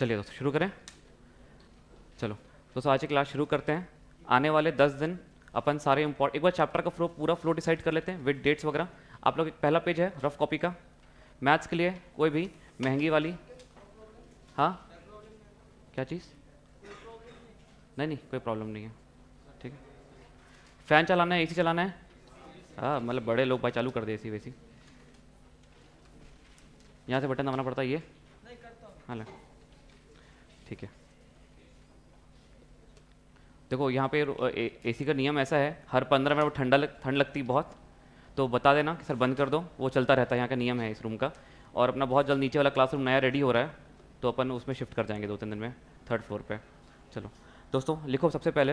चलिए दोस्तों शुरू करें चलो दोस्तों आज की क्लास शुरू करते हैं आने वाले दस दिन अपन सारे इम्पोर्ट एक बार चैप्टर का फ्लो पूरा फ्लो डिसाइड कर लेते हैं विद डेट्स वगैरह आप लोग एक पहला पेज है रफ कॉपी का मैथ्स के लिए कोई भी महंगी वाली हाँ क्या चीज़ नहीं नहीं कोई प्रॉब्लम नहीं है ठीक है फ़ैन चलाना है ए चलाना है हाँ मतलब बड़े लोग भाई चालू कर दे एसी वैसी यहाँ से बटन दबाना पड़ता है ये हाँ ठीक है देखो यहाँ पे सी का नियम ऐसा है हर पंद्रह मिनट ठंडा लग, ठंड लगती बहुत तो बता देना कि सर बंद कर दो वो चलता रहता है यहाँ का नियम है इस रूम का और अपना बहुत जल्द नीचे वाला क्लासरूम नया रेडी हो रहा है तो अपन उसमें शिफ्ट कर जाएंगे दो तीन दिन में थर्ड फ्लोर पे चलो दोस्तों लिखो सबसे पहले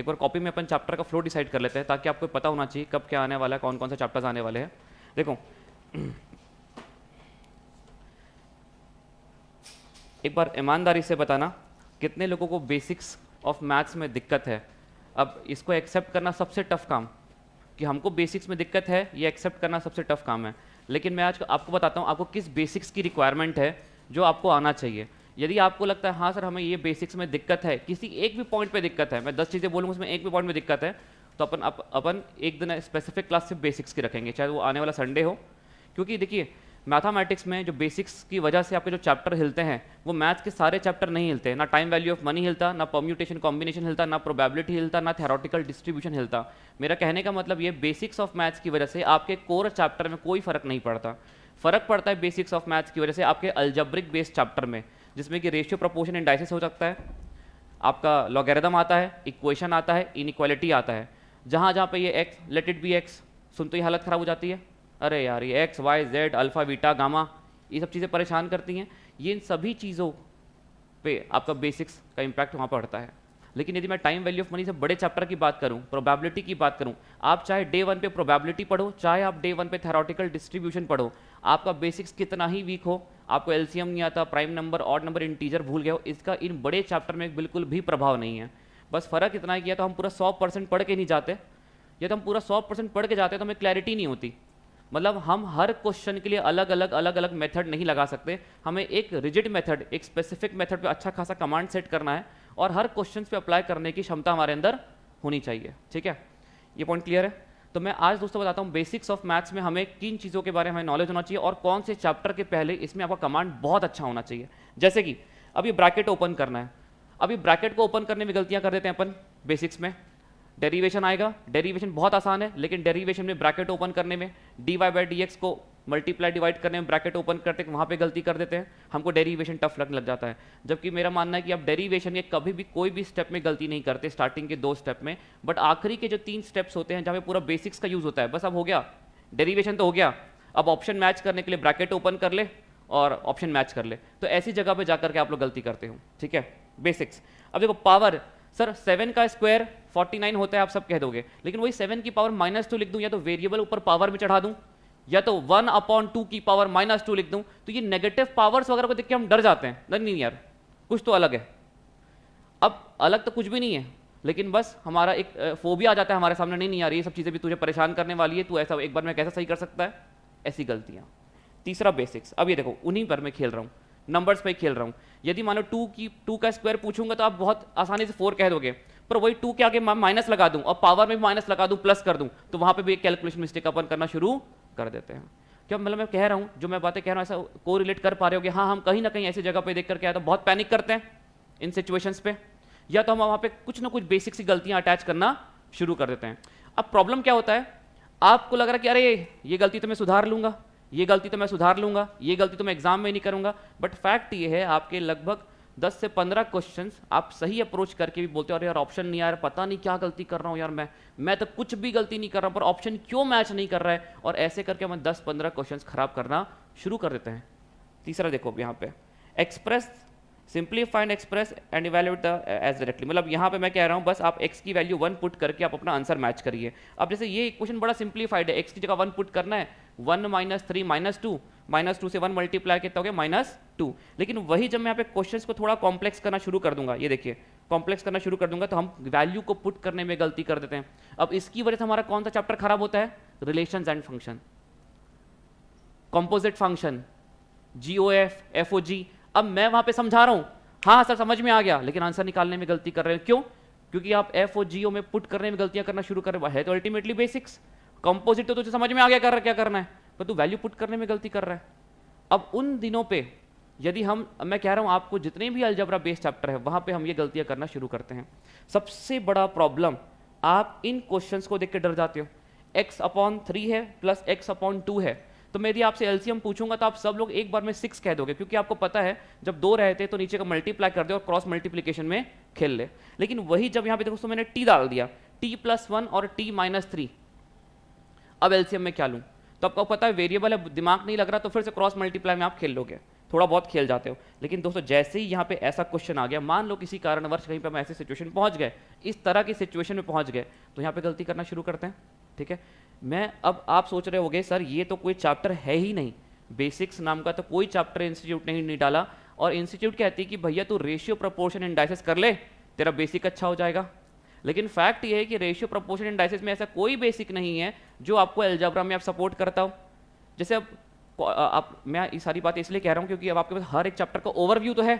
एक बार कॉपी में अपन चैप्टर का फ्लो डिसाइड कर लेते हैं ताकि आपको पता होना चाहिए कब क्या आने वाला है कौन कौन से चैप्टर्स आने वाले हैं देखो एक बार ईमानदारी से बताना कितने लोगों को बेसिक्स ऑफ मैथ्स में दिक्कत है अब इसको एक्सेप्ट करना सबसे टफ काम कि हमको बेसिक्स में दिक्कत है ये एक्सेप्ट करना सबसे टफ काम है लेकिन मैं आज आपको बताता हूँ आपको किस बेसिक्स की रिक्वायरमेंट है जो आपको आना चाहिए यदि आपको लगता है हाँ सर हमें ये बेसिक्स में दिक्कत है किसी एक भी पॉइंट पे दिक्कत है मैं दस चीज़ें बोलूँगा उसमें एक भी पॉइंट में दिक्कत है तो अपन अप, अपन एक दिन स्पेसिफिक क्लास सिर्फ बेसिक्स की रखेंगे चाहे वो आने वाला संडे हो क्योंकि देखिए मैथामेटिक्स में जो बेसिक्स की वजह से आपके जो चैप्टर हिलते हैं वो मैथ्स के सारे चैप्टर नहीं हिलते ना टाइम वैल्यू ऑफ मनी हिलता ना पॉम्यूटेशन कॉम्बिनेशन हिलता ना प्रोबेबिलिटी हिलता ना थेरोटिकल डिस्ट्रीब्यूशन हिलता मेरा कहने का मतलब ये बेसिक्स ऑफ मैथ्स की वजह से आपके कोर चैप्टर में कोई फर्क नहीं पड़ता फर्क पड़ता है बेसिक्स ऑफ मैथ्स की वजह से आपके अल्जब्रिक बेस्ड चैप्टर में जिसमें कि रेशियो प्रपोर्शन इंडाइसिस हो सकता है आपका लॉगेरिदम आता है इक्वेशन आता है इनक्वालिटी आता है जहाँ जहाँ पे ये X let it be X सुनते ही हालत ख़राब हो जाती है अरे यार ये X Y Z alpha beta gamma ये सब चीज़ें परेशान करती हैं ये इन सभी चीज़ों पे आपका बेसिक्स का इम्पैक्ट वहाँ पर पड़ता है लेकिन यदि मैं टाइम वैल्यू ऑफ मनी से बड़े चैप्टर की बात करूँ प्रोबेबिलिटी की बात करूँ आप चाहे डे वन पे प्रोबेबिलिटी पढ़ो चाहे आप डे वन पे थेरोटिकल डिस्ट्रीब्यूशन पढ़ो आपका बेसिक्स कितना ही वीक हो आपको एल नहीं आता प्राइम नंबर और नंबर इंटीजर भूल गया हो इसका इन बड़े चैप्टर में बिल्कुल भी प्रभाव नहीं है बस फर्क इतना किया तो हम पूरा सौ पढ़ के नहीं जाते या तो हम पूरा सौ पढ़ के जाते तो हमें क्लैरिटी नहीं होती मतलब हम हर क्वेश्चन के लिए अलग अलग अलग अलग मेथड नहीं लगा सकते हमें एक रिजिड मेथड एक स्पेसिफिक मेथड पे अच्छा खासा कमांड सेट करना है और हर क्वेश्चन पे अप्लाई करने की क्षमता हमारे अंदर होनी चाहिए ठीक है ये पॉइंट क्लियर है तो मैं आज दोस्तों बताता हूँ बेसिक्स ऑफ मैथ्स में हमें किन चीज़ों के बारे में नॉलेज होना चाहिए और कौन से चैप्टर के पहले इसमें आपका कमांड बहुत अच्छा होना चाहिए जैसे कि अभी ब्रैकेट ओपन करना है अभी ब्रैकेट को ओपन करने में गलतियाँ कर देते हैं अपन बेसिक्स में डेरीवेशन आएगा डेरीवेशन बहुत आसान है लेकिन डेरीवेशन में ब्रैकेट ओपन करने में D Y by D X को मल्टीप्लाई डिवाइड करने में ब्रैकेट ओपन करते वहाँ पे गलती कर देते हैं हमको डेरीवेशन टफ लगने लग जाता है जबकि मेरा मानना है कि आप डेरीवेशन के कभी भी कोई भी स्टेप में गलती नहीं करते स्टार्टिंग के दो स्टेप में बट आखिरी के जो तीन स्टेप्स होते हैं जहाँ पे पूरा बेसिक्स का यूज़ होता है बस अब हो गया डेरीवेशन तो हो गया अब ऑप्शन मैच करने के लिए ब्रैकेट ओपन कर ले और ऑप्शन मैच कर ले तो ऐसी जगह पर जाकर के आप लोग गलती करते हो ठीक है बेसिक्स अब देखो पावर सर सेवन का स्क्वायर फोर्टी नाइन होता है आप सब कह दोगे लेकिन वही सेवन की पावर माइनस टू लिख दूँ या तो वेरिएबल ऊपर पावर में चढ़ा दूं या तो वन अपॉन टू की पावर माइनस टू लिख दूँ तो ये नेगेटिव पावर्स वगैरह को देख के हम डर जाते हैं नहीं नहीं यार कुछ तो अलग है अब अलग तो कुछ भी नहीं है लेकिन बस हमारा एक फोबिया आ जाता है हमारे सामने नहीं नहीं यार ये सब चीज़ें भी तुझे परेशान करने वाली है तू ऐसा एक बार में कैसा सही कर सकता है ऐसी गलतियाँ तीसरा बेसिक्स अब ये देखो उन्हीं पर मैं खेल रहा हूँ नंबर्स पे खेल रहा हूँ यदि मानो टू की टू का स्क्वायर पूछूंगा तो आप बहुत आसानी से फोर कह दोगे पर वही टू के आगे माइनस लगा दूँ और पावर में भी माइनस लगा दूँ प्लस कर दूँ तो वहाँ पर भी एक कैलकुलेशन मिस्टेक अपन करना शुरू कर देते हैं क्या मतलब मैं कह रहा हूँ जो मैं बातें कह रहा हूँ ऐसा को रिलेट कर पा रहे हो कि हाँ हम कहीं ना कहीं ऐसी जगह पर देख करके आए तो बहुत पैनिक करते हैं इन सिचुएशन पे या तो हम वहाँ पर कुछ ना कुछ बेसिक सी गलतियाँ अटैच करना शुरू कर देते हैं अब प्रॉब्लम क्या होता है आपको लग रहा है कि अरे ये गलती तो मैं सुधार लूंगा ये गलती तो मैं सुधार लूंगा ये गलती तो मैं एग्जाम में नहीं करूंगा बट फैक्ट ये है आपके लगभग 10 से 15 क्वेश्चंस आप सही अप्रोच करके भी बोलते हो अरे यार ऑप्शन नहीं आ रहा पता नहीं क्या गलती कर रहा हूँ यार मैं मैं तो कुछ भी गलती नहीं कर रहा हूँ पर ऑप्शन क्यों मैच नहीं कर रहा है और ऐसे करके हम दस पंद्रह क्वेश्चन खराब करना शुरू कर देते हैं तीसरा देखो अब यहाँ पे express simply find express and evaluate the edge directly मतलब यहाँ पे मैं कह रहा हूँ बस आप एक्स की वैल्यू वन पुट करके आप अपना आंसर मैच करिए अब जैसे ये क्वेश्चन बड़ा सिंप्लीफाइड है एक्स की जगह वन पुट करना है one minus three minus two minus two से वन मल्टीप्लाई कितना हो गया माइनस टू लेकिन वही जब मैं यहाँ पे क्वेश्चन को थोड़ा कॉम्प्लेक्स करना शुरू कर दूंगा ये देखिए कॉम्प्लेक्स करना शुरू कर दूंगा तो हम वैल्यू को पुट करने में गलती कर देते हैं अब इसकी वजह से हमारा कौन सा चैप्टर खराब होता है relation and function composite function G O F F O G अब मैं वहां पे समझा रहा हूं हाँ सर समझ में आ गया लेकिन आंसर निकालने में गलती कर रहे हैं क्यों क्योंकि आप एफ ओ जी ओ में पुट करने में गलतियां करना शुरू कर रहे है तो अल्टीमेटली बेसिक्स कंपोजिट तो तुझे समझ में आ गया कर रहा क्या करना है पर तू वैल्यू पुट करने में गलती कर रहा है अब उन दिनों पे यदि हम मैं कह रहा हूं आपको जितने भी अलजबरा बेस्ड चैप्टर है वहां पे हम ये गलतियां करना शुरू करते हैं सबसे बड़ा प्रॉब्लम आप इन क्वेश्चंस को देख के डर जाते हो एक्स अपॉन थ्री है प्लस एक्स अपॉन टू है तो मैं यदि आपसे एलसीएम पूछूंगा तो आप सब लोग एक बार में सिक्स कह दोगे क्योंकि आपको पता है जब दो रहते तो नीचे का मल्टीप्लाई कर दे और क्रॉस मल्टीप्लीकेशन में खेल ले लेकिन वही जब यहां पर देखो मैंने टी डाल दिया टी प्लस वन और टी माइनस थ्री अब एलसीएम में क्या लूँ तो आपको पता है वेरिएबल है दिमाग नहीं लग रहा तो फिर से क्रॉस मल्टीप्लाई में आप खेल लोगे थोड़ा बहुत खेल जाते हो लेकिन दोस्तों जैसे ही यहाँ पे ऐसा क्वेश्चन आ गया मान लो किसी कारणवश कहीं पर हम ऐसे सिचुएशन पहुँच गए इस तरह की सिचुएशन में पहुँच गए तो यहाँ पे गलती करना शुरू करते हैं ठीक है मैं अब आप सोच रहे होगे सर ये तो कोई चैप्टर है ही नहीं बेसिक्स नाम का तो कोई चैप्टर इंस्टीट्यूट नहीं, नहीं डाला और इंस्टीट्यूट कहती है कि भैया तू रेशियो प्रपोर्शन इंडाइसिस कर ले तेरा बेसिक अच्छा हो जाएगा लेकिन फैक्ट ये है कि रेशियो प्रपोर्शन इंडाइसिस में ऐसा कोई बेसिक नहीं है जो आपको एल्जाब्रा में आप सपोर्ट करता हो जैसे अब आप मैं ये सारी बात इसलिए कह रहा हूँ क्योंकि अब आपके पास हर एक चैप्टर का ओवरव्यू तो है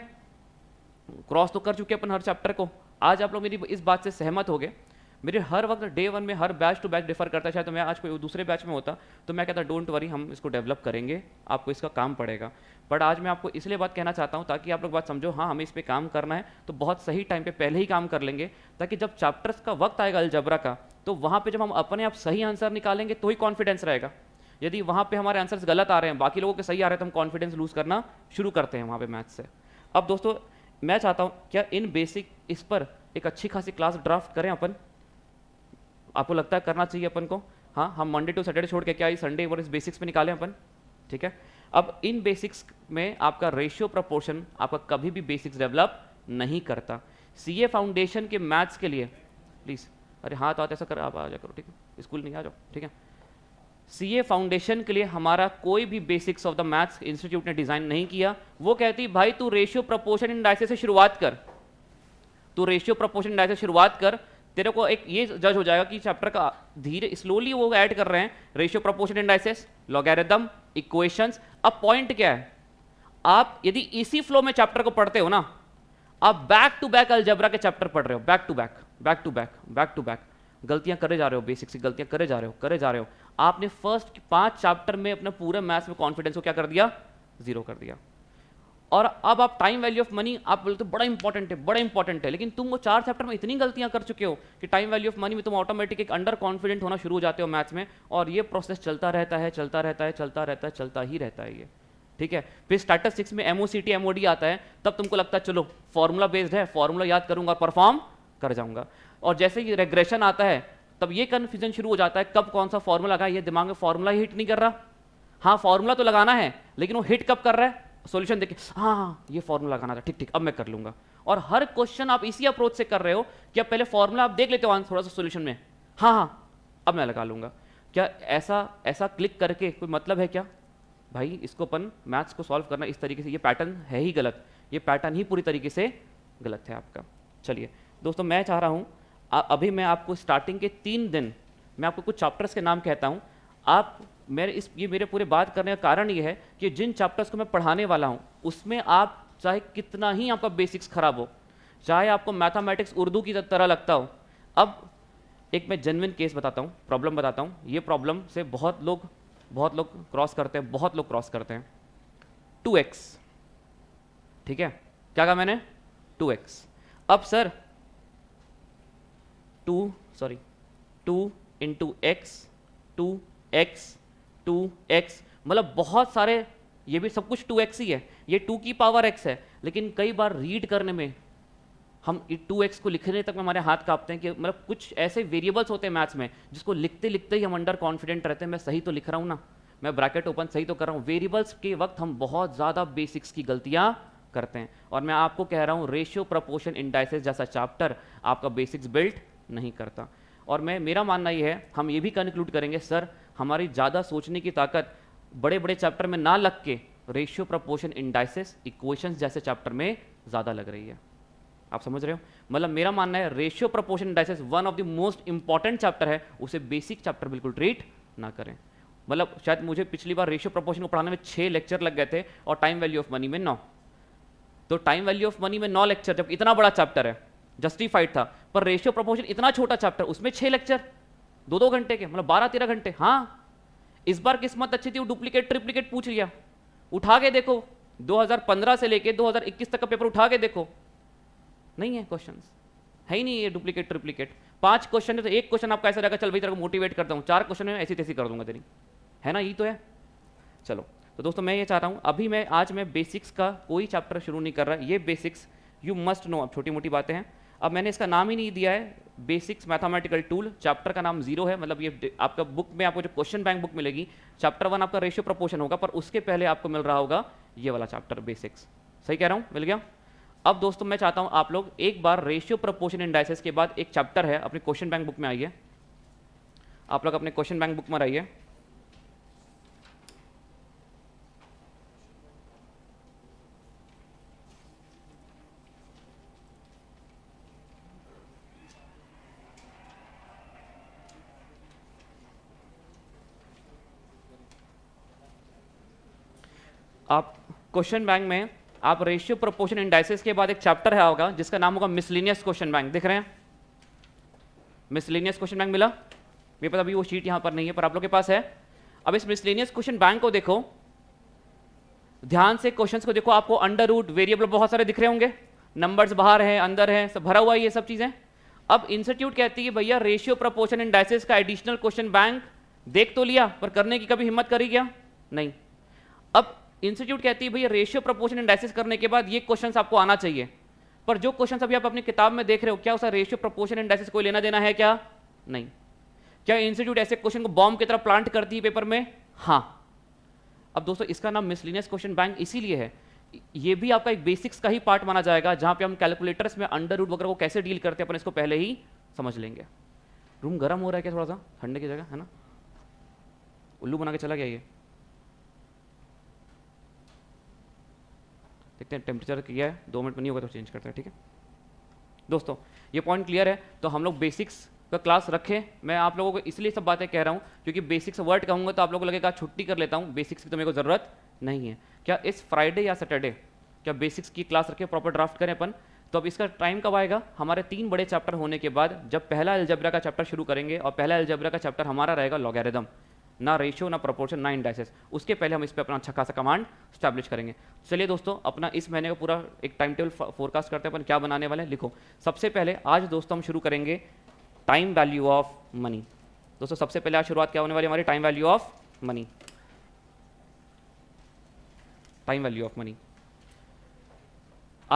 क्रॉस तो कर चुके अपन हर चैप्टर को आज आप लोग मेरी इस बात से सहमत हो गए मेरे हर वक्त डे वन में हर बैच टू बैच डिफर करता है शायद तो मैं आज कोई दूसरे बैच में होता तो मैं कहता डोंट वरी हम इसको डेवलप करेंगे आपको इसका काम पड़ेगा बट आज मैं आपको इसलिए बात कहना चाहता हूँ ताकि आप लोग बात समझो हाँ हमें इस पर काम करना है तो बहुत सही टाइम पर पहले ही काम कर लेंगे ताकि जब चैप्टर्स का वक्त आएगा अलजबरा का तो वहाँ पर जब हम अपने आप सही आंसर निकालेंगे तो ही कॉन्फिडेंस रहेगा यदि वहाँ पर हमारे आंसर्स गलत आ रहे हैं बाकी लोगों के सही आ रहे हैं तो हम कॉन्फिडेंस लूज़ करना शुरू करते हैं वहाँ पर मैथ्स से अब दोस्तों मैं चाहता हूँ क्या इन बेसिक इस पर एक अच्छी खासी क्लास ड्राफ्ट करें अपन आपको लगता है करना चाहिए अपन को हाँ हम मंडे टू सैटरडे छोड़ के क्या संडे और इस बेसिक्स पे निकालें अपन ठीक है अब इन बेसिक्स में आपका रेशियो प्रपोर्शन आपका कभी भी बेसिक्स डेवलप नहीं करता सी फाउंडेशन के मैथ्स के लिए प्लीज़ अरे हाँ तो ऐसा कर आप आ जा करो ठीक है स्कूल नहीं आ जाओ ठीक है सी फाउंडेशन के लिए हमारा कोई भी basics of the maths institute ने डिज़ाइन नहीं किया वो कहती भाई तू रेशियो प्रपोर्शन इंडाइसे से शुरुआत कर तू रेशियो प्रपोर्शन इंडाइसे से शुरुआत कर तेरे को एक ये जज हो जाएगा कि चैप्टर का धीरे स्लोली वो ऐड कर रहे हैं ratio proportion indices logarithm equations अब पॉइंट क्या है आप यदि इसी फ्लो में चैप्टर को पढ़ते हो ना आप बैक टू बैक अलजबरा के चैप्टर पढ़ रहे हो back to back back to back back to back गलतियां करे जा रहे हो बेसिक सी गलतियां करे जा रहे हो करे जा रहे हो आपने फर्स्ट पांच चैप्टर में अपने पूरे मैथ्स में कॉन्फिडेंस को क्या कर दिया जीरो कर दिया और अब आप टाइम वैल्यू ऑफ मनी आप बोलते हो बड़ा इंपॉर्टेंट है बड़ा इंपॉर्टेंट है लेकिन तुम वो चार चैप्टर में इतनी गलतियां कर चुके हो कि टाइम वैल्यू ऑफ मनी में तुम ऑटोमेटिक एक अंडर कॉन्फिडेंट होना शुरू हो जाते हो मैथ्स में और ये प्रोसेस चलता रहता है चलता रहता है चलता रहता है चलता ही रहता है ये ठीक है फिर स्टार्टर सिक्स में M O C T M O D आता है तब तुमको लगता है चलो फॉर्मूला बेस्ड है फॉर्मूला याद करूंगा परफॉर्म कर जाऊंगा और जैसे ही रेग्रेशन आता है तब ये कन्फ्यूजन शुरू हो जाता है कब कौन सा फॉर्मूला लगा ये दिमाग में फॉर्मूला ही हिट नहीं कर रहा हाँ फॉर्मूला तो लगाना है लेकिन वो हिट कब कर रहा है सोल्यूशन देखे हाँ, हाँ ये फॉर्मूला लगाना था ठीक ठीक अब मैं कर लूंगा और हर क्वेश्चन आप इसी अप्रोच से कर रहे हो कि अब पहले फॉर्मूला आप देख लेते हो थोड़ा सा सोल्यूशन में हाँ हाँ अब मैं लगा लूंगा क्या ऐसा ऐसा क्लिक करके कोई मतलब है क्या भाई इसको अपन मैथ्स को सॉल्व करना इस तरीके से ये पैटर्न है ही गलत ये पैटर्न ही पूरी तरीके से गलत है आपका चलिए दोस्तों मैं चाह रहा हूँ अभी मैं आपको स्टार्टिंग के तीन दिन मैं आपको कुछ चैप्टर्स के नाम कहता हूँ आप मेरे इस ये मेरे पूरे बात करने का कारण ये है कि जिन चैप्टर्स को मैं पढ़ाने वाला हूँ उसमें आप चाहे कितना ही आपका बेसिक्स ख़राब हो चाहे आपको मैथामेटिक्स उर्दू की तरह लगता हो अब एक मैं जेनविन केस बताता हूँ प्रॉब्लम बताता हूँ ये प्रॉब्लम से बहुत लोग बहुत लोग क्रॉस करते हैं बहुत लोग क्रॉस करते हैं टू एक्स ठीक है क्या कहा मैंने टू एक्स अब sir two sorry two into X two X two X मतलब बहुत सारे ये भी सब कुछ टू एक्स ही है ये टू की पावर एक्स है लेकिन कई बार रीड करने में हम टू एक्स को लिखने तक हमारे हाथ कांपते हैं कि मतलब कुछ ऐसे वेरिएबल्स होते हैं मैथ्स में जिसको लिखते लिखते ही हम अंडर कॉन्फिडेंट रहते हैं मैं सही तो लिख रहा हूँ ना मैं ब्रैकेट ओपन सही तो कर रहा हूँ वेरिएबल्स के वक्त हम बहुत ज़्यादा बेसिक्स की गलतियाँ करते हैं और मैं आपको कह रहा हूँ रेशियो प्रपोशन इंडाइसिस जैसा चैप्टर आपका बेसिक्स बिल्ट नहीं करता और मैं मेरा मानना ये है हम ये भी कंक्लूड करेंगे सर हमारी ज़्यादा सोचने की ताकत बड़े बड़े चैप्टर में ना लग के रेशियो प्रपोर्शन इंडाइसिस इक्वेशंस जैसे चैप्टर में ज़्यादा लग रही है आप समझ रहे हो मतलब मेरा मानना है ratio proportion indices one of the most important chapter है उसे बेसिक चैप्टर बिल्कुल ट्रीट ना करें मतलब शायद मुझे पिछली बार रेशियो प्रपोर्शन को पढ़ाने में छः लेक्चर लग गए थे और टाइम वैल्यू ऑफ मनी में नौ तो टाइम वैल्यू ऑफ मनी में नौ लेक्चर जब इतना बड़ा चैप्टर है जस्टिफाइड था पर रेशियो प्रोपोर्शन इतना छोटा चैप्टर उसमें छह लेक्चर दो दो घंटे के मतलब बारह तेरह घंटे हाँ इस बार किस्मत अच्छी थी वो डुप्लीकेट ट्रिप्लीकेट पूछ लिया उठा के देखो 2015 से लेके 2021 तक का पेपर उठा के देखो नहीं है क्वेश्चंस है ही नहीं ये डुप्लीकेट ट्रिप्लीकेट पांच क्वेश्चन है तो एक क्वेश्चन आपका ऐसा रहेगा चल भाई तेरे को मोटिवेट करता हूँ चार क्वेश्चन में ऐसी तैसी कर दूंगा तेरी है ना ये तो है चलो तो दोस्तों मैं ये चाह रहा हूँ अभी मैं आज मैं बेसिक्स का कोई चैप्टर शुरू नहीं कर रहा ये बेसिक्स यू मस्ट नो अब छोटी मोटी बातें हैं अब मैंने इसका नाम ही नहीं दिया है बेसिक्स मैथमेटिकल टूल चैप्टर का नाम जीरो है मतलब ये आपका बुक में आपको जो क्वेश्चन बैंक बुक मिलेगी चैप्टर वन आपका रेशियो प्रपोर्शन होगा पर उसके पहले आपको मिल रहा होगा ये वाला चैप्टर बेसिक्स सही कह रहा हूँ मिल गया अब दोस्तों मैं चाहता हूँ आप लोग एक बार रेशियो प्रपोर्शन इंडाइसिस के बाद एक चैप्टर है अपने क्वेश्चन बैंक बुक में आइए आप लोग अपने क्वेश्चन बैंक बुक में रहिए आप क्वेश्चन बैंक में आप रेशियो प्रोपोर्शन इंडाइसिस के बाद एक चैप्टर है होगा जिसका नाम होगा मिसलिनियस क्वेश्चन बैंक देख रहे हैं मिसलिनियस क्वेश्चन बैंक मिला मेरे पास अभी वो शीट यहां पर नहीं है पर आप लोग के पास है अब इस मिसलिनियस क्वेश्चन बैंक को देखो ध्यान से क्वेश्चन को देखो आपको अंडर रूट वेरिएबल बहुत सारे दिख रहे होंगे नंबर्स बाहर हैं अंदर हैं सब भरा हुआ है ये सब चीज़ें अब इंस्टीट्यूट कहती है भैया रेशियो प्रपोर्शन इंडाइसिस का एडिशनल क्वेश्चन बैंक देख तो लिया पर करने की कभी हिम्मत करी क्या नहीं अब इंस्टीट्यूट कहती है भैया रेशियो प्रपोर्शन एंडाइसिस करने के बाद ये क्वेश्चन आपको आना चाहिए पर जो क्वेश्चन अभी आप अपनी किताब में देख रहे हो क्या उसका रेशियो प्रपोर्शन एंडाइसिस कोई लेना देना है क्या नहीं क्या इंस्टीट्यूट ऐसे क्वेश्चन को बॉम्ब की तरह प्लांट करती है पेपर में हाँ अब दोस्तों इसका नाम मिसलिनियस क्वेश्चन बैंक इसीलिए है ये भी आपका एक बेसिक्स का ही पार्ट माना जाएगा जहां पे हम कैलकुलेटर्स में अंडर रूट वगैरह को कैसे डील करते हैं अपन इसको पहले ही समझ लेंगे रूम गर्म हो रहा है क्या थोड़ा सा ठंडे की जगह है ना उल्लू बना के चला गया ये देखते हैं टेम्परेचर किया है दो मिनट में नहीं होगा तो चेंज करते हैं ठीक है दोस्तों ये पॉइंट क्लियर है तो हम लोग बेसिक्स का क्लास रखें मैं आप लोगों को इसलिए सब बातें कह रहा हूँ क्योंकि बेसिक्स वर्ड कहूँगा तो आप लोगों को लगेगा छुट्टी कर लेता हूँ बेसिक्स की तो मेरे को ज़रूरत नहीं है क्या इस फ्राइडे या सैटरडे क्या बेसिक्स की क्लास रखें प्रॉपर ड्राफ्ट करें अपन तो अब इसका टाइम कब आएगा हमारे तीन बड़े चैप्टर होने के बाद जब पहला एल्जबरा का चैप्टर शुरू करेंगे और पहला एल्जबरा का चैप्टर हमारा रहेगा लॉगेरिदम ना रेशियो ना प्रपोर्शन ना इंडाइसेस उसके पहले हम इस पर अपना अच्छा खासा कमांड स्टैब्लिश करेंगे चलिए दोस्तों अपना इस महीने का पूरा एक टाइम टेबल फोरकास्ट करते हैं अपन क्या बनाने वाले हैं लिखो सबसे पहले आज दोस्तों हम शुरू करेंगे टाइम वैल्यू ऑफ मनी दोस्तों सबसे पहले आज शुरुआत क्या होने वाली हमारी time value of money time value of money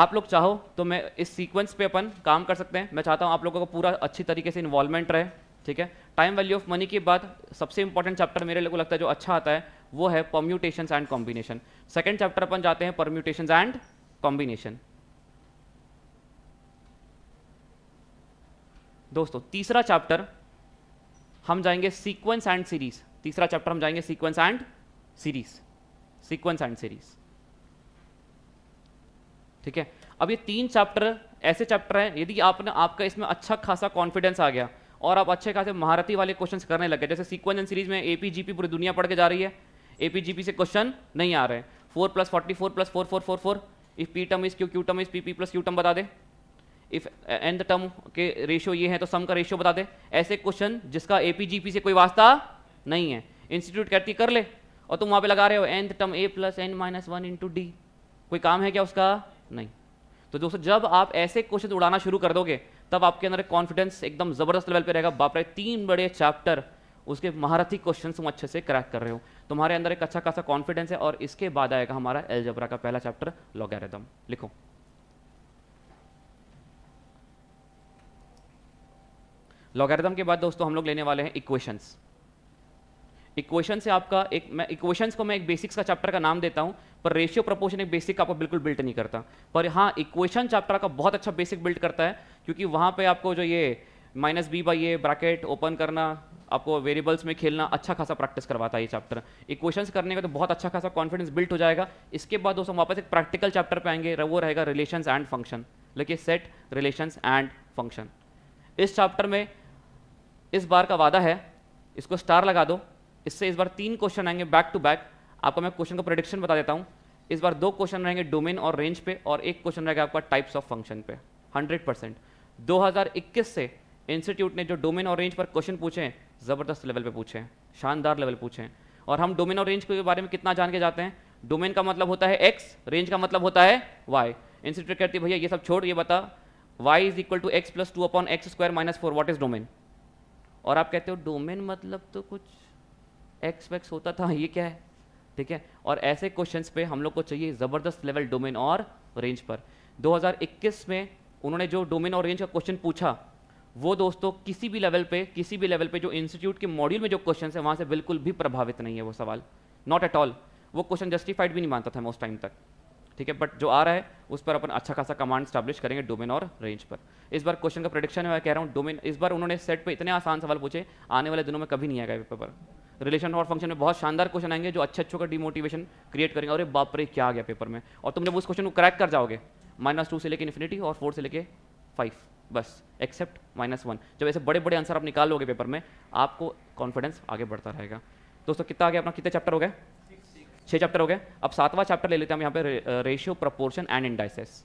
आप लोग चाहो तो मैं इस सीक्वेंस पे अपन काम कर सकते हैं मैं चाहता हूं आप लोगों का पूरा अच्छी तरीके से इन्वॉल्वमेंट रहे ठीक है टाइम वैल्यू ऑफ मनी के बाद सबसे इंपॉर्टेंट चैप्टर मेरे को लगता है जो अच्छा आता है वो है permutation and combination second chapter अपन जाते हैं परम्यूटेशन एंड कॉम्बिनेशन दोस्तों तीसरा चैप्टर हम जाएंगे सीक्वेंस एंड सीरीज तीसरा चैप्टर हम जाएंगे sequence and series sequence and series ठीक है अब ये तीन चैप्टर ऐसे चैप्टर हैं यदि आपने आपका इसमें अच्छा खासा कॉन्फिडेंस आ गया और आप अच्छे खासे महारथी वाले क्वेश्चन करने लगे जैसे सीक्वेंस एंड सीरीज में जी पी पूरी दुनिया पढ़ के जा रही है पी से क्वेश्चन नहीं आ रहे हैं four plus forty four plus four four four four if P term is Q Q term is P P plus Q term बता दे इफ एंड टर्म के रेशियो ये है तो सम का रेशियो बता दे ऐसे क्वेश्चन जिसका जी पी से कोई वास्ता नहीं है इंस्टीट्यूट कहती कर ले और तुम वहाँ पे लगा रहे हो N term A plus N minus one into D कोई काम है क्या उसका नहीं तो दोस्तों जब आप ऐसे क्वेश्चन उड़ाना शुरू कर दोगे तब आपके अंदर कॉन्फिडेंस एकदम ज़बरदस्त लेवल पे रहेगा बाप रे तीन बड़े चैप्टर उसके महारथी क्वेश्चन हम अच्छे से क्रैक कर रहे हो तुम्हारे अंदर एक अच्छा खासा कॉन्फिडेंस है और इसके बाद आएगा हमारा एलजबरा का पहला चैप्टर लॉगेरिदम लिखो लॉगरिदम के बाद दोस्तों हम लोग लेने वाले हैं इक्वेशंस इक्वेशन से आपका एक मैं इक्वेशंस को मैं एक बेसिक्स का चैप्टर का नाम देता हूँ पर रेशियो प्रपोर्शन एक बेसिक आपका बिल्कुल बिल्ट नहीं करता पर हाँ इक्वेशन चैप्टर का बहुत अच्छा बेसिक बिल्ट करता है क्योंकि वहाँ पर आपको जो ये माइनस बी बाई ये ब्रैकेट ओपन करना आपको वेरिएबल्स में खेलना अच्छा खासा प्रैक्टिस करवाता है ये चैप्टर इक्वेशंस करने का तो बहुत अच्छा खासा कॉन्फिडेंस बिल्ट हो जाएगा इसके बाद दोस्तों वापस एक प्रैक्टिकल चैप्टर पे आएंगे वो रहेगा रिलेशंस एंड फंक्शन लेकिन सेट रिलेशंस एंड फंक्शन इस चैप्टर में इस बार का वादा है इसको स्टार लगा दो इससे इस बार तीन क्वेश्चन आएंगे बैक टू बैक आपको मैं क्वेश्चन का प्रोडिक्शन बता देता हूँ इस बार दो क्वेश्चन रहेंगे डोमेन और रेंज पे और एक क्वेश्चन रहेगा आपका टाइप्स ऑफ फंक्शन पे 100 परसेंट दो से इंस्टीट्यूट ने जो डोमेन और रेंज पर क्वेश्चन पूछे हैं ज़बरदस्त लेवल पे पूछे हैं शानदार लेवल पूछे हैं और हम डोमेन और रेंज के बारे में कितना जान के जाते हैं डोमेन का मतलब होता है एक्स रेंज का मतलब होता है वाई इंस्टीट्यूट कहती है भैया ये सब छोड़ ये बता Y is equal to X plus two upon X square minus four what is domain और आप कहते हो डोमेन मतलब तो कुछ एक्स वैक्स होता था ये क्या है ठीक है और ऐसे क्वेश्चंस पे हम लोग को चाहिए ज़बरदस्त लेवल डोमेन और रेंज पर 2021 में उन्होंने जो डोमेन और रेंज का क्वेश्चन पूछा वो दोस्तों किसी भी लेवल पे किसी भी लेवल पे जो इंस्टीट्यूट के मॉड्यूल में जो क्वेश्चन है वहाँ से बिल्कुल भी प्रभावित नहीं है वो सवाल नॉट एट ऑल वो क्वेश्चन जस्टिफाइड भी नहीं मानता था मैं उस टाइम तक ठीक है बट जो आ रहा है उस पर अपन अच्छा खासा कमांड स्टैब्लिश करेंगे डोमेन और रेंज पर इस बार क्वेश्चन का प्रोडिक्शन मैं कह रहा हूँ डोमेन इस बार उन्होंने सेट पर इतने आसान सवाल पूछे आने वाले दिनों में कभी नहीं आएगा पेपर रिलेशन और फंक्शन में बहुत शानदार क्वेश्चन आएंगे जो अच्छे अच्छों का डिमोटिवेशन क्रिएट करेंगे अरे बाप रे क्या आ गया पेपर में और तुम जब उस क्वेश्चन को क्रैक कर जाओगे माइनस टू से लेके इन्फिनिटी और फोर से लेके फाइव बस एक्सेप्ट माइनस वन जब ऐसे बड़े बड़े आंसर आप निकालोगे पेपर में आपको कॉन्फिडेंस आगे बढ़ता रहेगा दोस्तों कितना आगे अपना कितने चैप्टर हो गए छः चैप्टर हो गए अब सातवां चैप्टर ले लेते हैं हम यहाँ पे ratio proportion and indices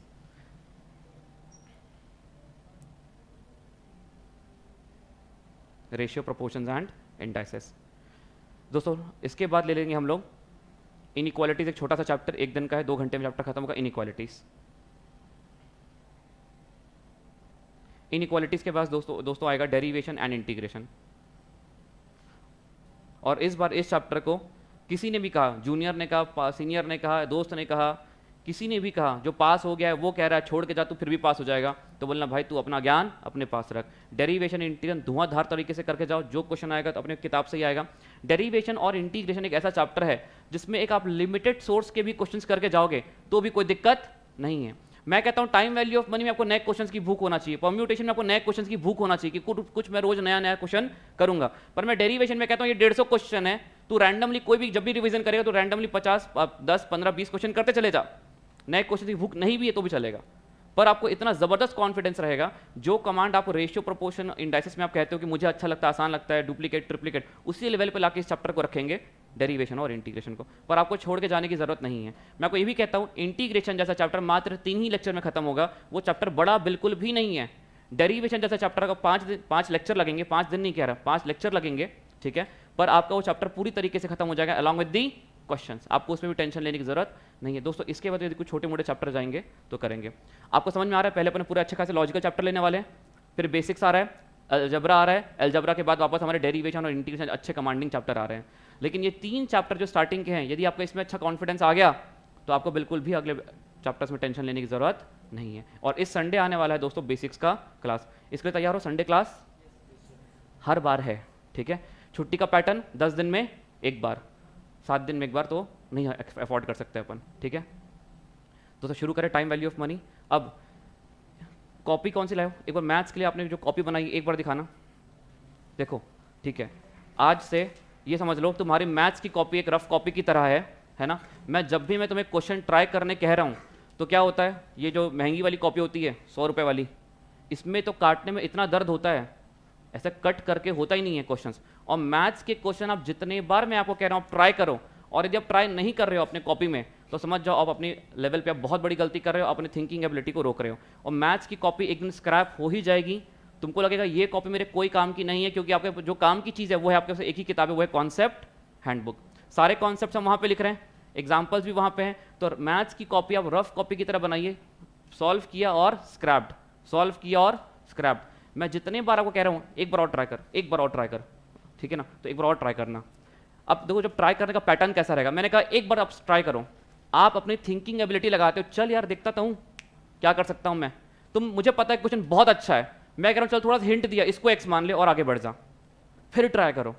ratio proportion and indices दोस्तों इसके बाद ले लेंगे हम लोग इनक्वालिटीज़ एक छोटा सा चैप्टर एक दिन का है दो घंटे में चैप्टर खत्म होगा इनक्वालिटीज़ इनक्वालिटीज़ के पास दोस्तों दोस्तों आएगा डेरिवेशन एंड इंटीग्रेशन और इस बार इस चैप्टर को किसी ने भी कहा जूनियर ने कहा सीनियर ने कहा दोस्त ने कहा किसी ने भी कहा जो पास हो गया है वो कह रहा है छोड़ के जा तू फिर भी पास हो जाएगा तो बोलना भाई तू अपना ज्ञान अपने पास रख डेरिवेशन इंटीग्रेशन धुआंधार तरीके से करके जाओ जो क्वेश्चन आएगा तो अपने किताब से ही आएगा डेरिवेशन और इंटीग्रेशन एक ऐसा चैप्टर है जिसमें एक आप लिमिटेड सोर्स के भी क्वेश्चंस करके जाओगे तो भी कोई दिक्कत नहीं है मैं कहता हूं टाइम वैल्यू ऑफ मनी में आपको नए क्वेश्चन की भूख होना चाहिए परम्यूटेशन में आपको नए क्वेश्चन की भूख होना चाहिए कि कुछ कुछ मैं रोज नया नया क्वेश्चन करूंगा पर मैं डेरिवेशन में कहता हूं ये डेढ़ सौ क्वेश्चन है तो रैंडमली कोई भी जब भी रिविजन करेगा तो रैंडमली पचास दस पंद्रह बीस क्वेश्चन करते चले जा नए क्वेश्चन की भूख नहीं भी है तो भी चलेगा पर आपको इतना ज़बरदस्त कॉन्फिडेंस रहेगा जो कमांड आप रेशियो प्रोपोर्शन इंडाइसिस में आप कहते हो कि मुझे अच्छा लगता है आसान लगता है डुप्लीकेट ट्रिप्लीकेट उसी लेवल पर लाके इस चैप्टर को रखेंगे डेरिवेशन और इंटीग्रेशन को पर आपको छोड़ के जाने की जरूरत नहीं है मैं आपको ये भी कहता हूँ इंटीग्रेशन जैसा चैप्टर मात्र तीन ही लेक्चर में खत्म होगा वो चैप्टर बड़ा बिल्कुल भी नहीं है डेरिवेशन जैसा चैप्टर का पाँच पाँच लेक्चर लगेंगे पाँच दिन नहीं कह रहा पाँच लेक्चर लगेंगे ठीक है पर आपका वो चैप्टर पूरी तरीके से खत्म हो जाएगा अलॉन्ग विद दी क्वेश्चन आपको उसमें भी टेंशन लेने की जरूरत नहीं है दोस्तों इसके बाद यदि कुछ छोटे मोटे चैप्टर जाएंगे तो करेंगे आपको समझ में आ रहा है पहले अपने पूरे अच्छे खासे लॉजिकल चैप्टर लेने वाले हैं फिर बेसिक्स आ रहा है अलजबरा आ रहा है अलजबरा के बाद वापस हमारे डेरीवेशन और इंटीग्रेशन अच्छे कमांडिंग चैप्टर आ रहे हैं लेकिन ये तीन चैप्टर जो स्टार्टिंग के हैं यदि आपका इसमें अच्छा कॉन्फिडेंस आ गया तो आपको बिल्कुल भी अगले चैप्टर्स में टेंशन लेने की ज़रूरत नहीं है और इस संडे आने वाला है दोस्तों बेसिक्स का क्लास इसके लिए तैयार हो संडे क्लास हर बार है ठीक है छुट्टी का पैटर्न दस दिन में एक बार सात दिन में एक बार तो नहीं अफोर्ड कर सकते अपन ठीक है तो सर तो शुरू करें टाइम वैल्यू ऑफ मनी अब कॉपी कौन सी लाए एक बार मैथ्स के लिए आपने जो कॉपी बनाई एक बार दिखाना देखो ठीक है आज से ये समझ लो तुम्हारी मैथ्स की कॉपी एक रफ कॉपी की तरह है है ना मैं जब भी मैं तुम्हें क्वेश्चन ट्राई करने कह रहा हूँ तो क्या होता है ये जो महंगी वाली कॉपी होती है सौ रुपये वाली इसमें तो काटने में इतना दर्द होता है ऐसा कट करके होता ही नहीं है क्वेश्चन और मैथ्स के क्वेश्चन आप जितने बार मैं आपको कह रहा हूँ ट्राई करो और यदि आप ट्राई नहीं कर रहे हो अपने कॉपी में तो समझ जाओ आप अपने लेवल पे आप बहुत बड़ी गलती कर रहे हो अपनी थिंकिंग एबिलिटी को रोक रहे हो और मैथ्स की कॉपी एक दिन स्क्रैप हो ही जाएगी तुमको लगेगा ये कॉपी मेरे कोई काम की नहीं है क्योंकि आपके जो काम की चीज़ है वो है आपके पास एक ही किताब है वो है कॉन्सेप्ट हैंडबुक सारे कॉन्सेप्ट हम वहाँ पर लिख रहे हैं एग्जाम्पल्स भी वहाँ पे हैं तो मैथ्स की कॉपी आप रफ कॉपी की तरह बनाइए सॉल्व किया और स्क्रैप्ड सॉल्व किया और स्क्रैप्ड मैं जितने बार आपको कह रहा हूँ एक बार और ट्राई कर एक बार और ट्राई कर ठीक है ना तो एक बार और ट्राई करना अब देखो जब ट्राई करने का पैटर्न कैसा रहेगा मैंने कहा एक बार आप ट्राई करो आप अपनी थिंकिंग एबिलिटी लगाते हो चल यार देखता तो हूँ क्या कर सकता हूँ मैं तुम तो मुझे पता है क्वेश्चन बहुत अच्छा है मैं कह रहा हूँ चल थोड़ा सा हिंट दिया इसको एक्स मान ले और आगे बढ़ जा फिर ट्राई करो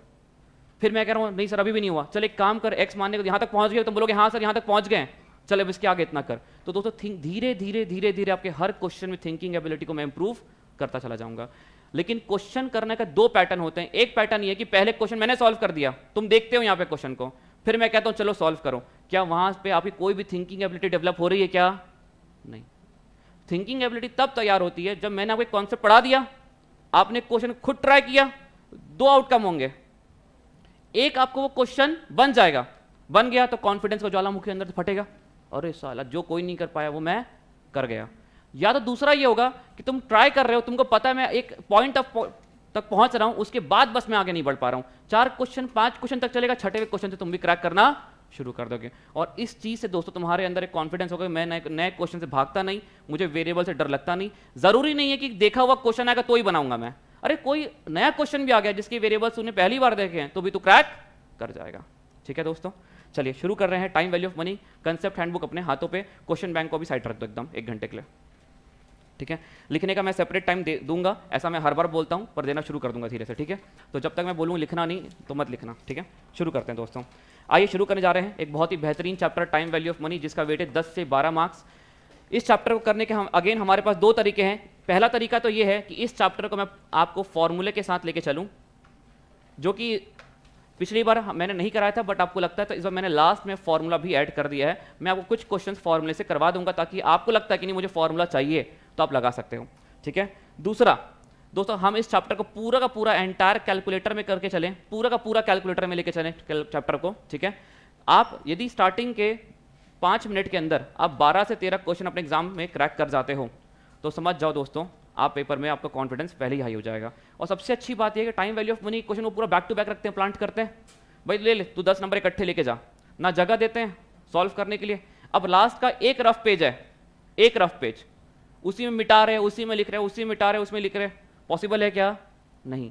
फिर मैं कह रहा हूँ नहीं सर अभी भी नहीं हुआ चल एक काम कर एक्स मानने को यहाँ तक पहुँच गए तो बोलोगे हाँ सर यहाँ तक पहुँच गए चल अब इसके आगे इतना कर तो दोस्तों धीरे धीरे धीरे धीरे आपके हर क्वेश्चन में थिंकिंग एबिलिटी को मैं इंप्रूव करता चला जाऊंगा लेकिन क्वेश्चन करने का दो पैटर्न होते हैं एक पैटर्न ये कि पहले क्वेश्चन मैंने सॉल्व कर दिया तुम देखते हो यहाँ पे क्वेश्चन को फिर मैं कहता हूँ चलो सॉल्व करो क्या वहां पे आपकी कोई भी थिंकिंग एबिलिटी डेवलप हो रही है क्या नहीं थिंकिंग एबिलिटी तब तैयार होती है जब मैंने आपको एक कॉन्सेप्ट पढ़ा दिया आपने क्वेश्चन खुद ट्राई किया दो आउटकम होंगे एक आपको वो क्वेश्चन बन जाएगा बन गया तो कॉन्फिडेंस का ज्वालामुखी अंदर से फटेगा अरे साला जो कोई नहीं कर पाया वो मैं कर गया या तो दूसरा ये होगा कि तुम ट्राई कर रहे हो तुमको पता है मैं एक पॉइंट ऑफ तक पहुंच रहा हूं उसके बाद बस मैं आगे नहीं बढ़ पा रहा हूं चार क्वेश्चन पांच क्वेश्चन तक चलेगा छठे क्वेश्चन से तुम भी क्रैक करना शुरू कर दोगे और इस चीज़ से दोस्तों तुम्हारे अंदर एक कॉन्फिडेंस होगा मैं नए नए क्वेश्चन से भागता नहीं मुझे वेरिएबल से डर लगता नहीं ज़रूरी नहीं है कि देखा हुआ क्वेश्चन आएगा तो ही बनाऊंगा मैं अरे कोई नया क्वेश्चन भी आ गया जिसके वेरिएबल्स तुमने पहली बार देखे हैं तो भी तू क्रैक कर जाएगा ठीक है दोस्तों चलिए शुरू कर रहे हैं time value of money concept handbook अपने हाथों पे क्वेश्चन बैंक को भी साइड रख दो एकदम एक घंटे के लिए ठीक है लिखने का मैं सेपरेट टाइम दे दूंगा ऐसा मैं हर बार बोलता हूँ पर देना शुरू कर दूंगा धीरे से ठीक है तो जब तक मैं बोलूँ लिखना नहीं तो मत लिखना ठीक है शुरू करते हैं दोस्तों आइए शुरू करने जा रहे हैं एक बहुत ही बेहतरीन chapter time value of money जिसका वेट है दस से बारह मार्क्स इस चैप्टर को करने के हम अगेन हमारे पास दो तरीके हैं पहला तरीका तो ये है कि इस चैप्टर को मैं आपको फॉर्मूले के साथ लेके चलूँ जो कि पिछली बार मैंने नहीं कराया था बट आपको लगता है तो इस बार मैंने लास्ट में फॉर्मूला भी ऐड कर दिया है मैं आपको कुछ क्वेश्चन फॉर्मूले से करवा दूंगा ताकि आपको लगता है कि नहीं मुझे फॉर्मूला चाहिए तो आप लगा सकते हो ठीक है दूसरा दोस्तों हम इस चैप्टर को पूरा का पूरा एंटायर कैलकुलेटर में करके चलें पूरा का पूरा कैलकुलेटर में लेके चलें चैप्टर को ठीक है आप यदि स्टार्टिंग के पाँच मिनट के अंदर आप बारह से तेरह क्वेश्चन अपने एग्जाम में क्रैक कर जाते हो तो समझ जाओ दोस्तों आप पेपर में आपका कॉन्फिडेंस पहले ही हाई हो जाएगा और सबसे अच्छी बात यह है कि time value of money question को पूरा बैक टू बैक रखते हैं प्लांट करते हैं भाई ले ले तू दस नंबर इकट्ठे लेके जा ना जगह देते हैं सॉल्व करने के लिए अब लास्ट का एक रफ पेज है एक रफ पेज उसी में मिटा रहे उसी में लिख रहे उसी में मिटा रहे उसमें लिख रहे पॉसिबल है क्या नहीं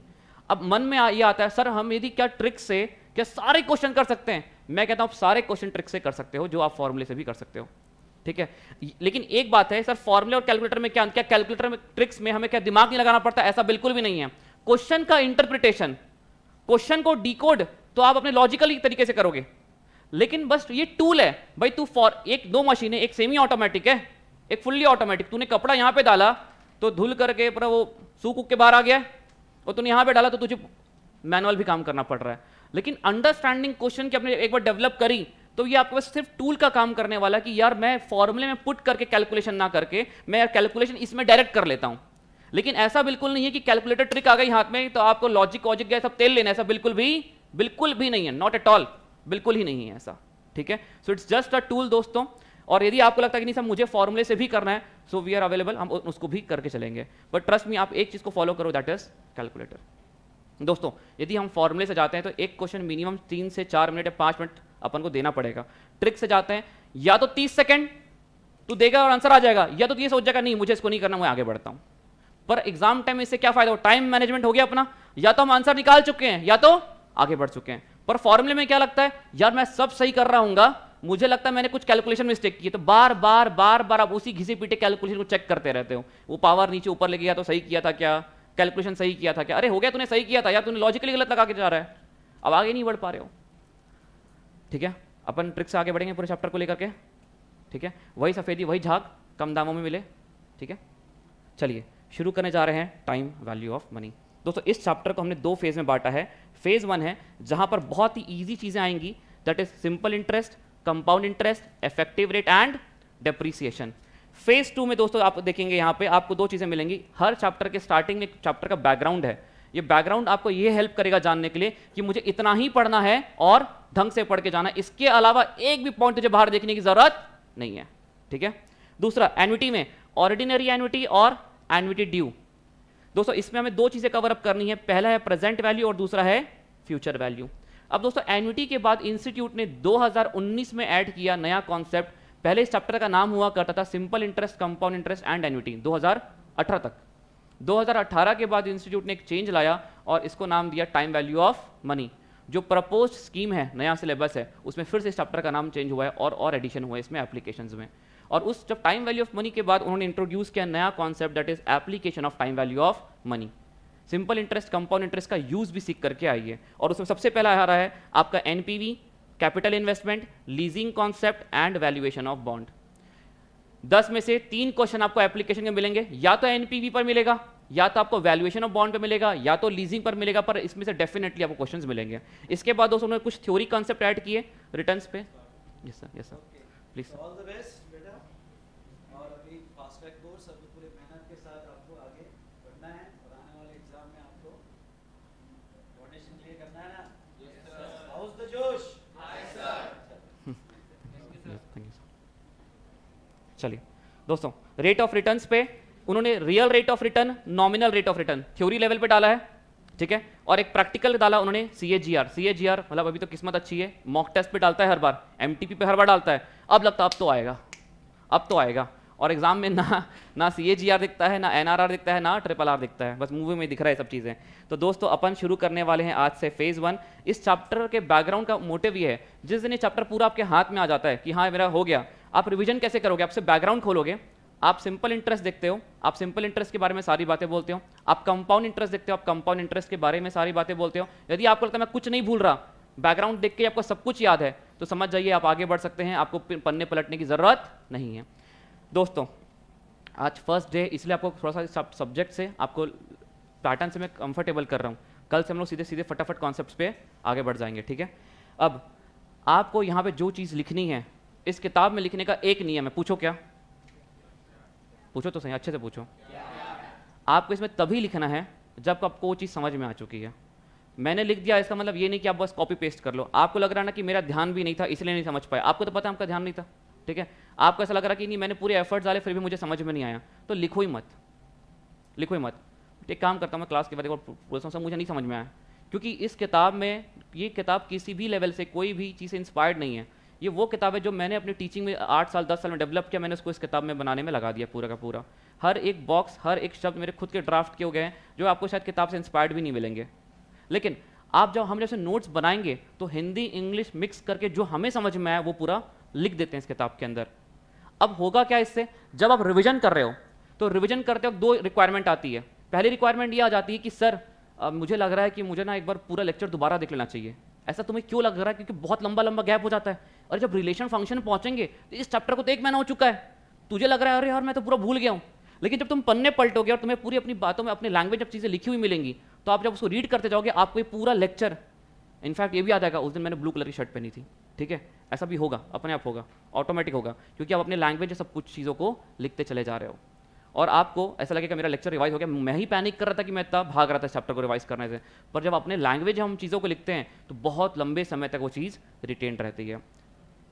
अब मन में ये आता है सर हम यदि क्या ट्रिक से क्या सारे क्वेश्चन कर सकते हैं मैं कहता हूं आप सारे क्वेश्चन ट्रिक से कर सकते हो जो आप फॉर्मूले से भी कर सकते हो ठीक है लेकिन एक बात है सर फॉर्मुले और कैलकुलेटर में क्या क्या कैलकुलेटर में ट्रिक्स में हमें क्या दिमाग नहीं लगाना पड़ता ऐसा बिल्कुल भी नहीं है क्वेश्चन का इंटरप्रिटेशन क्वेश्चन को डिकोड तो आप अपने लॉजिकली तरीके से करोगे लेकिन बस ये टूल है भाई तू फॉर एक दो मशीन है एक सेमी ऑटोमेटिक है एक फुल्ली ऑटोमेटिक तूने कपड़ा यहां पे डाला तो धुल करके पूरा वो सूख उख के बाहर आ गया और तूने यहां पे डाला तो तुझे मैनुअल भी काम करना पड़ रहा है लेकिन अंडरस्टैंडिंग क्वेश्चन की अपने एक बार डेवलप करी तो ये आपके पास सिर्फ टूल का काम करने वाला कि यार मैं फॉर्मूले में पुट करके कैलकुलेशन ना करके मैं कैलकुलेशन इसमें डायरेक्ट कर लेता हूं लेकिन ऐसा बिल्कुल नहीं है कि कैलकुलेटर ट्रिक आ गई हाथ में तो आपको लॉजिक वॉजिक गया सब तेल लेना ऐसा बिल्कुल भी बिल्कुल भी नहीं है नॉट एट ऑल बिल्कुल ही नहीं है ऐसा ठीक है so it's just a tool दोस्तों और यदि आपको लगता है कि नहीं सर मुझे फॉर्मूले से भी करना है सो वी आर अवेलेबल हम उसको भी करके चलेंगे बट ट्रस्ट मी आप एक चीज़ को फॉलो करो दैट इज कैलकुलेटर दोस्तों यदि हम फॉर्मूले से जाते हैं तो एक क्वेश्चन मिनिमम तीन से चार मिनट या पांच मिनट अपन को देना पड़ेगा ट्रिक से जाते हैं या तो तीस सेकेंड तू देगा और आंसर आ जाएगा या तो ये सोच जाएगा नहीं मुझे इसको नहीं करना मैं आगे बढ़ता हूं पर एग्जाम टाइम इससे क्या फायदा हो टाइम मैनेजमेंट हो गया अपना या तो हम आंसर निकाल चुके हैं या तो आगे बढ़ चुके हैं पर फॉर्मुले में क्या लगता है यार मैं सब सही कर रहा हूं मुझे लगता है मैंने कुछ कैलकुलेशन मिस्टेक की तो बार बार बार बार आप उसी घिसे पीटे कैलकुलेशन को चेक करते रहते हो वो पावर नीचे ऊपर ले गया तो सही किया था क्या कैलकुलेशन सही किया था क्या अरे हो गया तूने सही किया था यार तूने लॉजिकली गलत लगा के जा रहा है अब आगे नहीं बढ़ पा रहे हो ठीक है अपन ट्रिक्स आगे बढ़ेंगे पूरे चैप्टर को लेकर के ठीक है वही सफ़ेदी वही झाग कम दामों में मिले ठीक है चलिए शुरू करने जा रहे हैं टाइम वैल्यू ऑफ मनी दोस्तों इस चैप्टर को हमने दो फेज़ में बांटा है फेज़ वन है जहाँ पर बहुत ही ईजी चीज़ें आएंगी that is simple interest compound interest effective rate and depreciation phase two में दोस्तों आप देखेंगे यहाँ पे आपको दो चीज़ें मिलेंगी हर चैप्टर के स्टार्टिंग में चैप्टर का बैकग्राउंड है ये बैकग्राउंड आपको ये हेल्प करेगा जानने के लिए कि मुझे इतना ही पढ़ना है और ढंग से पढ़ के जाना इसके अलावा एक भी पॉइंट मुझे बाहर देखने की ज़रूरत नहीं है ठीक है दूसरा एनविटी में ऑर्डिनरी एनविटी और एनविटी ड्यू दोस्तों इसमें हमें दो चीज़ें कवर अप करनी है पहला है प्रेजेंट वैल्यू और दूसरा है फ्यूचर वैल्यू अब दोस्तों एनविटी के बाद इंस्टीट्यूट ने 2019 में ऐड किया नया कॉन्सेप्ट पहले इस चैप्टर का नाम हुआ करता था simple interest compound interest and annuity 2018 तक 2018 के बाद इंस्टीट्यूट ने एक चेंज लाया और इसको नाम दिया टाइम वैल्यू ऑफ मनी जो प्रपोज स्कीम है नया सिलेबस है उसमें फिर से इस चैप्टर का नाम चेंज हुआ है और और एडिशन हुआ है इसमें एप्लीकेशन में और उस जब टाइम वैल्यू ऑफ मनी के बाद उन्होंने इंट्रोड्यूस किया नया concept that is application of time value of money simple interest compound interest का यूज भी सीख करके आई है और उसमें सबसे पहला आ रहा है आपका NPV capital investment leasing concept and valuation of bond दस में से तीन क्वेश्चन आपको एप्लीकेशन के मिलेंगे या तो एनपीवी पर मिलेगा या तो आपको वैल्यूएशन ऑफ बॉन्ड पे मिलेगा या तो लीजिंग पर मिलेगा पर इसमें से डेफिनेटली आपको क्वेश्चंस मिलेंगे इसके बाद दोस्तों उन्होंने कुछ थ्योरी कॉन्सेप्ट ऐड किए रिटर्न्स पे yes sir yes sir please sir चलिए दोस्तों रेट ऑफ रिटर्न पे उन्होंने real rate of return nominal rate of return theory level पे डाला है ठीक है और एक प्रैक्टिकल डाला उन्होंने सीएजीआर सीएजीआर मतलब अभी तो किस्मत अच्छी है मॉक टेस्ट पे डालता है हर बार एमटीपी पे हर बार डालता है अब लगता है अब तो आएगा अब तो आएगा और एग्जाम में ना ना सीएजीआर दिखता है ना एनआरआर दिखता है ना ट्रिपल आर दिखता है बस मूवी में दिख रहा है सब चीज़ें तो दोस्तों अपन शुरू करने वाले हैं आज से फेज़ वन इस चैप्टर के बैकग्राउंड का मोटिव ये है जिस दिन ये चैप्टर पूरा आपके हाथ में आ जाता है कि हाँ मेरा हो गया आप रिविजन कैसे करोगे आपसे बैकग्राउंड खोलोगे आप सिंपल इंटरेस्ट देखते हो आप सिंपल इंटरेस्ट के बारे में सारी बातें बोलते हो आप कंपाउंड इंटरेस्ट देखते हो आप कंपाउंड इंटरेस्ट के बारे में सारी बातें बोलते हो यदि आपको लगता है मैं कुछ नहीं भूल रहा बैकग्राउंड देख के आपको सब कुछ याद है तो समझ जाइए आप आगे बढ़ सकते हैं आपको पन्ने पलटने की ज़रूरत नहीं है दोस्तों आज फर्स्ट डे इसलिए आपको थोड़ा सा सब्जेक्ट से आपको पैटर्न से मैं कंफर्टेबल कर रहा हूँ कल से हम लोग सीधे सीधे फटाफट कॉन्सेप्ट पे आगे बढ़ जाएंगे ठीक है अब आपको यहाँ पे जो चीज़ लिखनी है इस किताब में लिखने का एक नियम है पूछो क्या पूछो तो सही अच्छे से पूछो आपको इसमें तभी लिखना है जब आपको वो चीज़ समझ में आ चुकी है मैंने लिख दिया इसका मतलब ये नहीं कि आप बस कॉपी पेस्ट कर लो आपको लग रहा ना कि मेरा ध्यान भी नहीं था इसलिए नहीं समझ पाया आपको तो पता है आपका ध्यान नहीं था ठीक है आपको ऐसा लग रहा कि नहीं मैंने पूरे एफर्ट डाले फिर भी मुझे समझ में नहीं आया तो लिखो ही मत लिखो ही मत तो एक काम करता हूँ मैं क्लास के बाद एक बार पूछता हूँ मुझे नहीं समझ में आया क्योंकि इस किताब में ये किताब किसी भी लेवल से कोई भी चीज़ से इंस्पायर्ड नहीं है ये वो किताब है जो मैंने अपनी टीचिंग में आठ साल दस साल में डेवलप किया मैंने उसको इस किताब में बनाने में लगा दिया पूरा का पूरा हर एक बॉक्स हर एक शब्द मेरे खुद के ड्राफ्ट के हो गए हैं जो आपको शायद किताब से इंस्पायर्ड भी नहीं मिलेंगे लेकिन आप जब हम जैसे नोट्स बनाएंगे तो हिंदी इंग्लिश मिक्स करके जो हमें समझ में आया वो पूरा लिख देते हैं इस किताब के अंदर अब होगा क्या इससे जब आप रिविजन कर रहे हो तो रिविजन करते वक्त दो रिक्वायरमेंट आती है पहली रिक्वायरमेंट ये आ जाती है कि सर मुझे लग रहा है कि मुझे ना एक बार पूरा लेक्चर दोबारा देख लेना चाहिए ऐसा तुम्हें क्यों लग रहा है क्योंकि बहुत लंबा लंबा गैप हो जाता है और जब रिलेशन फंक्शन पहुंचेंगे तो इस चैप्टर को तो एक महीना हो चुका है तुझे लग रहा है अरे यार मैं तो पूरा भूल गया हूँ लेकिन जब तुम पन्ने पलटोगे और तुम्हें पूरी अपनी बातों में अपनी लैंग्वेज जब चीज़ें लिखी हुई मिलेंगी तो आप जब उसको रीड करते जाओगे आपको ये पूरा लेक्चर इनफैक्ट ये भी याद आएगा उस दिन मैंने ब्लू कलर की शर्ट पहनी थी ठीक है ऐसा भी होगा अपने आप होगा ऑटोमेटिक होगा क्योंकि आप अपने लैंग्वेज सब कुछ चीज़ों को लिखते चले जा रहे हो और आपको ऐसा लगेगा मेरा लेक्चर रिवाइज हो गया मैं ही पैनिक कर रहा था कि मैं इतना भाग रहा था चैप्टर को रिवाइज करने से पर जब अपने लैंग्वेज हम चीज़ों को लिखते हैं तो बहुत लंबे समय तक वो चीज़ रिटेन रहती है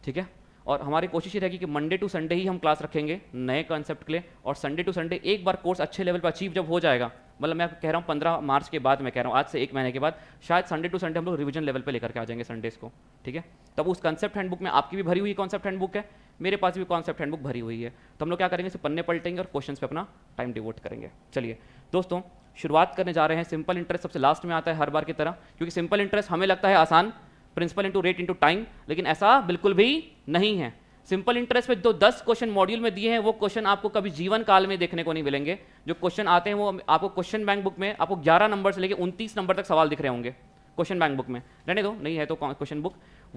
ठीक है और हमारी कोशिश ये रहेगी कि मंडे टू संडे ही हम क्लास रखेंगे नए कॉन्सेप्ट के लिए और संडे टू संडे एक बार कोर्स अच्छे लेवल पर अचीव जब हो जाएगा मतलब मैं कह रहा हूँ पंद्रह मार्च के बाद मैं कह रहा हूँ आज से एक महीने के बाद शायद संडे टू संडे हम लोग रिविजन लेवल पर लेकर के आ जाएंगे संडेज को ठीक है तब उस कॉन्सेप्ट हैंडबुक में आपकी भी भरी हुई कॉन्सेप्ट हैंडबुक है मेरे पास भी कॉन्सेप्ट हैंडबुक भरी हुई है तो हम लोग क्या करेंगे इसे पन्ने पलटेंगे और क्वेश्चन पे अपना टाइम डिवोट करेंगे चलिए दोस्तों शुरुआत करने जा रहे हैं सिंपल इंटरेस्ट सबसे लास्ट में आता है हर बार की तरह क्योंकि सिंपल इंटरेस्ट हमें लगता है आसान principal into rate into time लेकिन ऐसा बिल्कुल भी नहीं है सिंपल इंटरेस्ट में जो दस क्वेश्चन मॉड्यूल में दिए हैं वो क्वेश्चन आपको कभी जीवन काल में देखने को नहीं मिलेंगे जो क्वेश्चन आते हैं वो आपको क्वेश्चन बैंक बुक में आपको ग्यारह नंबर से लेकर उनतीस नंबर तक सवाल दिख रहे होंगे क्वेश्चन बैंक बुक में रहने दो नहीं है तो क्वेश्चन बुक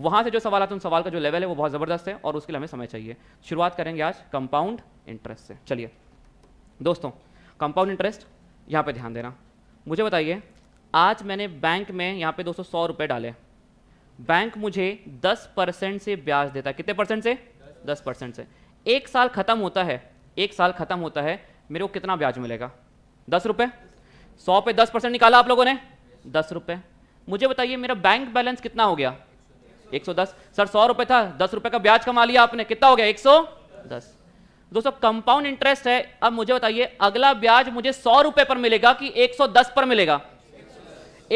वहाँ से जो सवाल आते हैं उन सवाल का जो लेवल है वो बहुत ज़बरदस्त है और उसके लिए हमें समय चाहिए शुरुआत करेंगे आज कंपाउंड इंटरेस्ट से चलिए दोस्तों कंपाउंड इंटरेस्ट यहाँ पर ध्यान देना मुझे बताइए आज मैंने बैंक में यहाँ पे दोस्तों सौ रुपये डाले बैंक मुझे दस परसेंट से ब्याज देता है कितने परसेंट से दस परसेंट से एक साल ख़त्म होता है एक साल ख़त्म होता है मेरे को कितना ब्याज मिलेगा दस रुपये सौ पे दस परसेंट निकाला आप लोगों ने दस रुपये मुझे बताइए मेरा बैंक बैलेंस कितना हो गया 110 सर सौ रुपए था दस रुपए का ब्याज कमा लिया आपने कितना हो गया 110 दोस्तों कंपाउंड इंटरेस्ट है अब मुझे बताइए अगला ब्याज मुझे सौ रुपए पर मिलेगा कि 110 पर मिलेगा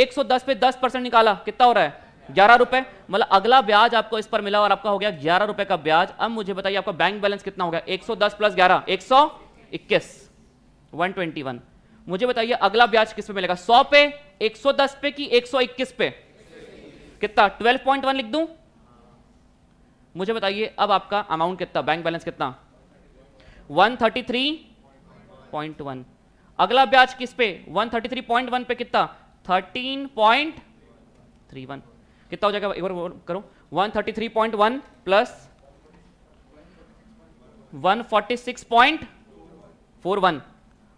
110 पे 10 परसेंट निकाला कितना हो रहा है ग्यारह रुपए मतलब अगला ब्याज आपको इस पर मिला और आपका हो गया ग्यारह रुपए का ब्याज अब मुझे बताइए आपका बैंक बैलेंस कितना हो गया एक सौ दस प्लस ग्यारह एक सौ इक्कीस वन ट्वेंटी वन मुझे बताइए अगला ब्याज किस पे मिलेगा सौ पे 110 पे कि 121 पे कितना 12.1 लिख दूं मुझे बताइए अब आपका अमाउंट कितना बैंक बैलेंस कितना 133.1 अगला ब्याज किस पे 133.1 पे कितना 13.31 कितना हो जाएगा एक बार करो 133.1 प्लस 146.41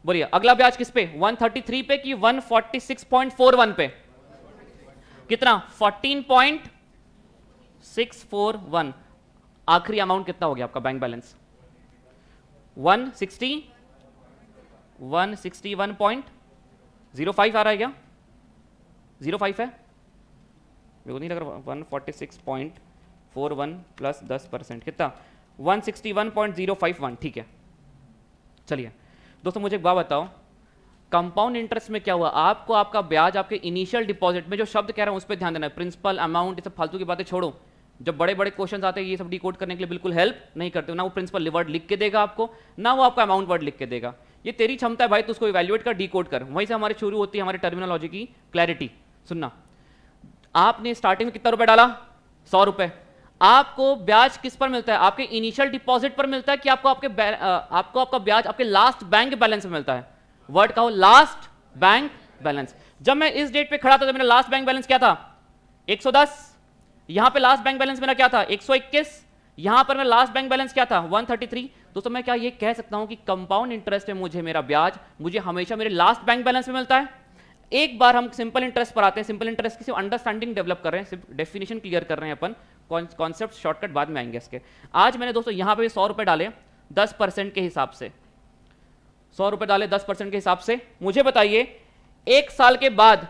बोलिए अगला ब्याज किस पे 133 पे कि 146.41 पे कितना 14.641 आखिरी अमाउंट कितना हो गया आपका बैंक बैलेंस 160 161.05 आ रहा है क्या 05 है मेरे को नहीं लग रहा 146.41 प्लस 10 परसेंट कितना 161.051 ठीक है चलिए दोस्तों मुझे एक बात बताओ कंपाउंड इंटरेस्ट में क्या हुआ आपको आपका ब्याज आपके इनिशियल डिपॉजिट में जो शब्द कह रहा हूँ उस पर ध्यान देना है प्रिंसिपल अमाउंट ये सब फालतू की बातें छोड़ो जब बड़े बड़े क्वेश्चन आते हैं ये सब डिकोड करने के लिए बिल्कुल हेल्प नहीं करते ना वो प्रिंसिपल वर्ड लिख के देगा आपको ना वो आपका अमाउंट वर्ड लिख के देगा ये तेरी क्षमता है भाई तो उसको इवेल्युएट कर डिकोड कर वहीं से हमारी शुरू होती है हमारी टर्मिनोलॉजी की क्लैरिटी सुनना आपने स्टार्टिंग में कितना रुपए डाला सौ रुपए आपको ब्याज किस पर मिलता है आपके इनिशियल डिपॉजिट पर मिलता है कि आपको आपके आपको आपका ब्याज आपके लास्ट बैंक बैलेंस मिलता है वर्ड का हो लास्ट बैंक बैलेंस जब मैं इस डेट पे खड़ा था तो मेरा लास्ट बैंक बैलेंस क्या था 110 यहां पर लास्ट बैंक बैलेंस मेरा क्या था 121 यहां पर मेरा लास्ट बैंक बैलेंस क्या था 133 दोस्तों मैं क्या ये कह सकता हूं कि कंपाउंड इंटरेस्ट में मुझे मेरा ब्याज मुझे हमेशा मेरे लास्ट बैंक बैलेंस में मिलता है एक बार हम सिंपल इंटरेस्ट पर आते हैं सिंपल इंटरेस्ट की सिर्फ अंडरस्टैंडिंग डेवलप कर रहे हैं सिर्फ डेफिनेशन क्लियर कर रहे हैं अपन कॉन्सेप्ट शॉर्टकट बाद में आएंगे इसके आज मैंने दोस्तों यहां पर सौ रुपए डाले दस परसेंट के हिसाब से सौ रुपए डाले दस परसेंट के हिसाब से मुझे बताइए एक साल के बाद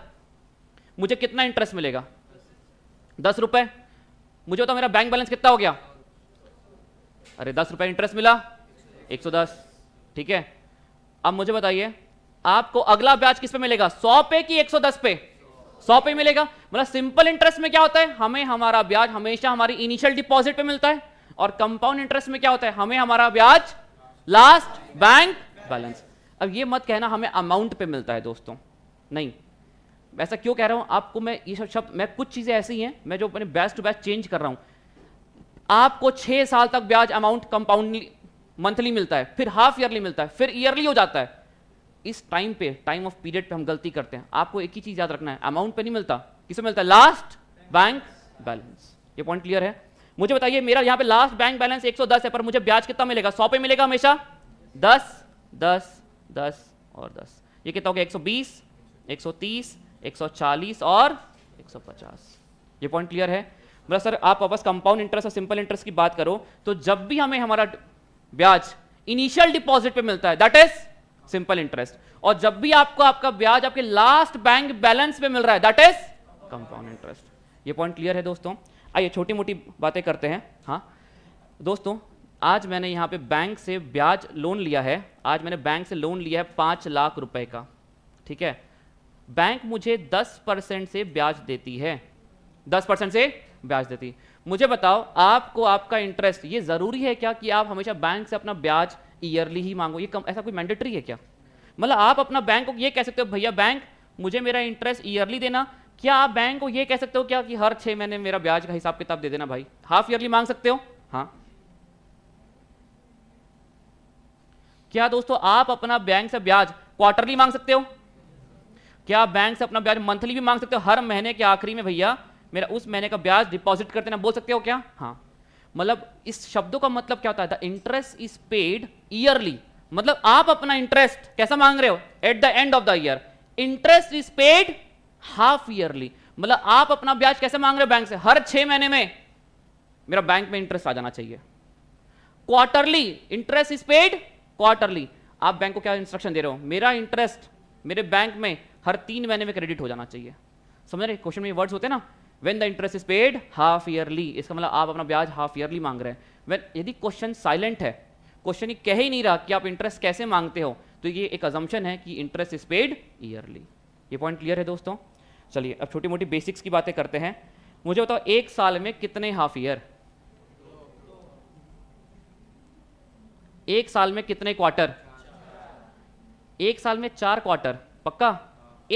मुझे कितना इंटरेस्ट मिलेगा दस रुपये मुझे बताओ मेरा बैंक बैलेंस कितना हो गया अरे दस रुपए इंटरेस्ट मिला एक सौ दस ठीक है अब मुझे बताइए आपको अगला ब्याज किस पे मिलेगा सौ पे की एक सौ दस पे सौ पे मिलेगा मतलब सिंपल इंटरेस्ट में क्या होता है हमें हमारा ब्याज हमेशा हमारी इनिशियल डिपॉजिट पे मिलता है और कंपाउंड इंटरेस्ट में क्या होता है हमें हमारा ब्याज लास्ट बैंक बैलेंस अब ये मत कहना हमें अमाउंट पे मिलता है दोस्तों नहीं ऐसा क्यों कह रहा हूं आपको मैं ये सब शब्द मैं कुछ चीजें ऐसी हैं मैं जो अपने बेस्ट टू बेस्ट चेंज कर रहा हूं आपको छह साल तक ब्याज अमाउंट कंपाउंड मंथली मिलता है फिर हाफ ईयरली मिलता है फिर ईयरली हो जाता है इस टाइम पे टाइम ऑफ पीरियड पे हम गलती करते हैं आपको एक ही चीज याद रखना है अमाउंट पे नहीं मिलता किसे मिलता है लास्ट बैंक बैलेंस ये पॉइंट क्लियर है मुझे बताइए मेरा यहाँ पे लास्ट बैंक बैलेंस 110 है पर मुझे ब्याज कितना मिलेगा सौ पे मिलेगा हमेशा दस दस दस और दस ये कहता हो गया एक सौ बीस एक सौ तीस एक सौ चालीस और एक सौ पचास ये पॉइंट क्लियर है मतलब सर आप वापस कंपाउंड इंटरेस्ट और सिंपल इंटरेस्ट की बात करो तो जब भी हमें हमारा ब्याज इनिशियल डिपॉजिट पे मिलता है दैट इज सिंपल इंटरेस्ट और जब भी आपको आपका ब्याज आपके लास्ट बैंक बैलेंस पे मिल रहा है दैट इज कंपाउंड इंटरेस्ट ये पॉइंट क्लियर है दोस्तों आइए छोटी मोटी बातें करते हैं हाँ दोस्तों आज मैंने यहाँ पे बैंक से ब्याज लोन लिया है आज मैंने बैंक से लोन लिया है पाँच लाख रुपए का ठीक है बैंक मुझे दस परसेंट से ब्याज देती है दस परसेंट से ब्याज देती मुझे बताओ आपको आपका इंटरेस्ट ये ज़रूरी है क्या कि आप हमेशा बैंक से अपना ब्याज ईयरली ही मांगो ये कम ऐसा कोई मैंडेटरी है क्या मतलब आप अपना बैंक को ये कह सकते हो भैया बैंक मुझे मेरा इंटरेस्ट ईयरली देना क्या आप बैंक को ये कह सकते हो क्या कि हर छह महीने मेरा ब्याज का हिसाब किताब दे देना भाई हाफ ईयरली मांग सकते हो हाँ क्या दोस्तों आप अपना बैंक से ब्याज क्वार्टरली मांग सकते हो क्या बैंक से अपना ब्याज मंथली भी मांग सकते हो हर महीने के आखिरी में भैया मेरा उस महीने का ब्याज डिपॉजिट करते ना बोल सकते हो क्या हाँ मतलब इस शब्दों का मतलब क्या होता है इंटरेस्ट इज पेड ईयरली मतलब आप अपना इंटरेस्ट कैसा मांग रहे हो at the end of the year interest is paid half yearly मतलब आप अपना ब्याज कैसे मांग रहे हो बैंक से हर छह महीने में मेरा बैंक में इंटरेस्ट आ जाना चाहिए quarterly interest is paid quarterly आप बैंक को क्या इंस्ट्रक्शन दे रहे हो मेरा इंटरेस्ट मेरे बैंक में हर तीन महीने में क्रेडिट हो जाना चाहिए समझ रहे क्वेश्चन में वर्ड्स होते हैं ना when the interest is paid half yearly इसका मतलब आप अपना ब्याज हाफ ईयरली मांग रहे हैं वेन यदि क्वेश्चन साइलेंट है क्वेश्चन ये कह ही नहीं रहा कि आप इंटरेस्ट कैसे मांगते हो तो ये एक अजम्पन है कि इंटरेस्ट इज पेड ईयरली ये पॉइंट क्लियर है दोस्तों चलिए अब छोटी मोटी बेसिक्स की बातें करते हैं मुझे बताओ एक साल में कितने हाफ ईयर एक साल में कितने क्वार्टर एक साल में चार क्वार्टर पक्का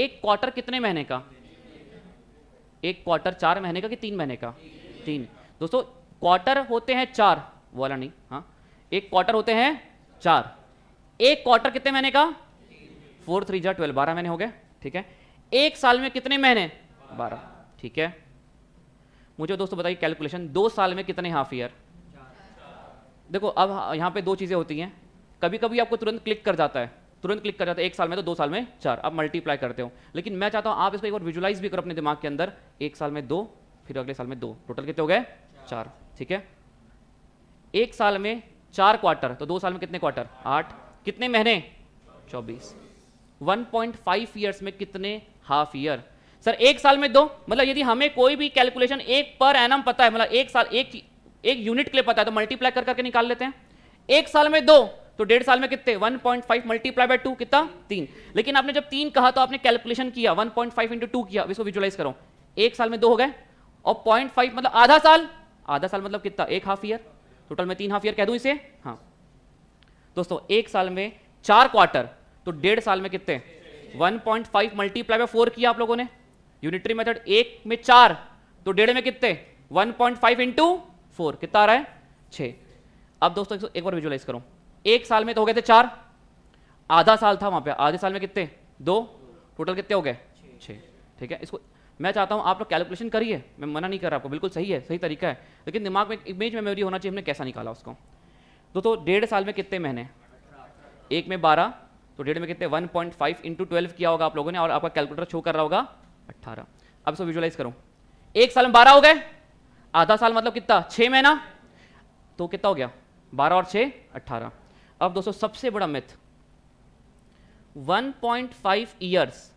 एक क्वार्टर कितने महीने का एक क्वार्टर चार महीने का कि तीन महीने का तीन दोस्तों क्वार्टर होते हैं चार वाला नहीं हाँ एक क्वार्टर होते हैं चार एक क्वार्टर कितने महीने का फोर थ्री जा ट्वेल्व बारह महीने हो गए ठीक है एक साल में कितने महीने बारह ठीक है मुझे दोस्तों बताइए कैलकुलेशन दो साल में कितने हाफ ईयर देखो अब यहां पे दो चीज़ें होती हैं कभी कभी आपको तुरंत क्लिक कर जाता है तुरंत क्लिक कर जाता है एक साल में तो दो साल में चार अब मल्टीप्लाई करते हो लेकिन मैं चाहता हूं आप इसको एक बार विजुलाइज भी करो अपने दिमाग के अंदर एक साल में दो फिर अगले साल में दो टोटल कितने हो गए चार ठीक है एक साल में चार क्वार्टर तो दो साल में कितने क्वार्टर आठ कितने महीने चौबीस वन पॉइंट फाइव ईयर्स में कितने हाफ ईयर सर एक साल में दो मतलब यदि हमें कोई भी कैलकुलेशन एक पर एनम पता है मतलब एक साल एक एक यूनिट के लिए पता है तो मल्टीप्लाई कर करके निकाल लेते हैं एक साल में दो तो डेढ़ साल में कितने 1.5 point five multiply by two कितना तीन लेकिन आपने जब तीन कहा तो आपने कैलकुलेशन किया 1.5 पॉइंट फाइव इंटू टू किया इसको विजुअलाइज करो एक साल में दो हो गए और पॉइंट फाइव मतलब आधा साल आधा साल मतलब कितना एक हाफ ईयर टोटल मैं तीन हाफ ईयर कह दूं इसे हाँ दोस्तों एक साल में चार क्वार्टर तो डेढ़ साल में कितने 1.5 point five multiply by four किया आप लोगों ने यूनिटरी मेथड एक में चार तो डेढ़ में कितने 1.5 पॉइंट फाइव इंटू फोर कितना आ रहा है छ अब दोस्तों एक बार विजुअलाइज करो एक साल में तो हो गए थे चार आधा साल था वहां पे आधे साल में कितने दो टोटल कितने हो गए छ ठीक है इसको मैं चाहता हूँ आप लोग कैलकुलेशन करिए मैं मना नहीं कर रहा आपको बिल्कुल सही है सही तरीका है लेकिन दिमाग में इमेज मेमोरी होना चाहिए हमने कैसा निकाला उसको तो डेढ़ साल में कितने महीने एक में बारह तो डेढ़ में कितने one point five into twelve किया होगा आप लोगों ने और आपका कैलकुलेटर शो कर रहा होगा अट्ठारह अब इसको विजुअलाइज करूँ एक साल में बारह हो गए आधा साल मतलब कितना छः महीना तो कितना हो गया बारह और छः अट्ठारह अब दोस्तों सबसे बड़ा myth one point five years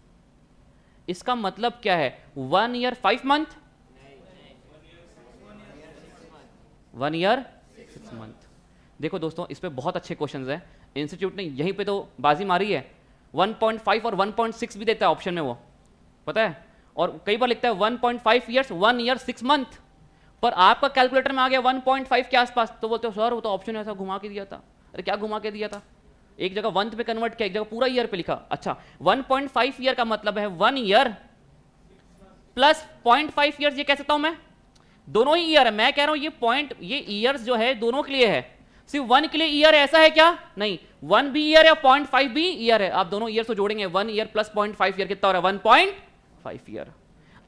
इसका मतलब क्या है one year five month one year six month देखो दोस्तों इस पर बहुत अच्छे क्वेश्चन हैं इंस्टीट्यूट ने यहीं पे तो बाजी मारी है 1.5 और 1.6 भी देता है ऑप्शन में वो पता है और कई बार लिखता है 1.5 point years one year six month पर आपका कैलकुलेटर में आ गया 1.5 के आसपास तो बोलते हो सर वो तो ऑप्शन ऐसा घुमा के दिया था अरे क्या घुमा के दिया था एक जगह वंथ पे कन्वर्ट किया एक जगह पूरा ईयर पे लिखा अच्छा 1.5 ईयर का मतलब है one year plus point five years ये कह सकता हूं मैं दोनों ही ईयर है मैं कह रहा हूं ये पॉइंट ये ईयर्स जो है दोनों के लिए है सिर्फ वन के लिए ईयर ऐसा है क्या नहीं वन भी ईयर है पॉइंट फाइव भी ईयर है आप दोनों ईयर को तो जोड़ेंगे one year plus point five year कितना वन पॉइंट फाइव ईयर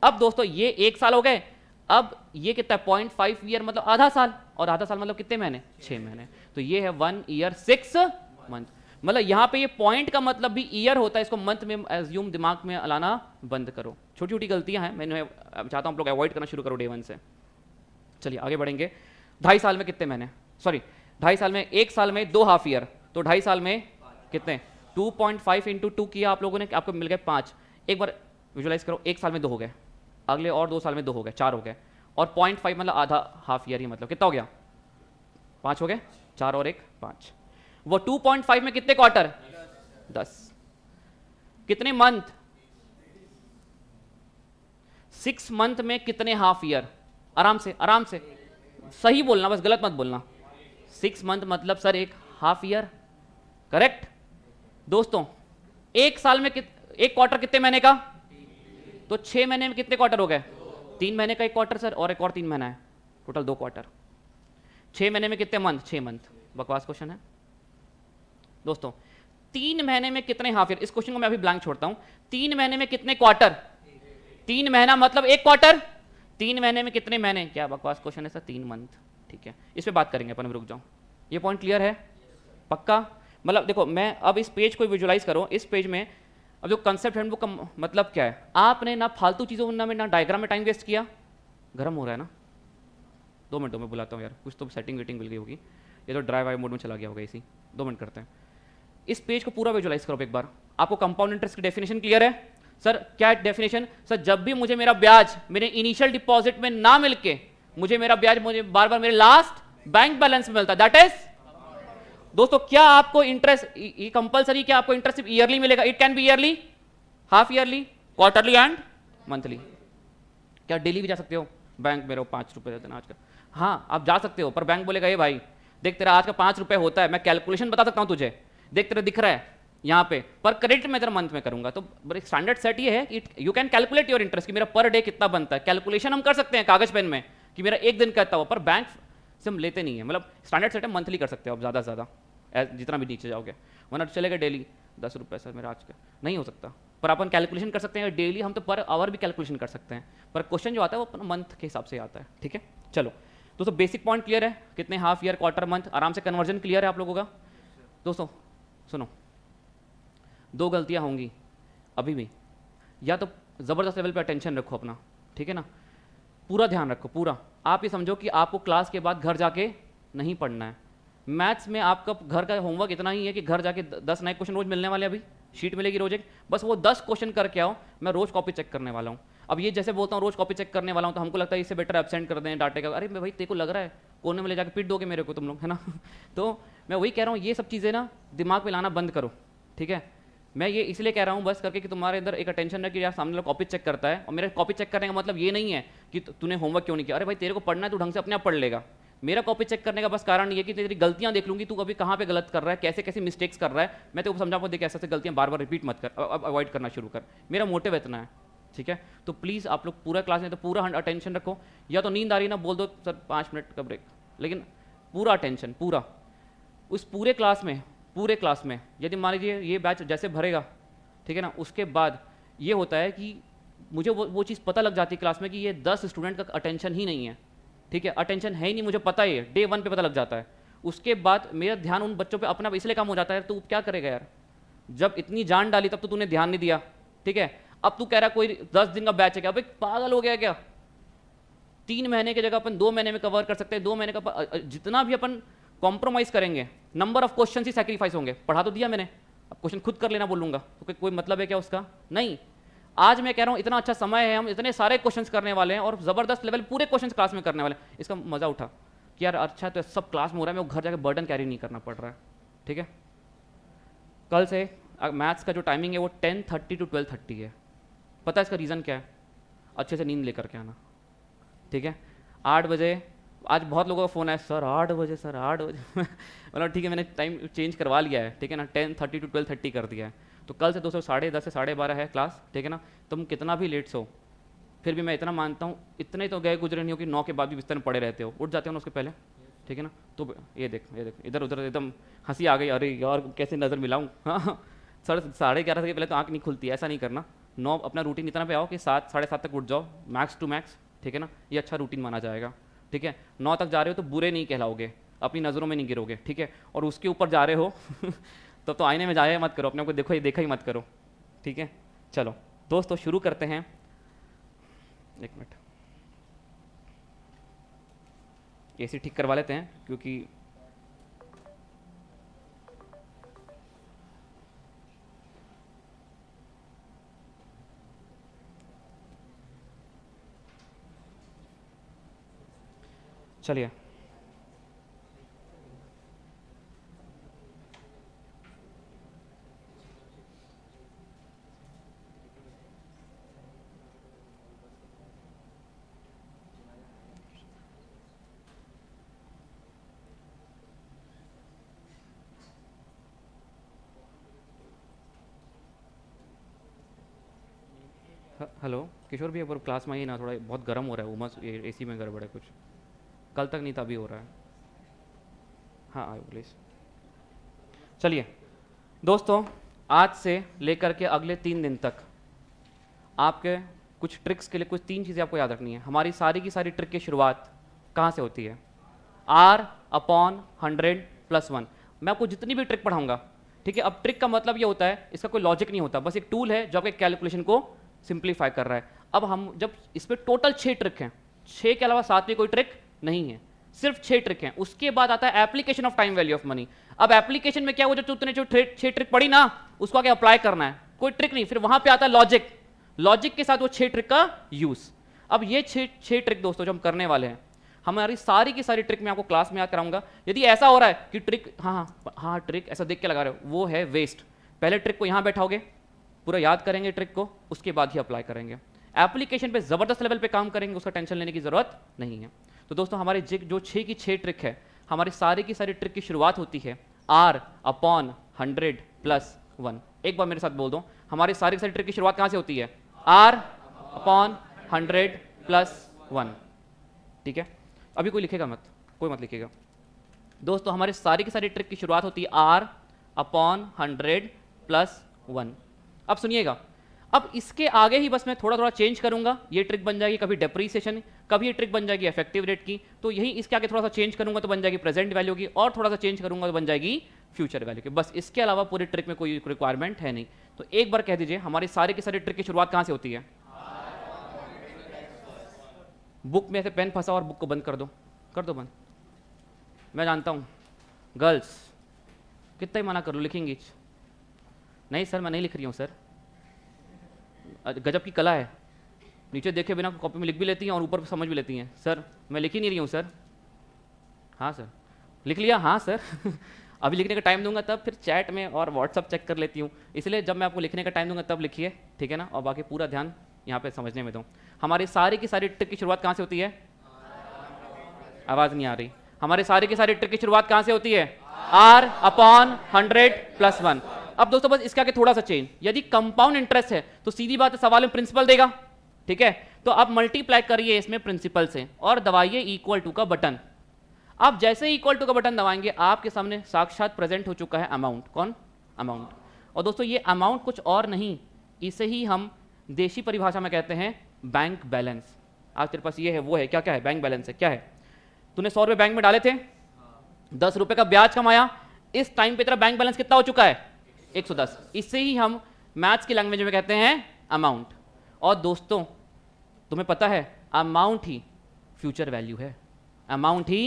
अब दोस्तों ये एक साल हो गए अब ये कितना पॉइंट फाइव ईयर मतलब आधा साल और आधा साल मतलब कितने महीने छह महीने तो ये है वन ईयर सिक्स मंथ मतलब यहाँ पे ये पॉइंट का मतलब भी ईयर होता है इसको मंथ में एज्यूम दिमाग में लाना बंद करो छोटी छोटी गलतियां हैं मैं चाहता हूँ आप लोग अवॉइड करना शुरू करो डे वन से चलिए आगे बढ़ेंगे ढाई साल में कितने महीने सॉरी ढाई साल में एक साल में दो हाफ ईयर तो ढाई साल में कितने two point five into two किया आप लोगों ने आपको मिल गए पाँच एक बार विजुलाइज करो एक साल में दो हो गए अगले और दो साल में दो हो गए चार हो गए और पॉइंट फाइव मतलब आधा हाफ ईयर ही मतलब कितना हो गया पाँच हो गए चार और एक पाँच वो 2.5 में कितने क्वार्टर दस कितने मंथ सिक्स मंथ में कितने हाफ ईयर आराम से आराम से सही बोलना बस गलत मत बोलना सिक्स मंथ मतलब सर एक हाफ ईयर करेक्ट दोस्तों एक साल में कित, एक क्वार्टर कितने महीने का तो छह महीने में कितने क्वार्टर हो गए तीन महीने का एक क्वार्टर सर और एक और तीन महीना है टोटल दो क्वार्टर छह महीने में कितने मंथ छह मंथ बकवास क्वेश्चन है दोस्तों तीन महीने में कितने हाफ ईयर इस क्वेश्चन को मैं अभी ब्लैंक छोड़ता हूं तीन महीने में कितने क्वार्टर तीन महीना मतलब एक क्वार्टर तीन महीने में कितने महीने क्या बकवास क्वेश्चन है सर तीन मंथ ठीक है इस पर बात करेंगे अपन रुक जाऊं ये पॉइंट क्लियर है पक्का मतलब देखो मैं अब इस पेज को विजुलाइज करूँ इस पेज में अब जो कंसेप्ट हैंडबुक का मतलब क्या है आपने ना फालतू चीज़ों में ना डायग्राम में टाइम वेस्ट किया गर्म हो रहा है ना दो मिनटों में बुलाता हूँ यार कुछ तो सेटिंग वेटिंग मिल गई होगी ये तो ड्राइव आई मोड में चला गया होगा इसी दो मिनट करते हैं इस पेज को पूरा विजुलाइज करो एक बार आपको कंपाउंड इंटरेस्ट की डेफिनेशन क्लियर है सर क्या डेफिनेशन सर जब भी मुझे मेरा ब्याज मेरे इनिशियल डिपॉजिट में ना मिलके मुझे मेरा ब्याज मुझे बार बार मेरे लास्ट बैंक बैलेंस में मिलता दैट इज दोस्तों क्या आपको इंटरेस्ट ये कंपलसरी क्या आपको इंटरेस्ट सिर्फ ईयरली मिलेगा it can be yearly half yearly quarterly and monthly क्या डेली भी जा सकते हो बैंक मेरे पांच रुपए देते आज का हाँ आप जा सकते हो पर बैंक बोलेगा ये भाई देख तेरा आज का पांच रुपए होता है मैं कैलकुलेशन बता सकता हूँ तुझे देख रहे दिख रहा है यहाँ पे पर क्रेडिट मैं मंथ में करूंगा तो स्टैंडर्ड सेट ये है कि you can calculate your interest कि मेरा पर डे कितना बनता है कैलकुलेशन हम कर सकते हैं कागज पेन में कि मेरा एक दिन का हुआ पर बैंक से हम लेते नहीं मतलब है मतलब स्टैंडर्ड सेट है मंथली कर सकते हो आप ज़्यादा से ज़्यादा जितना भी नीचे जाओगे वरना चलेगा डेली दस रुपये सर मेरा आज का नहीं हो सकता पर अपन कैलकुलेशन कर सकते हैं डेली हम तो पर आवर भी कैलकुलेशन कर सकते हैं पर क्वेश्चन जो आता है वो अपना मंथ के हिसाब से आता है ठीक है चलो दोस्तों बेसिक पॉइंट क्लियर है कितने हाफ ईयर क्वार्टर मंथ आराम से कन्वर्जन क्लियर है आप लोगों का दोस्तों सुनो दो गलतियाँ होंगी अभी भी या तो ज़बरदस्त लेवल पर अटेंशन रखो अपना ठीक है ना पूरा ध्यान रखो पूरा आप ये समझो कि आपको क्लास के बाद घर जाके नहीं पढ़ना है मैथ्स में आपका घर का होमवर्क इतना ही है कि घर जाके दस नए क्वेश्चन रोज मिलने वाले अभी शीट मिलेगी रोज एक बस वो दस क्वेश्चन करके आओ मैं रोज़ कॉपी चेक करने वाला हूँ अब ये जैसे बोलता हूँ रोज़ कॉपी चेक करने वाला हूँ तो हमको लगता है इससे बेटर एबसेंट कर दें डाटे का अरे भाई तेरे को लग रहा है कोने में ले जाकर पीट दोगे मेरे को तुम लोग है ना तो मैं वही कह रहा हूँ ये सब चीज़ें ना दिमाग में लाना बंद करो ठीक है मैं ये इसलिए कह रहा हूँ बस करके कि तुम्हारे इधर एक अटेंशन है कि यार सामने लोग कॉपी चेक करता है और मेरा कॉपी चेक करने का मतलब ये नहीं है कि तूने होमवर्क क्यों नहीं किया अरे भाई तेरे को पढ़ना है तो ढंग से अपने आप पढ़ लेगा मेरा कॉपी चेक करने का बस कारण ये कि तेरी गलतियां देख लूंगी तू कभी कहाँ पे गलत कर रहा है कैसे कैसे मिस्टेक्स कर रहा है मैं तेरे को पाऊँ देख ऐसे गलतियां बार बार रिपीट मत कर अब अवॉइड करना शुरू कर मेरा मोटिव इतना है ठीक है तो प्लीज़ आप लोग पूरा क्लास में तो पूरा अटेंशन रखो या तो नींद आ रही ना बोल दो सर पाँच मिनट का ब्रेक लेकिन पूरा अटेंशन पूरा उस पूरे क्लास में पूरे क्लास में यदि मान लीजिए ये बैच जैसे भरेगा ठीक है ना उसके बाद ये होता है कि मुझे वो वो चीज़ पता लग जाती है क्लास में कि ये दस स्टूडेंट का अटेंशन ही नहीं है ठीक है अटेंशन है ही नहीं मुझे पता ही है डे वन पे पता लग जाता है उसके बाद मेरा ध्यान उन बच्चों पे अपना इसलिए कम हो जाता है तो क्या करेगा यार जब इतनी जान डाली तब तो तूने ध्यान नहीं दिया ठीक है अब तू कह रहा कोई दस दिन का बैच है क्या अबे पागल हो गया क्या तीन महीने की जगह अपन दो महीने में कवर कर सकते हैं दो महीने का जितना भी अपन कॉम्प्रोमाइज़ करेंगे नंबर ऑफ क्वेश्चन ही सेक्रीफाइस होंगे पढ़ा तो दिया मैंने अब क्वेश्चन खुद कर लेना बोलूँगा तो कोई मतलब है क्या उसका नहीं आज मैं कह रहा हूँ इतना अच्छा समय है हम इतने सारे क्वेश्चन करने वाले हैं और ज़बरदस्त लेवल पूरे क्वेश्चन क्लास में करने वाले हैं इसका मज़ा उठा कि यार अच्छा तो सब क्लास में हो रहा है मैं घर जाकर बर्डन कैरी नहीं करना पड़ रहा है ठीक है कल से मैथ्स का जो टाइमिंग है वो ten thirty to twelve thirty है पता है इसका रीज़न क्या है अच्छे से नींद लेकर के आना ठीक है आठ बजे आज बहुत लोगों का फ़ोन आया सर आठ बजे सर आठ बजे मतलब ठीक है मैंने टाइम चेंज करवा लिया है ठीक है ना ten thirty to twelve thirty कर दिया है तो कल से दो सौ साढ़े दस से साढ़े बारह है क्लास ठीक है ना तुम कितना भी लेट सो फिर भी मैं इतना मानता हूँ इतने तो गए गुजरे नहीं हो कि नौ के बाद भी बिस्तर में पड़े रहते हो उठ जाते हो ना उसके पहले ठीक है ना तो ये देख ये देख इधर उधर एकदम हंसी आ गई अरे यार कैसे नज़र मिलाऊँ हाँ सर साढ़े ग्यारह से पहले तो आँख नहीं खुलती ऐसा नहीं करना नौ अपना रूटीन इतना पे आओ कि सात साढ़े सात तक उठ जाओ मैक्स टू मैक्स ठीक है ना ये अच्छा रूटीन माना जाएगा ठीक है नौ तक जा रहे हो तो बुरे नहीं कहलाओगे अपनी नज़रों में नहीं गिरोगे ठीक है और उसके ऊपर जा रहे हो तो तो आईने में जाया मत करो अपने को देखो ही देखा ही मत करो ठीक है चलो दोस्तों शुरू करते हैं एक मिनट ए ठीक करवा लेते हैं क्योंकि चलिए हेलो किशोर भी अब क्लास में ही ना थोड़ा बहुत गर्म हो रहा है उमस ए सी में गड़बड़ है कुछ कल तक नहीं था अभी हो रहा है हाँ आयो प्लीज़ चलिए दोस्तों आज से लेकर के अगले तीन दिन तक आपके कुछ ट्रिक्स के लिए कुछ तीन चीज़ें आपको याद रखनी है हमारी सारी की सारी ट्रिक की शुरुआत कहाँ से होती है R upon hundred plus one मैं आपको जितनी भी ट्रिक पढ़ाऊंगा ठीक है अब ट्रिक का मतलब ये होता है इसका कोई लॉजिक नहीं होता बस एक टूल है जो आपके कैलकुलेशन को सिंप्लीफाई कर रहा है अब हम जब इस पर टोटल छः ट्रिक हैं छः के अलावा सात में कोई ट्रिक नहीं है सिर्फ छह ट्रिक हैं उसके बाद आता है application of time value of money अब एप्लीकेशन में क्या हुआ जो तूने जो छह ट्रिक पड़ी ना उसको आगे अप्लाई करना है कोई ट्रिक नहीं फिर वहां पे आता है लॉजिक लॉजिक के साथ वो छह ट्रिक का यूज अब ये छह छह ट्रिक दोस्तों जो हम करने वाले हैं हमारी सारी की सारी ट्रिक मैं आपको क्लास में याद कराऊंगा यदि ऐसा हो रहा है कि ट्रिक हाँ हाँ हाँ ट्रिक ऐसा देख के लगा रहे हो वो है वेस्ट पहले ट्रिक को यहाँ बैठाओगे पूरा याद करेंगे ट्रिक को उसके बाद ही अप्लाई करेंगे एप्लीकेशन पे ज़बरदस्त लेवल पे काम करेंगे उसका टेंशन लेने की ज़रूरत नहीं है तो दोस्तों हमारे जो छः की छः ट्रिक है हमारे सारे की सारी ट्रिक की शुरुआत होती है R upon hundred plus one एक बार मेरे साथ बोल दो हमारे सारे की सारी ट्रिक की शुरुआत कहाँ से होती है R upon hundred plus one ठीक है अभी कोई लिखेगा मत कोई मत लिखेगा दोस्तों हमारे सारी की सारी ट्रिक की शुरुआत होती है R upon hundred plus one अब सुनिएगा अब इसके आगे ही बस मैं थोड़ा थोड़ा चेंज करूंगा ये ट्रिक बन जाएगी कभी डेप्रीसिएशन कभी ये ट्रिक बन जाएगी इफेक्टिव रेट की तो यही इसके आगे थोड़ा सा चेंज करूंगा तो बन जाएगी प्रेजेंट वैल्यू की और थोड़ा सा चेंज करूंगा तो बन जाएगी फ्यूचर वैल्यू की बस इसके अलावा पूरी ट्रिक में कोई रिक्वायरमेंट है नहीं तो एक बार कह दीजिए हमारे सारे के सारे ट्रिक की शुरुआत कहाँ से होती है बुक में ऐसे पेन फंसा और बुक को बंद कर दो कर दो बंद मैं जानता हूँ गर्ल्स कितना ही मना कर लो लिखेंगी नहीं सर मैं नहीं लिख रही हूँ सर गजब की कला है नीचे देखे बिना कॉपी में लिख भी लेती हैं और ऊपर समझ भी लेती हैं सर मैं लिख ही नहीं रही हूँ सर हाँ सर लिख लिया हाँ सर अभी लिखने का टाइम दूंगा तब फिर चैट में और व्हाट्सअप चेक कर लेती हूँ इसलिए जब मैं आपको लिखने का टाइम दूंगा तब लिखिए ठीक है ना और बाकी पूरा ध्यान यहाँ पे समझने में दूँ हमारी सारी की सारी ट्रिक की शुरुआत कहाँ से होती है आवाज़ नहीं आ रही हमारे सारे की सारी ट्रिक की शुरुआत कहाँ से होती है R upon hundred plus one अब दोस्तों बस इसका के थोड़ा सा चेंज यदि कंपाउंड इंटरेस्ट है तो सीधी बात है सवाल में प्रिंसिपल देगा ठीक है तो आप मल्टीप्लाई करिए इसमें प्रिंसिपल से और दबाइए इक्वल टू का बटन आप जैसे इक्वल टू का बटन दबाएंगे आपके सामने साक्षात प्रेजेंट हो चुका है अमाउंट कौन अमाउंट और दोस्तों ये अमाउंट कुछ और नहीं इसे ही हम देशी परिभाषा में कहते हैं बैंक बैलेंस आज तेरे पास ये है वो है क्या क्या है बैंक बैलेंस है क्या है तूने सौ रुपये बैंक में डाले थे दस रुपये का ब्याज कमाया इस टाइम पे तेरा बैंक बैलेंस कितना हो चुका है 110 इससे ही हम मैथ्स की लैंग्वेज में कहते हैं अमाउंट और दोस्तों तुम्हें पता है अमाउंट ही फ्यूचर वैल्यू है अमाउंट ही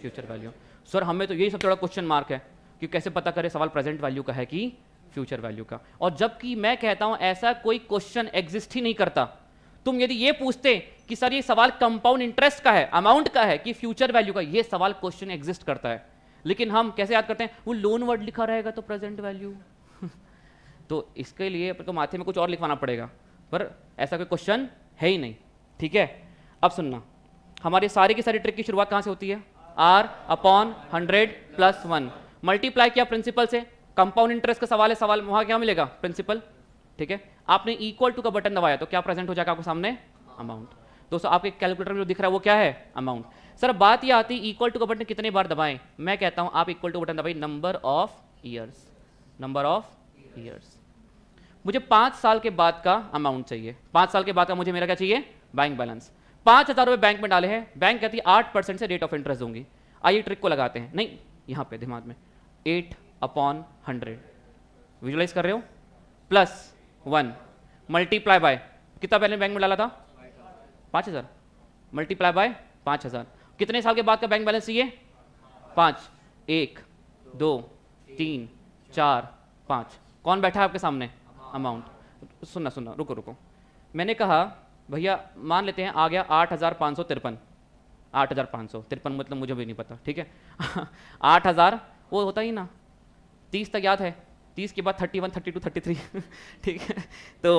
फ्यूचर वैल्यू सर हमें तो यही सब थोड़ा क्वेश्चन मार्क है कि कैसे पता करें सवाल प्रेजेंट वैल्यू का है कि फ्यूचर वैल्यू का और जबकि मैं कहता हूं ऐसा कोई क्वेश्चन एग्जिस्ट ही नहीं करता तुम यदि ये पूछते कि सर ये सवाल कंपाउंड इंटरेस्ट का है अमाउंट का है कि फ्यूचर वैल्यू का ये सवाल क्वेश्चन एग्जिस्ट करता है लेकिन हम कैसे याद करते हैं वो लोन वर्ड लिखा रहेगा तो प्रेजेंट वैल्यू तो इसके लिए अपने को माथे में कुछ और लिखवाना पड़ेगा पर ऐसा कोई क्वेश्चन है ही नहीं ठीक है अब सुनना हमारी सारी की सारी ट्रिक की शुरुआत कहाँ से होती है R upon hundred plus one multiply किया प्रिंसिपल से कंपाउंड इंटरेस्ट का सवाल है सवाल वहाँ क्या मिलेगा प्रिंसिपल ठीक है आपने इक्वल टू का बटन दबाया तो क्या प्रेजेंट हो जाएगा आपको सामने अमाउंट दोस्तों आपके कैलकुलेटर में जो दिख रहा है वो क्या है अमाउंट सर बात यह आती है इक्वल टू का बटन कितने बार दबाएं मैं कहता हूँ आप इक्वल टू बटन दबाई number of years number of years मुझे पाँच साल के बाद का अमाउंट चाहिए पाँच साल के बाद का मुझे मेरा क्या चाहिए बैंक बैलेंस पाँच हज़ार रुपए बैंक में डाले हैं बैंक कहती है आठ परसेंट से रेट ऑफ इंटरेस्ट दूंगी आइए ट्रिक को लगाते हैं नहीं यहाँ पे दिमाग में एट अपॉन हंड्रेड विजुलाइज कर रहे हो प्लस वन मल्टीप्लाई बाय कितना पहले बैंक में डाला था पाँच हज़ार मल्टीप्लाई बाय पाँच हज़ार कितने साल के बाद का बैंक बैलेंस चाहिए पाँच एक दो तीन चार पाँच कौन बैठा है आपके सामने अमाउंट सुनना सुनना रुको रुको मैंने कहा भैया मान लेते हैं आ गया आठ हज़ार पाँच सौ तिरपन आठ हज़ार पाँच सौ तिरपन मतलब मुझे भी नहीं पता ठीक है आठ हज़ार वो होता ही ना तीस तक याद है तीस के बाद thirty one thirty two thirty three ठीक है तो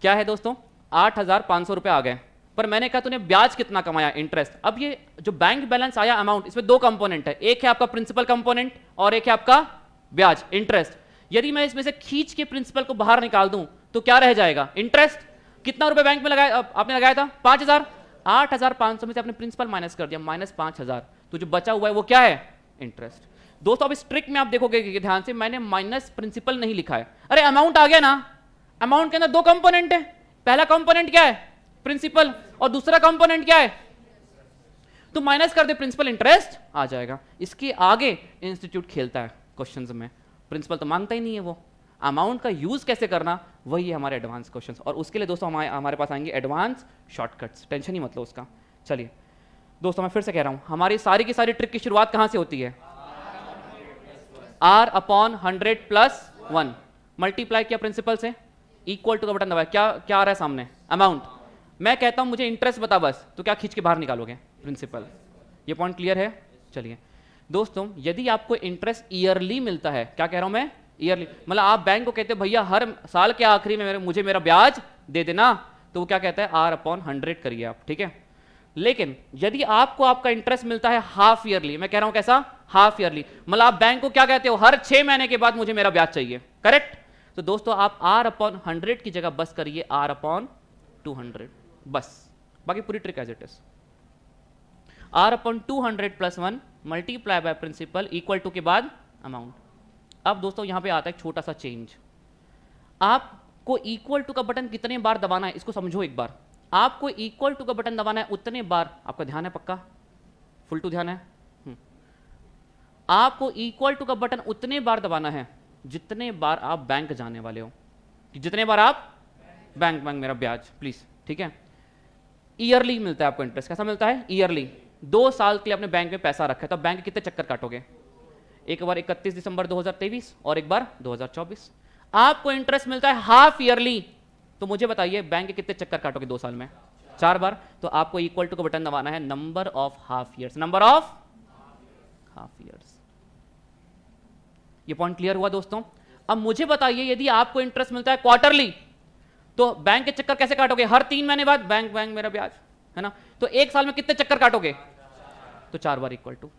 क्या है दोस्तों आठ हज़ार पाँच सौ रुपये आ गए पर मैंने कहा तूने ब्याज कितना कमाया इंटरेस्ट अब ये जो बैंक बैलेंस आया अमाउंट इसमें दो कंपोनेंट है एक है आपका प्रिंसिपल कंपोनेंट और एक है आपका ब्याज इंटरेस्ट यदि मैं इसमें से खींच के प्रिंसिपल को बाहर निकाल दूं तो क्या रह जाएगा इंटरेस्ट कितना रुपए बैंक में लगाया आपने लगाया था पांच हजार आठ हजार पांच सौ में से आपने प्रिंसिपल माइनस कर दिया माइनस पांच हजार तो जो बचा हुआ है वो क्या है इंटरेस्ट दोस्तों अब इस ट्रिक में आप देखोगे ध्यान से मैंने माइनस प्रिंसिपल नहीं लिखा है अरे अमाउंट आ गया ना अमाउंट के अंदर दो कंपोनेंट है पहला कंपोनेंट क्या है प्रिंसिपल और दूसरा कंपोनेंट क्या है तो माइनस कर दे प्रिंसिपल इंटरेस्ट आ जाएगा इसके आगे इंस्टीट्यूट खेलता है क्वेश्चन में प्रिंसिपल तो मानता ही नहीं है वो अमाउंट का यूज कैसे करना वही है हमारे एडवांस क्वेश्चन और उसके लिए दोस्तों हमारे हमारे पास आएंगे एडवांस शॉर्टकट्स टेंशन ही मतलब उसका चलिए दोस्तों मैं फिर से कह रहा हूँ हमारी सारी की सारी ट्रिक की शुरुआत कहाँ से होती है R upon hundred plus one multiply किया प्रिंसिपल से इक्वल टू का बटन दबाया क्या क्या आ रहा है सामने अमाउंट मैं कहता हूँ मुझे इंटरेस्ट बता बस तो क्या खींच के बाहर निकालोगे प्रिंसिपल ये पॉइंट क्लियर है चलिए दोस्तों यदि आपको इंटरेस्ट ईयरली मिलता है क्या कह रहा हूं मैं ईयरली मतलब आप बैंक को कहते भैया हर साल के आखिरी में मेरे, मुझे मेरा ब्याज दे देना तो वो क्या कहता है आर अपॉन हंड्रेड करिए आप ठीक है लेकिन यदि आपको आपका इंटरेस्ट मिलता है हाफ ईयरली मैं कह रहा हूं कैसा हाफ ईयरली मतलब आप बैंक को क्या कहते हो हर छह महीने के बाद मुझे मेरा ब्याज चाहिए करेक्ट तो दोस्तों आप आर अपॉन हंड्रेड की जगह बस करिए आर अपॉन टू हंड्रेड बस बाकी पूरी trick as it is R upon two hundred plus one multiply by principal equal to के बाद अमाउंट अब दोस्तों यहाँ पे आता है छोटा सा चेंज आपको इक्वल टू का बटन कितने बार दबाना है इसको समझो एक बार आपको इक्वल टू का बटन दबाना है उतने बार आपका ध्यान है पक्का फुल टू ध्यान है हम्म. आपको इक्वल टू का बटन उतने बार दबाना है जितने बार आप बैंक जाने वाले हो कि जितने बार आप बैंक बैंक मेरा ब्याज प्लीज ठीक है ईयरली मिलता है आपको इंटरेस्ट कैसा मिलता है ईयरली दो साल के लिए अपने बैंक में पैसा रखा है तो बैंक कितने चक्कर काटोगे एक बार 31 दिसंबर 2023 और एक बार 2024 आपको इंटरेस्ट मिलता है हाफ ईयरली तो मुझे बताइए बैंक कितने चक्कर काटोगे दो साल में चार बार तो आपको इक्वल टू का बटन दबाना है number of half years number of half years ये पॉइंट क्लियर हुआ दोस्तों अब मुझे बताइए यदि आपको इंटरेस्ट मिलता है क्वार्टरली तो बैंक के चक्कर कैसे काटोगे हर तीन महीने बाद बैंक बैंक मेरा ब्याज है ना तो एक साल में कितने चक्कर काटोगे तो चार बार इक्वल टू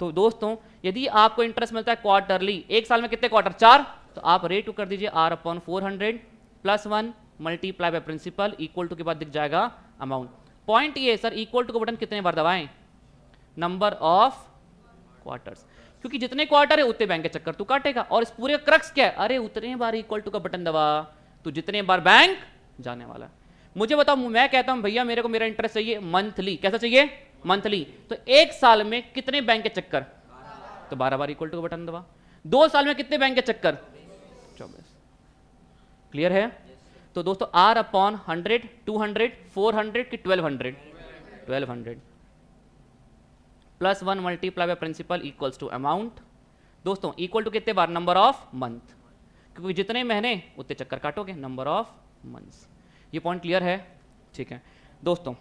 तो दोस्तों यदि आपको इंटरेस्ट मिलता है क्वार्टरली एक साल में कितने क्वार्टर चार तो आप रेट कर दीजिए R upon four hundred plus one multiply by principal equal to के बाद दिख जाएगा अमाउंट पॉइंट ये सर इक्वल टू का बटन कितने बार दबाएं नंबर ऑफ क्वार्टर्स क्योंकि जितने क्वार्टर है उतने बैंक के चक्कर तू काटेगा और इस पूरे क्रक्स क्या है अरे उतने बार इक्वल टू का बटन दबा तो जितने बार बैंक जाने वाला है मुझे बताओ मैं कहता हूं भैया मेरे को मेरा इंटरेस्ट चाहिए मंथली कैसा चाहिए मंथली तो एक साल में कितने बैंक के चक्कर तो बारह बार इक्वल टू बटन दबा दो साल में कितने बैंक के चक्कर चौबीस क्लियर है तो दोस्तों R upon hundred two hundred four hundred की twelve hundred twelve hundred plus one multiply principal equals to amount दोस्तों इक्वल टू कितने बार नंबर ऑफ मंथ क्योंकि जितने महीने उतने चक्कर काटोगे नंबर ऑफ मंथ्स ये पॉइंट क्लियर है ठीक है दोस्तों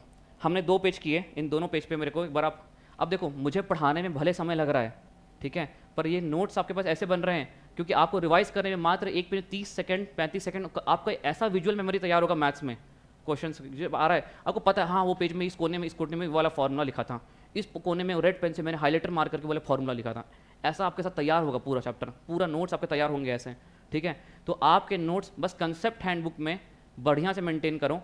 हमने दो पेज किए इन दोनों पेज पे मेरे को एक बार आप अब देखो मुझे पढ़ाने में भले समय लग रहा है ठीक है पर ये नोट्स आपके पास ऐसे बन रहे हैं क्योंकि आपको रिवाइज करने में मात्र एक पेज तीस सेकेंड पैंतीस सेकेंड आपका ऐसा विजुअल मेमोरी तैयार होगा मैथ्स में क्वेश्चन जब आ रहा है आपको पता है हाँ वो पेज में इस कोने में इस कोने में वाला फॉर्मूला लिखा था इस कोने में रेड पेन से मैंने हाईलाइटर मार करके वाला फॉर्मूला लिखा था ऐसा आपके साथ तैयार होगा पूरा चैप्टर पूरा नोट्स आपके तैयार होंगे ऐसे ठीक है तो आपके नोट्स बस कंसेप्ट हैंडबुक में बढ़िया से मेंटेन करो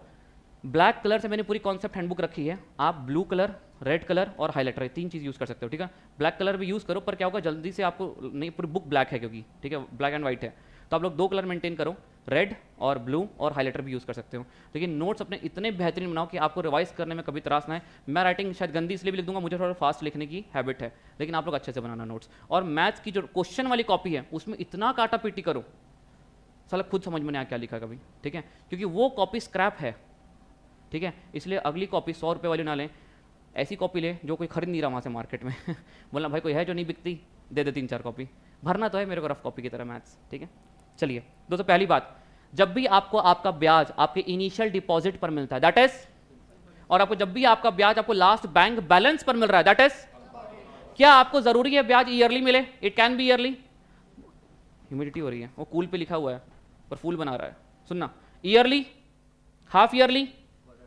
ब्लैक कलर से मैंने पूरी कॉन्सेप्ट हैंडबुक रखी है आप ब्लू कलर रेड कलर और हाईलाइटर तीन चीज़ यूज़ कर सकते हो ठीक है ब्लैक कलर भी यूज़ करो पर क्या होगा जल्दी से आपको नहीं पूरी बुक ब्लैक है क्योंकि ठीक है ब्लैक एंड व्हाइट है तो आप लोग दो कलर मेंटेन करो रेड और ब्लू और हाईलाइटर भी यूज़ कर सकते हो लेकिन नोट्स अपने इतने बेहतरीन बनाओ कि आपको रिवाइज करने में कभी त्रास ना है मैं राइटिंग शायद गंदी इसलिए भी लिख दूंगा मुझे थोड़ा फास्ट लिखने की हैबिट है लेकिन आप लोग अच्छे से बनाना नोट्स और मैथ्स की जो क्वेश्चन वाली कॉपी है उसमें इतना काटा पीटी करो साला खुद समझ में नहीं आ क्या लिखा कभी ठीक है क्योंकि वो कॉपी स्क्रैप है ठीक है इसलिए अगली कॉपी सौ रुपये वाली ना लें ऐसी कॉपी लें जो कोई खरीद नहीं रहा वहाँ से मार्केट में बोला भाई कोई है जो नहीं बिकती दे दे तीन चार कॉपी भरना तो है मेरे को रफ कॉपी की तरह मैथ्स ठीक है चलिए दोस्तों पहली बात जब भी आपको आपका ब्याज आपके इनिशियल डिपॉजिट पर मिलता है दैट इज और आपको जब भी आपका ब्याज आपको लास्ट बैंक बैलेंस पर मिल रहा है दैट इज क्या आपको जरूरी है ब्याज ईयरली मिले it can be yearly humidity हो रही है वो कूल पे लिखा हुआ है पर फूल बना रहा है सुनना ईयरली हाफ ईयरली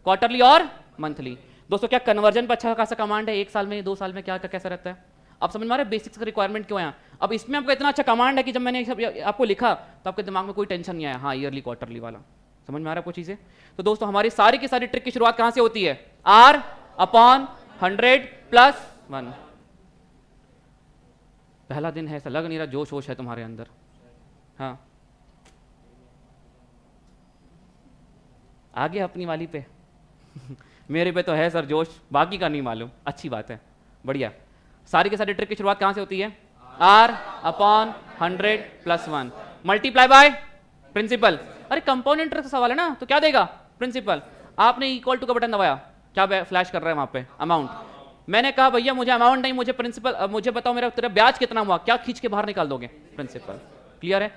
क्वार्टरली और मंथली दोस्तों क्या कन्वर्जन पर अच्छा खासा कमांड है एक साल में दो साल में क्या कैसा रहता है आप समझ में आ रहा बेसिक्स का रिक्वायरमेंट क्यों आया अब इसमें आपका इतना अच्छा कमांड है कि जब मैंने आपको लिखा तो आपके दिमाग में कोई टेंशन नहीं आया हाँ ईयरली क्वार्टरली वाला समझ में आ रहा है आपको चीज़ें तो दोस्तों हमारी सारी की सारी ट्रिक की शुरुआत कहां से होती है R upon hundred plus one पहला दिन है ऐसा लग नहीं रहा जोश वोश है तुम्हारे अंदर हाँ आ गया अपनी वाली पे मेरे पे तो है सर जोश बाकी का नहीं मालूम अच्छी बात है बढ़िया सारी के सारी ट्रिक की शुरुआत कहाँ से होती है R upon hundred plus one multiply by principal अरे कंपाउंड इंटरेस्ट का सवाल है ना तो क्या देगा प्रिंसिपल आपने इक्वल टू का बटन दबाया क्या फ्लैश कर रहा है वहाँ पे अमाउंट मैंने कहा भैया मुझे अमाउंट नहीं मुझे प्रिंसिपल मुझे बताओ मेरा तेरा ब्याज कितना हुआ क्या खींच के बाहर निकाल दोगे प्रिंसिपल क्लियर है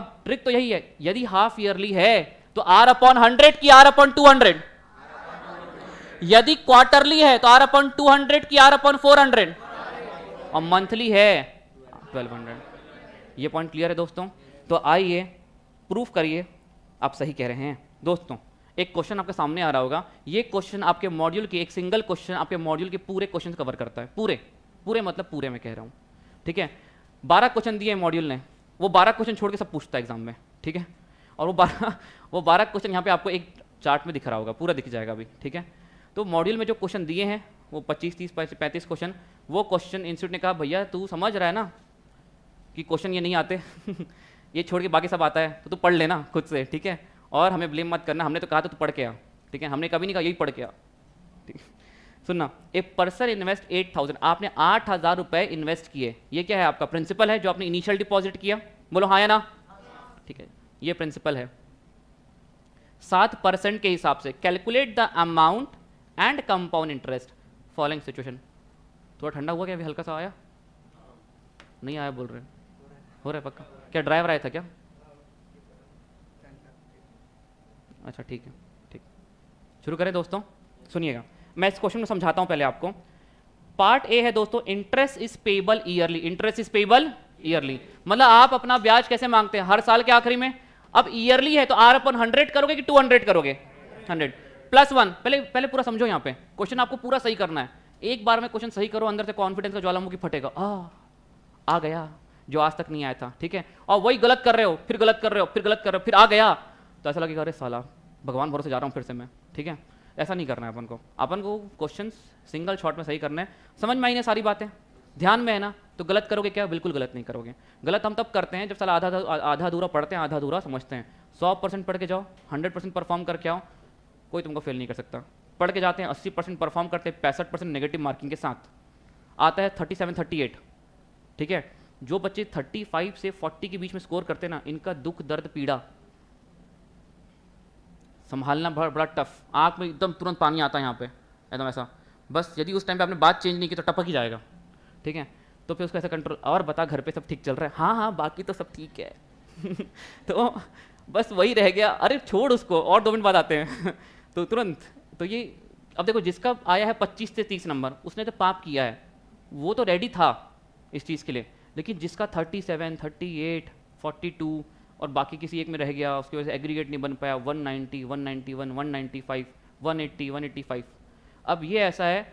अब ट्रिक तो यही है यदि हाफ ईयरली है तो आर अपॉन हंड्रेड की आर अपॉन टू हंड्रेड यदि क्वार्टरली है तो आर अपॉन टू हंड्रेड की आर अपॉन फोर हंड्रेड और मंथली है ट्वेल्व हंड्रेड ये पॉइंट क्लियर है दोस्तों तो आइए प्रूफ करिए आप सही कह रहे हैं दोस्तों एक क्वेश्चन आपके सामने आ रहा होगा ये क्वेश्चन आपके मॉड्यूल के एक सिंगल क्वेश्चन आपके मॉड्यूल के पूरे क्वेश्चन कवर करता है पूरे पूरे मतलब पूरे मैं कह रहा हूँ ठीक है बारह क्वेश्चन दिए मॉड्यूल ने वो बारह क्वेश्चन छोड़ के सब पूछता है एग्जाम में ठीक है और वो बारह वो बारह क्वेश्चन यहाँ पे आपको एक चार्ट में दिख रहा होगा पूरा दिख जाएगा अभी ठीक है तो मॉड्यूल में जो क्वेश्चन दिए हैं वो पच्चीस तीस पैंतीस क्वेश्चन वो क्वेश्चन इंस्टीट्यूट ने कहा भैया तू समझ रहा है ना कि क्वेश्चन ये नहीं आते ये छोड़ के बाकी सब आता है तो तू पढ़ लेना खुद से ठीक है और हमें ब्लेम मत करना हमने तो कहा था तू पढ़ के आ ठीक है हमने कभी नहीं कहा यही पढ़ के आ ठीक सुनना a person invest eight thousand आपने आठ हज़ार रुपये इन्वेस्ट किए ये क्या है आपका प्रिंसिपल है जो आपने इनिशियल डिपॉजिट किया बोलो हाँ या ना ठीक है ये प्रिंसिपल है सात परसेंट के हिसाब से calculate the amount and compound interest following situation थोड़ा ठंडा हुआ क्या अभी हल्का सा आया नहीं आया बोल रहे हो रहा है पक्का क्या ड्राइवर आया था क्या अच्छा ठीक है ठीक शुरू करें दोस्तों सुनिएगा मैं इस क्वेश्चन में समझाता हूँ पहले आपको पार्ट ए है दोस्तों interest is payable yearly interest is payable yearly मतलब आप अपना ब्याज कैसे मांगते हैं हर साल के आखिरी में अब ईयरली है तो आर अपन हंड्रेड करोगे कि टू हंड्रेड करोगे हंड्रेड प्लस वन पहले पहले पूरा समझो यहाँ पे क्वेश्चन आपको पूरा सही करना है एक बार में क्वेश्चन सही करो अंदर से कॉन्फिडेंस का ज्वालामुखी फटेगा आ, आ गया जो आज तक नहीं आया था ठीक है और वही गलत कर रहे हो फिर गलत कर रहे हो फिर गलत कर रहे हो फिर आ गया तो ऐसा लगेगा अरे साला भगवान भरोसे जा रहा हूँ फिर से मैं ठीक है ऐसा नहीं करना है अपन को अपन को क्वेश्चन सिंगल शॉट में सही करना है समझ में आई ना सारी बातें ध्यान में है ना तो गलत करोगे क्या बिल्कुल गलत नहीं करोगे गलत हम तब करते हैं जब साल आधा आधा अधूरा पढ़ते हैं आधा अधूरा समझते हैं सौ परसेंट पढ़ के जाओ हंड्रेड परसेंट परफॉर्म करके आओ कोई तुमको फेल नहीं कर सकता पढ़ के जाते हैं अस्सी परसेंट परफॉर्म करते हैं पैंसठ परसेंट नेगेटिव मार्किंग के साथ आता है थर्टी सेवन थर्टी एट ठीक है जो बच्चे थर्टी फाइव से फोर्टी के बीच में स्कोर करते हैं ना इनका दुख दर्द पीड़ा संभालना बड़ा बड़ा टफ आँख में एकदम तुरंत पानी आता है यहाँ पे एकदम ऐसा बस यदि उस टाइम पे आपने बात चेंज नहीं की तो टपक ही जाएगा ठीक है तो फिर उसको ऐसा कंट्रोल और बता घर पे सब ठीक चल रहा है हाँ हाँ बाकी तो सब ठीक है तो बस वही रह गया अरे छोड़ उसको और दो मिनट बाद आते हैं तो तुरंत तो ये अब देखो जिसका आया है पच्चीस से तीस नंबर उसने तो पाप किया है वो तो रेडी था इस चीज़ के लिए लेकिन जिसका thirty seven thirty eight forty two और बाकी किसी एक में रह गया उसकी वजह से एग्रीगेट नहीं बन पाया one ninety one ninety one one ninety five one eighty one eighty five अब ये ऐसा है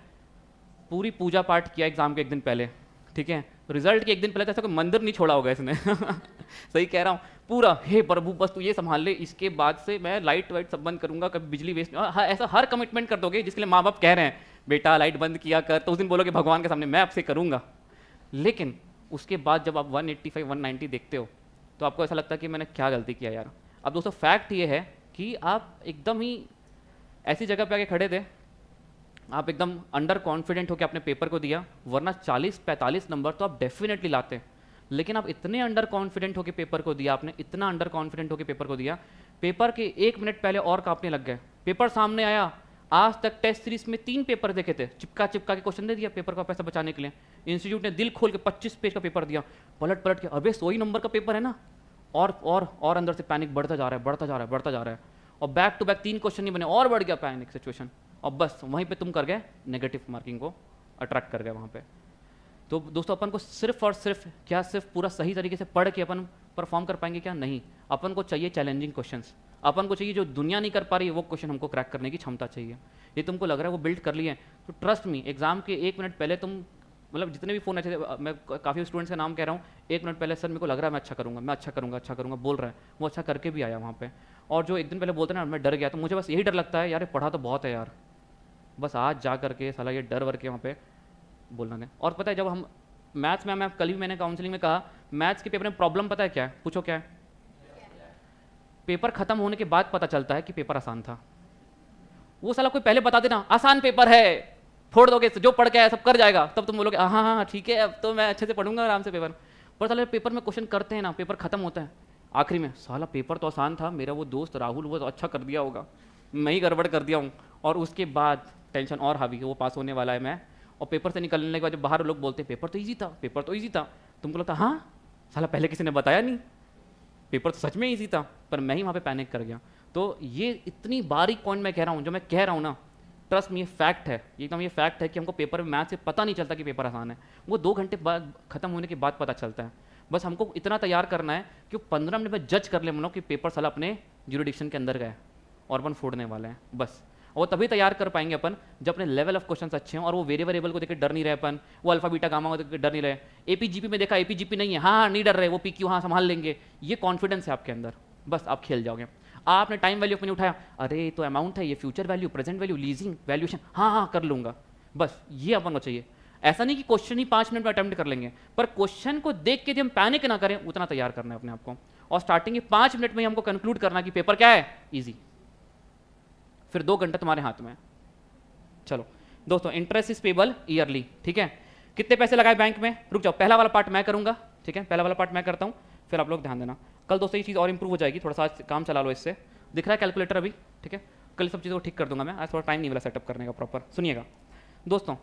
पूरी पूजा पाठ किया एग्ज़ाम के एक दिन पहले ठीक है रिजल्ट के एक दिन पहले तो ऐसा कोई मंदिर नहीं छोड़ा होगा इसने सही कह रहा हूँ पूरा हे प्रभु बस तू ये संभाल ले इसके बाद से मैं लाइट वाइट सब बंद करूंगा कभी बिजली वेस्ट हाँ, ऐसा हर कमिटमेंट कर दोगे जिसके लिए माँ बाप कह रहे हैं बेटा लाइट बंद किया कर तो उस दिन बोलोगे भगवान के सामने मैं आपसे करूँगा लेकिन उसके बाद जब आप 185 190 देखते हो तो आपको ऐसा लगता है कि मैंने क्या गलती किया यार अब दोस्तों फैक्ट ये है कि आप एकदम ही ऐसी जगह पे आके खड़े थे आप एकदम अंडर कॉन्फिडेंट होकर आपने पेपर को दिया वरना 40-45 नंबर तो आप डेफिनेटली लाते हैं लेकिन आप इतने अंडर कॉन्फिडेंट होकर पेपर को दिया आपने इतना अंडर कॉन्फिडेंट होकर पेपर को दिया पेपर के एक मिनट पहले और कांपने लग गए पेपर सामने आया आज तक टेस्ट सीरीज में तीन पेपर देखे थे चिपका चिपका के क्वेश्चन दे दिया पेपर का पैसा बचाने के लिए इंस्टीट्यूट ने दिल खोल के पच्चीस पेज का पेपर दिया पलट पलट के अबे सोई नंबर का पेपर है ना और और और अंदर से पैनिक बढ़ता जा रहा है बढ़ता जा रहा है बढ़ता जा रहा है और बैक टू बैक तीन क्वेश्चन नहीं बने और बढ़ गया पैनिक सिचुएशन और बस वहीं पे तुम कर गए नेगेटिव मार्किंग को अट्रैक्ट कर गए वहाँ पे तो दोस्तों अपन को सिर्फ और सिर्फ क्या सिर्फ पूरा सही तरीके से पढ़ के अपन परफॉर्म कर पाएंगे क्या नहीं अपन को चाहिए चैलेंजिंग क्वेश्चन अपन को चाहिए जो दुनिया नहीं कर पा रही है वो क्वेश्चन हमको क्रैक करने की क्षमता चाहिए ये तुमको लग रहा है वो बिल्ड कर लिए तो ट्रस्ट मी एग्जाम के एक मिनट पहले तुम मतलब जितने भी फ़ोन अच्छे थे मैं काफ़ी स्टूडेंट्स का नाम कह रहा हूँ एक मिनट पहले सर मेरे को लग रहा है मैं अच्छा करूँगा मैं अच्छा करूँगा अच्छा करूँगा बोल रहा है वो अच्छा करके भी आया वहाँ पे और जो एक दिन पहले बोलते ना मैं डर गया तो मुझे बस यही डर लगता है यार पढ़ा तो बहुत है यार बस आज जा करके साला ये डर वर के वहाँ पे बोलना नहीं और पता है जब हम मैथ्स में मैं कल भी मैंने काउंसलिंग में कहा मैथ्स के पेपर में प्रॉब्लम पता है क्या है पूछो क्या है पेपर खत्म होने के बाद पता चलता है कि पेपर आसान था वो साला कोई पहले बता देना आसान पेपर है फोड़ दोगे जो पढ़ के आया सब कर जाएगा तब तुम बोलोगे हाँ हाँ, हाँ ठीक है अब तो मैं अच्छे से पढ़ूंगा आराम से पेपर पर साला पेपर में क्वेश्चन करते हैं ना पेपर खत्म होता है आखिरी में साला पेपर तो आसान था मेरा वो दोस्त राहुल वो तो अच्छा कर दिया होगा मैं ही गड़बड़ कर दिया हूँ और उसके बाद टेंशन और हावी है वो पास होने वाला है मैं और पेपर से निकलने के बाद जब बाहर लोग बोलते हैं पेपर तो ईजी था पेपर तो ईजी था तुमको लगता हाँ साला पहले किसी ने बताया नहीं पेपर तो सच में ईजी था पर मैं ही वहाँ पे पैनिक कर गया तो ये इतनी बारीक पॉइंट मैं कह रहा हूँ जो मैं कह रहा हूँ ना ट्रस्ट में ये फैक्ट है ये एकदम ये फैक्ट है कि हमको पेपर में मैथ से पता नहीं चलता कि पेपर आसान है वो दो घंटे बाद खत्म होने के बाद पता चलता है बस हमको इतना तैयार करना है कि वो पंद्रह मिनट में जज कर ले मनो मतलब कि पेपर साला अपने ज्यूरिडिक्शन के अंदर गए और अपन फोड़ने वाले हैं बस वो तभी तैयार कर पाएंगे अपन जब अपने लेवल ऑफ क्वेश्चन अच्छे हैं और वो वेरिएबल को देखे डर नहीं रहे अपन वो अल्फा बीटा गामा को देखे डर नहीं रहे एपीजीपी में देखा एपीजीपी नहीं है हाँ हाँ नहीं डर रहे वो पी क्यू हाँ संभाल लेंगे ये कॉन्फिडेंस है आपके अंदर बस आप खेल जाओगे आपने टाइम वैल्यू अपने उठाया अरे तो अमाउंट है ये future value present value leasing valuation हाँ हाँ कर लूंगा बस ये अपन को चाहिए ऐसा नहीं कि क्वेश्चन ही पाँच मिनट में अटैम्प्ट कर लेंगे पर क्वेश्चन को देख के यदि हम पैनिक ना करें उतना तैयार करना है अपने आपको और स्टार्टिंग पाँच मिनट में हमको कंक्लूड करना कि पेपर क्या है ईजी फिर दो घंटा तुम्हारे हाथ में चलो दोस्तों इंटरेस्ट इज पेबल ईयरली ठीक है कितने पैसे लगाए बैंक में रुक जाओ पहला वाला पार्ट मैं करूंगा ठीक है पहला वाला पार्ट मैं करता हूँ फिर आप लोग ध्यान देना कल दोस्तों ये चीज़ और इंप्रूव हो जाएगी थोड़ा सा काम चला लो इससे दिख रहा है कैलकुलेटर अभी ठीक है कल सब चीज़ों को ठीक कर दूंगा मैं आज थोड़ा टाइम नहीं मिला सेटअप करने का प्रॉपर सुनिएगा दोस्तों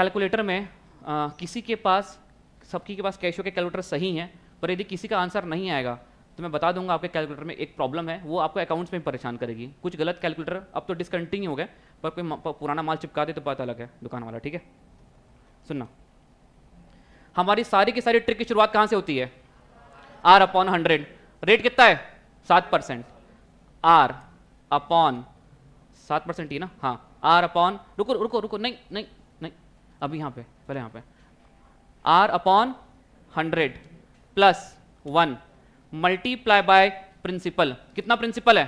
कैलकुलेटर में आ, किसी के पास सबकी के पास कैशो के कैलकुलेटर सही हैं पर यदि किसी का आंसर नहीं आएगा तो मैं बता दूंगा आपके कैलकुलेटर में एक प्रॉब्लम है वो आपको अकाउंट्स में परेशान करेगी कुछ गलत कैलकुलेटर अब तो डिसकंटिन्यू हो गए पर कोई पुराना माल चिपका दे तो पता अलग है दुकान वाला ठीक है सुनना हमारी सारी की सारी ट्रिक की शुरुआत कहाँ से होती है आर अपॉन हंड्रेड रेट कितना है सात परसेंट आर अपॉन सात परसेंट ही ना हाँ आर अपॉन रुको रुको रुको नहीं नहीं नहीं अभी यहाँ पे पहले यहाँ पे R upon hundred plus one multiply by principal कितना प्रिंसिपल है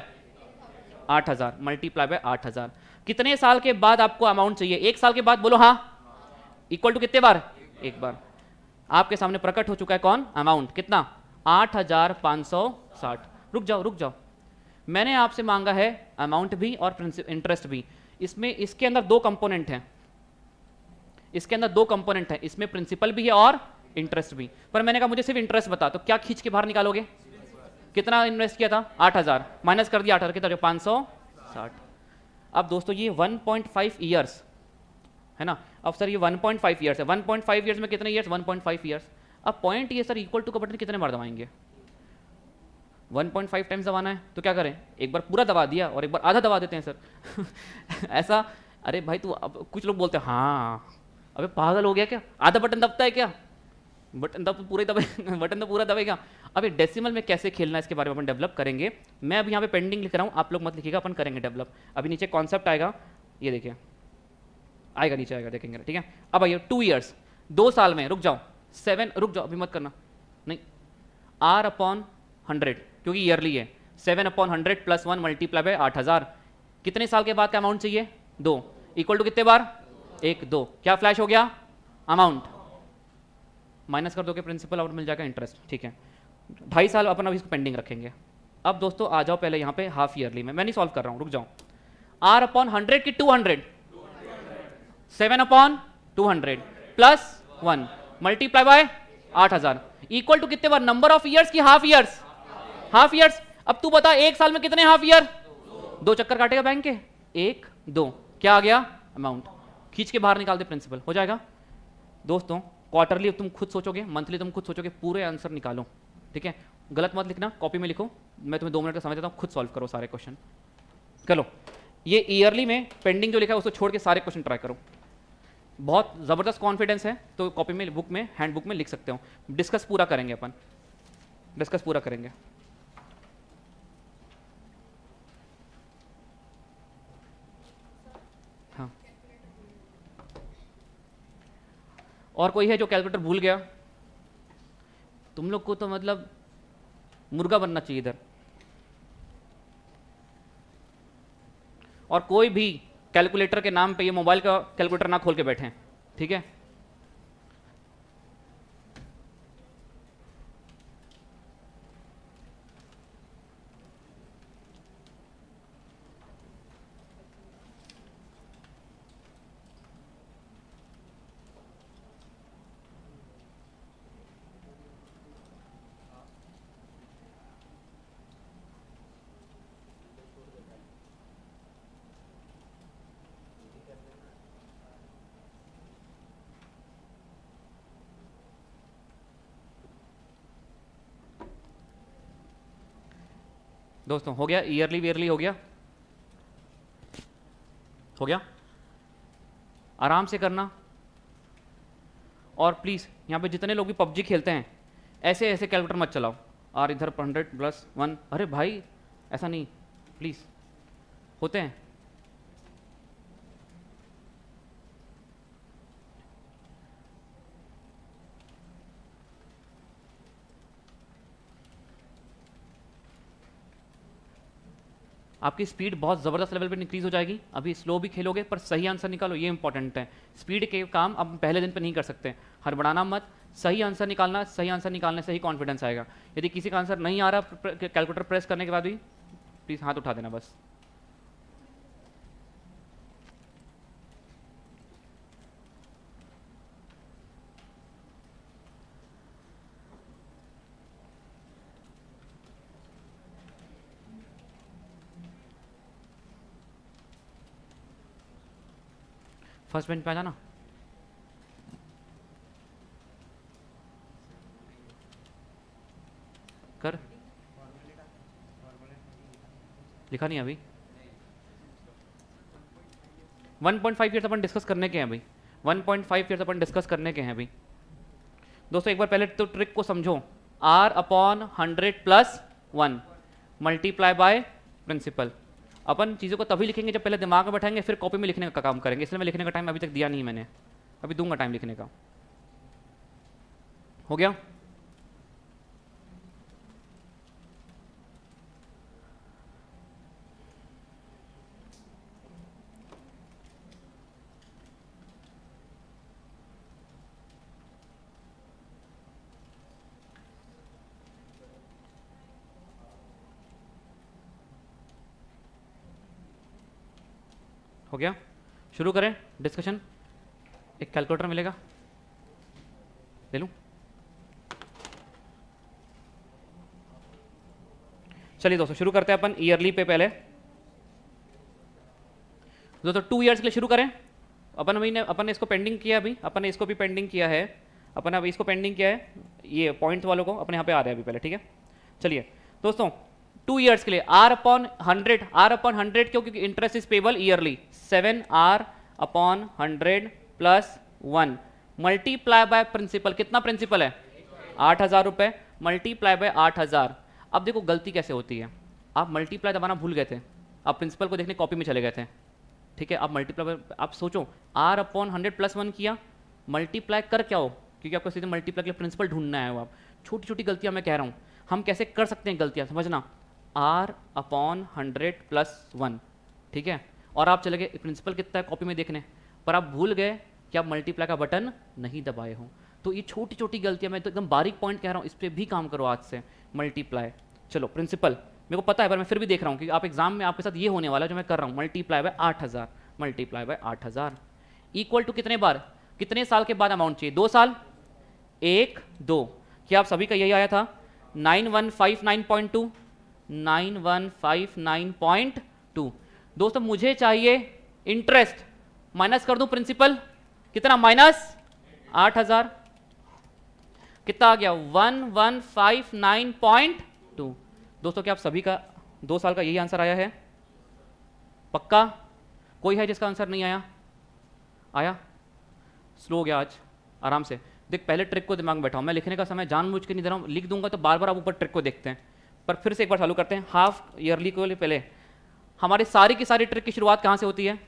आठ हजार मल्टीप्लाई बाय आठ हजार कितने साल के बाद आपको अमाउंट चाहिए एक साल के बाद बोलो हाँ इक्वल टू कितने बार एक बार आपके सामने प्रकट हो चुका है कौन अमाउंट कितना आठ हजार पाँच सौ साठ रुक जाओ रुक जाओ मैंने आपसे मांगा है अमाउंट भी और प्रिंसिपल इंटरेस्ट भी इसमें इसके अंदर दो कंपोनेंट हैं इसके अंदर दो कंपोनेंट हैं इसमें प्रिंसिपल भी है और इंटरेस्ट भी पर मैंने कहा मुझे सिर्फ इंटरेस्ट बता तो क्या खींच के बाहर निकालोगे कितना इन्वेस्ट किया था आठ हज़ार माइनस कर दिया आठ हज़ार कितना पांच सौ साठ अब दोस्तों ये वन पॉइंट ईयर्स है ना अब सर ये वन पॉइंट ईयर्स है वन पॉइंट ईयर्स में कितने ईयर्स फाइव ईयर्स अब पॉइंट ये सर इक्वल टू का बटन कितने बार दबाएंगे वन पॉइंट फाइव टाइम्स दबाना है तो क्या करें एक बार पूरा दबा दिया और एक बार आधा दबा देते हैं सर ऐसा अरे भाई तू अब कुछ लोग बोलते हैं हाँ अबे पागल हो गया क्या आधा बटन दबता है क्या बटन दब पूरे दबे बटन तो पूरा दबेगा अब ये डेसिमल में कैसे खेलना इसके बारे में अपन डेवलप करेंगे मैं अभी यहाँ पे पेंडिंग लिख रहा हूँ आप लोग मत लिखिएगा अपन करेंगे डेवलप अभी नीचे कॉन्सेप्ट आएगा ये देखिए आएगा नीचे आएगा देखेंगे ठीक है अब आइए टू ईयर्स दो साल में रुक जाओ सेवन रुक जाओ अभी मत करना नहीं आर अपॉन हंड्रेड क्योंकि ईयरली है seven upon hundred plus one multiply by आठ हज़ार कितने साल के बाद का अमाउंट चाहिए दो इक्वल टू कितने बार एक दो क्या फ्लैश हो गया अमाउंट माइनस कर दोगे प्रिंसिपल और मिल जाएगा इंटरेस्ट ठीक है ढाई साल अपन अभी इसको पेंडिंग रखेंगे अब दोस्तों आ जाओ पहले यहाँ पे हाफ ईयरली में मैं नहीं सॉल्व कर रहा हूँ रुक जाऊँ आर अपॉन हंड्रेड की two hundred seven upon two hundred plus one multiply by आठ हजार इक्वल टू कितने बार नंबर ऑफ ईयर्स की हाफ ईयर्स हाफ ईयर्स अब तू बता एक साल में कितने हाफ ईयर दो चक्कर काटेगा बैंक के एक दो क्या आ गया अमाउंट खींच के बाहर निकाल दे प्रिंसिपल हो जाएगा दोस्तों क्वार्टरली तुम खुद सोचोगे मंथली तुम खुद सोचोगे पूरे आंसर निकालो ठीक है गलत मत लिखना कॉपी में लिखो मैं तुम्हें दो मिनट का समय देता हूँ खुद सॉल्व करो सारे क्वेश्चन चलो ये ईयरली में पेंडिंग जो लिखा है उसको छोड़ के सारे क्वेश्चन ट्राई करो बहुत ज़बरदस्त कॉन्फिडेंस है तो कॉपी में बुक में हैंड बुक में लिख सकते हो डिस्कस पूरा करेंगे अपन डिस्कस पूरा करेंगे और कोई है जो कैलकुलेटर भूल गया तुम लोग को तो मतलब मुर्गा बनना चाहिए इधर और कोई भी कैलकुलेटर के नाम पे ये मोबाइल का कैलकुलेटर ना खोल के बैठे ठीक है दोस्तों हो गया ईयरली वेयरली हो गया हो गया आराम से करना और प्लीज़ यहाँ पे जितने लोग भी पबजी खेलते हैं ऐसे ऐसे कैलकुलेटर मत चलाओ और इधर हंड्रेड प्लस वन अरे भाई ऐसा नहीं प्लीज़ होते हैं आपकी स्पीड बहुत ज़बरदस्त लेवल पर इंक्रीज़ हो जाएगी अभी स्लो भी खेलोगे पर सही आंसर निकालो ये इंपॉर्टेंट है स्पीड के काम आप पहले दिन पर नहीं कर सकते हड़बड़ाना मत सही आंसर निकालना सही आंसर निकालने से ही कॉन्फिडेंस आएगा यदि किसी का आंसर नहीं आ रहा कैलकुलेटर प्रेस करने के बाद भी प्लीज़ हाथ उठा देना बस फर्स्ट बेंच पे आ जाना कर लिखा नहीं अभी 1.5 पॉइंट फाइव अपन डिस्कस करने के हैं अभी 1.5 पॉइंट फाइव अपन डिस्कस करने के हैं अभी दोस्तों एक बार पहले तो ट्रिक को समझो R upon hundred plus one multiply by principal अपन चीज़ों को तभी लिखेंगे जब पहले दिमाग में बैठाएंगे फिर कॉपी में लिखने का काम करेंगे इसलिए मैं लिखने का टाइम अभी तक दिया नहीं मैंने अभी दूंगा टाइम लिखने का हो गया हो गया शुरू करें डिस्कशन एक कैलकुलेटर मिलेगा ले लूँ चलिए दोस्तों शुरू करते हैं अपन ईयरली पे पहले दोस्तों टू ईयर्स के लिए शुरू करें अपन अभी ने अपन ने इसको पेंडिंग किया अभी अपन ने इसको भी पेंडिंग किया है अपन अभी इसको पेंडिंग किया है ये पॉइंट्स वालों को अपने यहाँ पे आ रहे हैं अभी पहले ठीक है चलिए दोस्तों टू ईयर्स के लिए R upon hundred R upon hundred क्यों क्योंकि interest is payable yearly seven R upon hundred plus one multiply by principal कितना प्रिंसिपल है आठ हज़ार रुपये मल्टीप्लाई बाय आठ हज़ार अब देखो गलती कैसे होती है आप मल्टीप्लाई दबाना भूल गए थे आप प्रिंसिपल को देखने कॉपी में चले गए थे ठीक है आप मल्टीप्लाई आप सोचो R upon hundred plus one किया मल्टीप्लाई कर क्या हो क्योंकि आपको सीधे मल्टीप्लाई के लिए प्रिंसिपल ढूंढना है वो आप छोटी छोटी गलतियां मैं कह रहा हूँ हम कैसे कर सकते हैं गलतियाँ समझना R upon hundred plus one ठीक है और आप चले गए प्रिंसिपल कितना है कॉपी में देखने पर आप भूल गए कि आप मल्टीप्लाई का बटन नहीं दबाए हो तो ये छोटी छोटी गलतियां मैं तो एकदम बारीक पॉइंट कह रहा हूँ इस पर भी काम करो आज से मल्टीप्लाई चलो प्रिंसिपल मेरे को पता है पर मैं फिर भी देख रहा हूँ कि आप एग्जाम में आपके साथ ये होने वाला है जो मैं कर रहा हूँ मल्टीप्लाई बाय आठ हज़ार मल्टीप्लाई बाय आठ हज़ार इक्वल टू कितने बार कितने साल के बाद अमाउंट चाहिए दो साल एक दो क्या आप सभी का यही आया था nine one five nine point two nine one nine point two दोस्तों मुझे चाहिए इंटरेस्ट माइनस कर दूं प्रिंसिपल कितना माइनस आठ हजार कितना आ गया one one five nine point two दोस्तों क्या आप सभी का दो साल का यही आंसर आया है पक्का कोई है जिसका आंसर नहीं आया आया स्लो गया आज आराम से देख पहले ट्रिक को दिमाग में बैठाऊँ मैं लिखने का समय जानबूझ के नहीं दे रहा हूं लिख दूंगा तो बार बार आप ऊपर ट्रिक को देखते हैं पर फिर से एक बार चालू करते हैं हाफ ईयरली को पहले हमारे सारी की सारी ट्रिक की शुरुआत कहाँ से होती है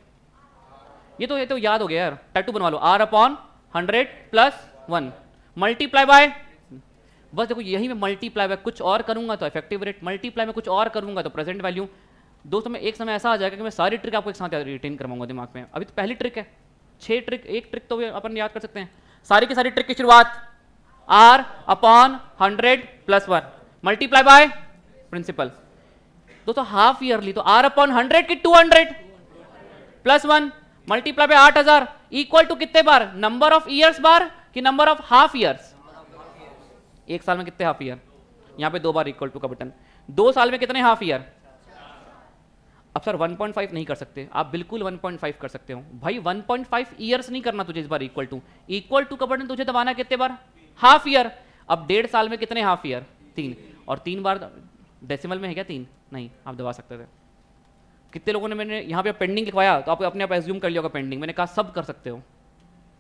ये तो ये तो याद हो गया यार टैटू बनवा लो R upon hundred plus one multiply by बस देखो यही मैं मल्टीप्लाई बाय कुछ और करूंगा तो इफेक्टिव रेट मल्टीप्लाई में कुछ और करूंगा तो प्रेजेंट वैल्यू दोस्तों में एक समय ऐसा आ जाएगा कि मैं सारी ट्रिक आपको एक साथ रिटेन करवाऊंगा दिमाग में अभी तो पहली ट्रिक है छह ट्रिक एक ट्रिक तो अपन याद कर सकते हैं सारी की सारी ट्रिक की शुरुआत R upon hundred plus one multiply by principal दोस्तों हाफ ईयरली तो आर अपॉन हंड्रेड की two hundred plus one multiply by आठ हजार इक्वल टू कितने बार नंबर ऑफ ईयर्स बार कि नंबर ऑफ हाफ ईयर्स एक साल में कितने हाफ ईयर यहां पे दो बार इक्वल टू का बटन दो साल में कितने हाफ ईयर अब सर 1.5 नहीं कर सकते आप बिल्कुल 1.5 कर सकते हो भाई 1.5 इयर्स नहीं करना तुझे इस बार इक्वल टू इक्वल टू का बटन तुझे दबाना कितने बार हाफ ईयर अब डेढ़ साल में कितने हाफ ईयर तीन और तीन बार डेसिमल में है क्या तीन नहीं आप दबा सकते थे कितने लोगों ने मैंने यहाँ पे पेंडिंग लिखवाया तो आप अपने आप एज्यूम कर लिया होगा पेंडिंग मैंने कहा सब कर सकते हो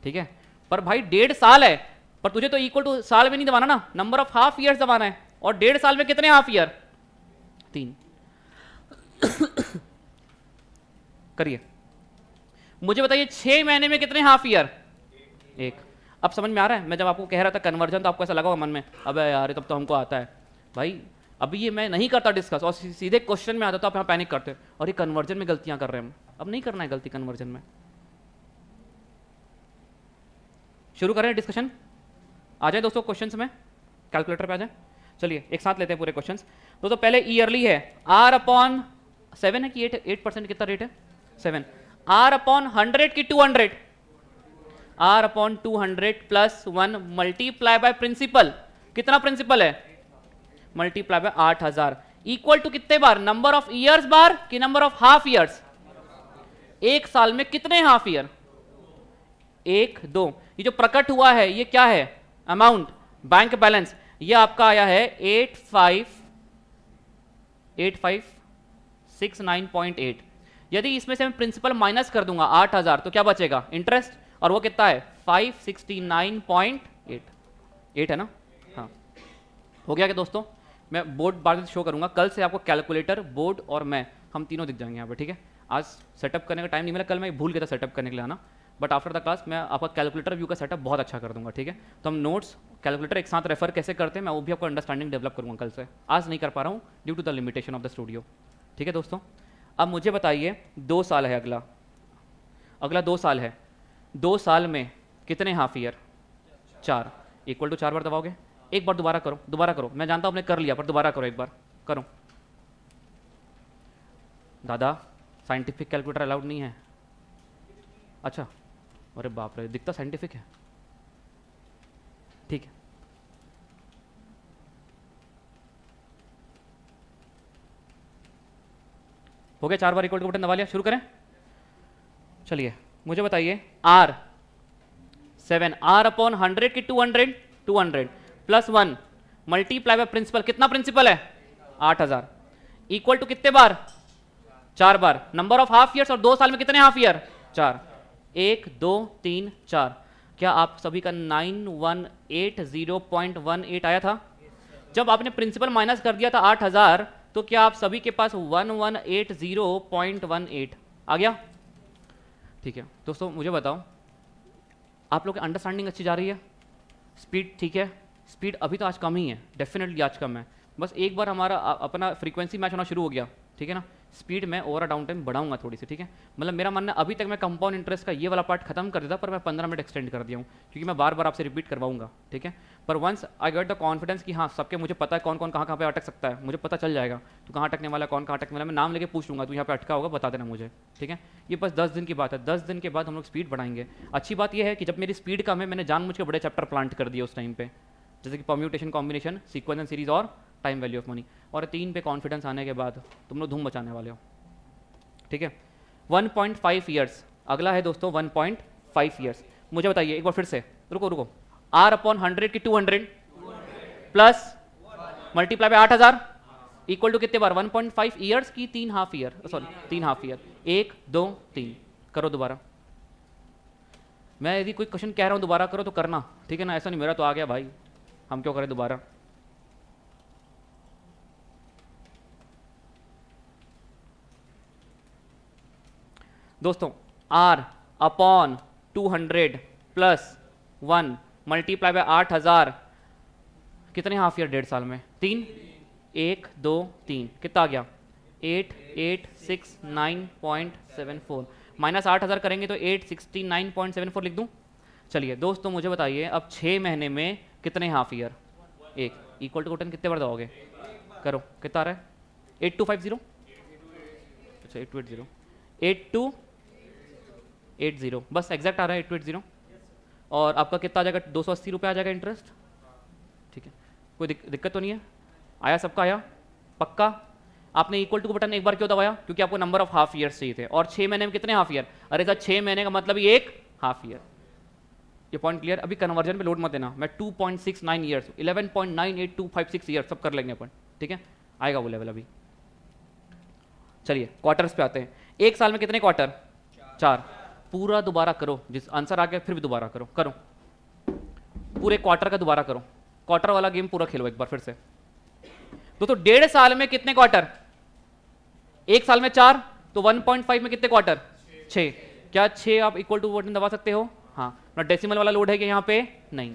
ठीक है पर भाई डेढ़ साल है पर तुझे तो इक्वल टू साल में नहीं दबाना ना नंबर ऑफ हाफ ईयर दबाना है और डेढ़ साल में कितने हाफ ईयर तीन करिए मुझे बताइए छः महीने में कितने हाफ ईयर एक अब समझ में आ रहा है मैं जब आपको कह रहा था कन्वर्जन तो आपको ऐसा लगा होगा मन में अब यार तब तो हमको आता है भाई अभी ये मैं नहीं करता डिस्कस और सीधे क्वेश्चन में आ जाता आप पैनिक करते और ये कन्वर्जन में गलतियां कर रहे हैं हम अब नहीं करना है गलती कन्वर्जन में शुरू करें डिस्कशन आ जाए दोस्तों क्वेश्चंस में कैलकुलेटर पे आ जाए चलिए एक साथ लेते हैं पूरे क्वेश्चंस दोस्तों पहले ईयरली है आर अपॉन सेवन है कि एट एट परसेंट कितना रेट है सेवन आर अपॉन हंड्रेड की two hundred R upon two hundred plus one multiply by principal कितना प्रिंसिपल है मल्टीप्लाई बाय आठ हजार इक्वल टू कितने बार नंबर ऑफ ईयर्स बार कि नंबर ऑफ हाफ ईयर्स एक साल में कितने हाफ ईयर एक दो ये जो प्रकट हुआ है ये क्या है अमाउंट बैंक बैलेंस ये आपका आया है eight five eight five six nine point eight यदि इसमें से मैं प्रिंसिपल माइनस कर दूंगा आठ हजार तो क्या बचेगा इंटरेस्ट और वो कितना है five sixty nine point eight eight है ना हाँ हो गया क्या दोस्तों मैं बोर्ड बाद में शो करूँगा कल से आपको कैलकुलेटर बोर्ड और मैं हम तीनों दिख जाएंगे यहाँ पर ठीक है आज सेटअप करने का टाइम नहीं मिला कल मैं भूल गया था सेटअप करने के लिए आना बट आफ्टर द क्लास मैं आपका कैलकुलेटर व्यू का सेटअप बहुत अच्छा कर दूंगा ठीक है तो हम नोट्स कैलकुलेटर एक साथ रेफर कैसे करते हैं मैं वो भी आपको अंडरस्टैंडिंग डेवलप करूँगा कल से आज नहीं कर पा रहा हूँ due to the limitation of the studio ठीक है दोस्तों अब मुझे बताइए दो साल है अगला अगला दो साल है दो साल में कितने हाफ ईयर चार इक्वल टू चार बार दबाओगे एक बार दोबारा करो दोबारा करो मैं जानता हूं आपने कर लिया पर दोबारा करो एक बार करो दादा साइंटिफिक कैलकुलेटर अलाउड नहीं है अच्छा अरे बाप रे दिखता साइंटिफिक है ठीक है हो गया चार बार इक्वल टू बटन दबा लिया शुरू करें चलिए मुझे बताइए R seven R upon hundred की two hundred two hundred plus one multiply by principal कितना प्रिंसिपल है आठ हजार इक्वल टू कितने बार चार बार नंबर ऑफ हाफ ईयर्स और दो साल में कितने हाफ ईयर चार एक दो तीन चार क्या आप सभी का nine one eight zero point one eight आया था जब आपने प्रिंसिपल माइनस कर दिया था आठ हजार तो क्या आप सभी के पास one one eight zero point one eight आ गया ठीक है दोस्तों मुझे बताओ आप लोग की अंडरस्टैंडिंग अच्छी जा रही है स्पीड ठीक है स्पीड अभी तो आज कम ही है डेफिनेटली आज कम है बस एक बार हमारा अपना फ्रीक्वेंसी मैच होना शुरू हो गया ठीक है ना स्पीड में ओवर डाउन टाइम बढ़ाऊंगा थोड़ी सी ठीक है मतलब मेरा मानना अभी तक मैं कंपाउंड इंटरेस्ट का ये वाला पार्ट खत्म कर देता पर मैं पंद्रह मिनट एक्सटेंड कर दिया हूँ क्योंकि मैं बार बार आपसे रिपीट करवाऊंगा ठीक है पर once I get the confidence कि हाँ सबके मुझे पता है कौन कौन कहाँ कहाँ पे अटक सकता है मुझे पता चल जाएगा तो कहाँ अटकने वाला कौन कहाँ अटकने वाला मैं नाम लेके पूछ लूँगा तू यहाँ पे अटका होगा बता देना मुझे ठीक है ये बस दस दिन की बात है दस दिन के बाद हम लोग स्पीड बढ़ाएंगे अच्छी बात यह है कि जब मेरी स्पीड कम है मैंने जान के बड़े चैप्टर प्लांट कर दिया उस टाइम पर जैसे कि permutation combination sequence and series और टाइम वैल्यू ऑफ मनी और तीन पे कॉन्फिडेंस आने के बाद तुम लोग धूम बचाने वाले हो ठीक है 1.5 पॉइंट ईयर्स अगला है दोस्तों 1.5 पॉइंट ईयर्स मुझे बताइए एक बार फिर से रुको रुको आर अपॉन हंड्रेड की two hundred plus multiply by आठ हजार इक्वल टू कितने बार 1.5 पॉइंट ईयर्स की तीन हाफ ईयर सॉरी तीन हाफ ईयर एक दो तीन करो दोबारा मैं यदि कोई क्वेश्चन कह रहा हूँ दोबारा करो तो करना ठीक है ना ऐसा नहीं मेरा तो आ गया भाई हम क्यों करें दोबारा दोस्तों R upon two hundred plus one multiply by आठ हज़ार कितने हाफ ईयर डेढ़ साल में तीन एक दो तीन कितना आ गया eight eight six nine point seven four minus आठ हज़ार करेंगे तो eight sixty nine point seven four लिख दूँ चलिए दोस्तों मुझे बताइए अब छः महीने में कितने हाफ ईयर एक इक्वल टू कोटन कितने बार दोगे करो कितना आ रहा है एट टू फाइव जीरो अच्छा eight two eight zero eight two eight zero बस एग्जैक्ट आ रहा है एट टू एट जीरो और आपका कितना आ जाएगा दो सौ अस्सी रुपये आ जाएगा इंटरेस्ट ठीक है कोई दिक, दिक्कत तो नहीं है आया सबका आया पक्का आपने इक्वल टू बटन एक बार क्यों दबाया क्योंकि आपको नंबर ऑफ हाफ ईयर चाहिए थे और छः महीने में कितने हाफ ईयर अरे सर छः महीने का मतलब एक हाफ ईयर ये पॉइंट क्लियर अभी कन्वर्जन पे लोड मत देना मैं 2.69 point six nine years eleven point nine eight two five six year सब कर लेंगे अपन ठीक है आएगा वो लेवल अभी चलिए क्वार्टर्स पे आते हैं एक साल में कितने क्वार्टर चार, चार। पूरा दोबारा करो जिस आंसर आ गया फिर भी दोबारा करो करो पूरे क्वार्टर का दोबारा करो क्वार्टर वाला गेम पूरा खेलो एक बार फिर से दोस्तों तो डेढ़ साल में कितने क्वार्टर एक साल में चार तो 1.5 में कितने क्वार्टर छः क्या छः आप इक्वल टू बटन दबा सकते हो हाँ ना मतलब डेसिमल वाला लोड है कि यहाँ पे नहीं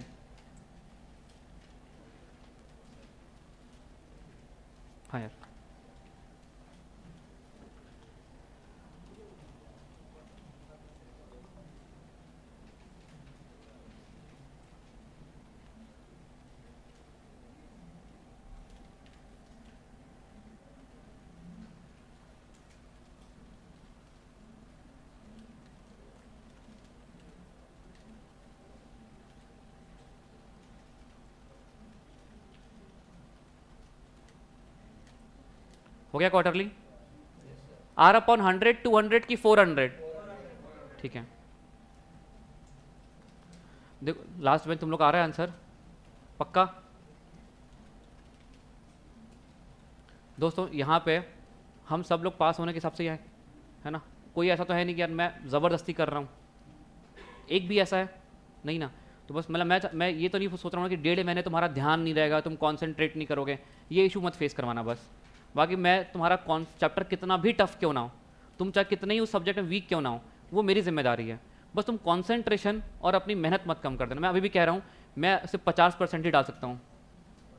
हो गया quarterly R upon hundred two hundred की फोर हंड्रेड ठीक है देखो लास्ट में तुम लोग आ रहे हैं आंसर पक्का दोस्तों यहाँ पे हम सब लोग पास होने के हिसाब से यहाँ है ना कोई ऐसा तो है नहीं कि यार मैं ज़बरदस्ती कर रहा हूँ एक भी ऐसा है नहीं ना तो बस मतलब मैं मैं ये तो नहीं सोच रहा हूँ कि डेढ़ महीने तुम्हारा ध्यान नहीं रहेगा तुम कॉन्सेंट्रेट नहीं करोगे ये इशू मत फेस करवाना बस बाकी मैं तुम्हारा कौन चैप्टर कितना भी टफ क्यों ना हो तुम चाहे कितने ही उस सब्जेक्ट में वीक क्यों ना हो वो मेरी जिम्मेदारी है बस तुम कॉन्सेंट्रेशन और अपनी मेहनत मत कम कर देना मैं अभी भी कह रहा हूँ मैं सिर्फ पचास परसेंट ही डाल सकता हूँ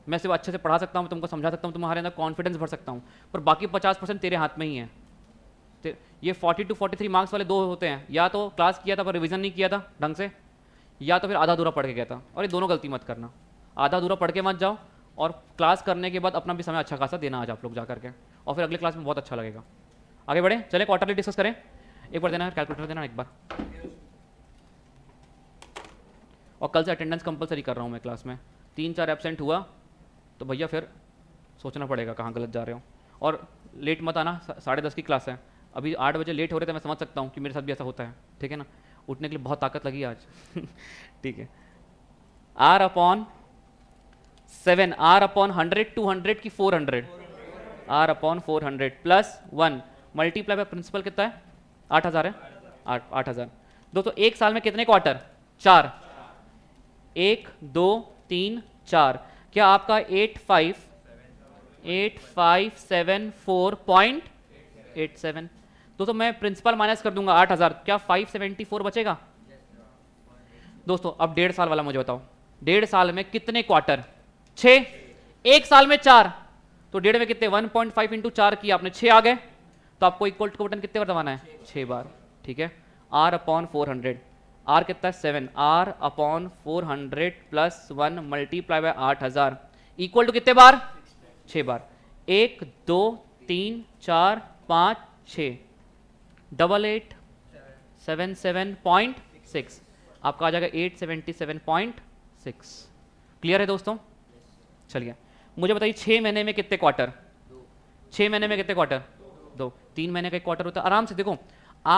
मैं सिर्फ अच्छे से पढ़ा सकता हूँ तुमको समझा सकता हूँ तुम्हारे अंदर कॉन्फिडेंस भर सकता हूँ पर बाकी पचास परसेंट तेरे हाथ में ही है ये forty to forty three marks वाले दो होते हैं या तो क्लास किया था पर रिविजन नहीं किया था ढंग से या तो फिर आधा अधूरा पढ़ के गया था और ये दोनों गलती मत करना आधा अधूरा पढ़ के मत जाओ और क्लास करने के बाद अपना भी समय अच्छा खासा देना आज आप लोग जा करके और फिर अगले क्लास में बहुत अच्छा लगेगा आगे बढ़े चले क्वार्टरली डिस्कस करें एक बार देना कैलकुलेटर देना एक बार और कल से अटेंडेंस कंपलसरी कर रहा हूँ मैं क्लास में तीन चार एबसेंट हुआ तो भैया फिर सोचना पड़ेगा कहाँ गलत जा रहे हो और लेट मत आना साढ़े दस की क्लास है अभी आठ बजे लेट हो रहे थे मैं समझ सकता हूँ कि मेरे साथ भी ऐसा होता है ठीक है ना उठने के लिए बहुत ताकत लगी आज ठीक है R upon seven R upon hundred two hundred की four hundred R upon four hundred plus one multiply by principal कितना है आठ हज़ार है आठ हज़ार दोस्तों एक साल में कितने क्वार्टर चार एक दो तीन चार क्या आपका eight five eight five seven four point eight seven दोस्तों मैं प्रिंसिपल माइनस कर दूंगा आठ हज़ार क्या फाइव सेवेंटी फोर बचेगा दोस्तों अब डेढ़ साल वाला मुझे बताओ डेढ़ साल में कितने क्वार्टर छ एक साल में चार तो डेढ़ में कितने वन पॉइंट फाइव इंटू चार किया आपने छः आ गए तो आपको इक्वल टू बटन कितने बार दबाना है छह बार ठीक है R upon four hundred R कितना है seven R upon four hundred plus one multiply by आठ हज़ार इक्वल टू कितने बार छह बार एक दो तीन चार पाँच छ double eight seven seven point six आपका आ जाएगा eight seventy seven point six clear है दोस्तों चल गया मुझे बताइए छः महीने में कितने क्वार्टर छः महीने में कितने क्वार्टर दो तीन महीने का एक क्वार्टर होता है आराम से देखो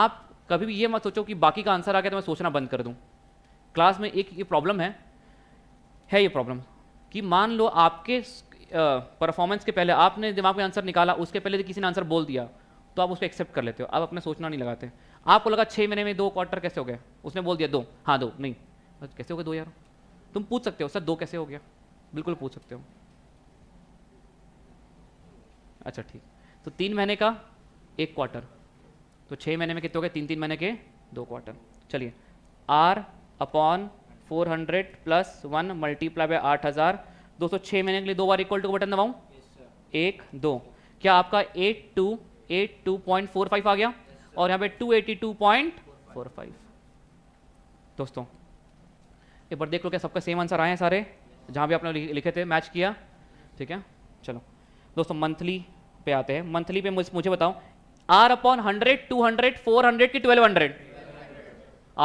आप कभी भी ये मत सोचो कि बाकी का आंसर आ गया तो मैं सोचना बंद कर दूँ क्लास में एक ये प्रॉब्लम है है ये प्रॉब्लम कि मान लो आपके परफॉर्मेंस के पहले आपने दिमाग में आंसर निकाला उसके पहले किसी ने आंसर बोल दिया तो आप उसको एक्सेप्ट कर लेते हो आप अपना सोचना नहीं लगाते आपको लगा छः महीने में दो क्वार्टर कैसे हो गए उसने बोल दिया दो हाँ दो नहीं तो कैसे हो गए दो यार तुम पूछ सकते हो सर दो कैसे हो गया बिल्कुल पूछ सकते हो अच्छा ठीक तो तीन महीने का एक क्वार्टर तो छः महीने में कितने हो गए तीन तीन महीने के दो क्वार्टर चलिए R upon four hundred plus one multiply by आठ हज़ार दो सौ छः महीने के लिए दो बार इक्वल टू बटन दबाऊँ एक दो क्या आपका eight two eight two point four five आ गया और यहाँ पे two eighty two point four five दोस्तों एक बार देख लो क्या सबका सेम आंसर आए हैं सारे जहाँ भी आपने लिखे थे मैच किया ठीक है चलो दोस्तों मंथली पे आते हैं मंथली पे मुझे बताओ R upon hundred two hundred four hundred की twelve hundred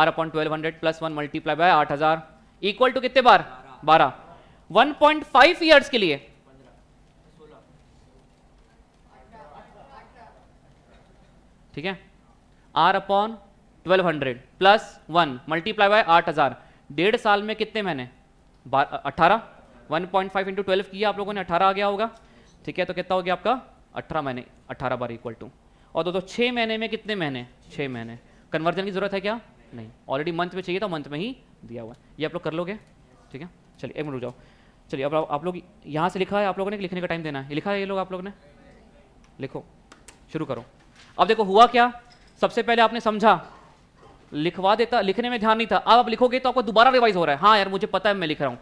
R upon twelve hundred plus one multiply by आठ हजार इक्वल टू कितने बार बारह वन पॉइंट फाइव ईयर्स के लिए ठीक है R upon twelve hundred plus one multiply by आठ हजार डेढ़ साल में कितने महीने अट्ठारह one point five into twelve किया आप लोगों ने अट्ठारह आ गया होगा ठीक है तो कितना हो गया आपका अट्ठारह महीने अट्ठारह बार इक्वल टू और दोस्तों छः महीने में कितने महीने छः महीने कन्वर्जन की ज़रूरत है क्या नहीं ऑलरेडी मंथ में चाहिए था मंथ में ही दिया हुआ है ये आप लोग कर लोगे ठीक है चलिए एक मिनट रुक जाओ चलिए अब आप लोग यहाँ से लिखा है आप लोगों ने लिखने का टाइम देना है लिखा है ये लोग आप लोगों ने लिखो शुरू करो अब देखो हुआ क्या सबसे पहले आपने समझा लिखवा देता लिखने में ध्यान नहीं था अब आप लिखोगे तो आपको दोबारा रिवाइज हो रहा है हाँ यार मुझे पता है मैं लिख रहा हूँ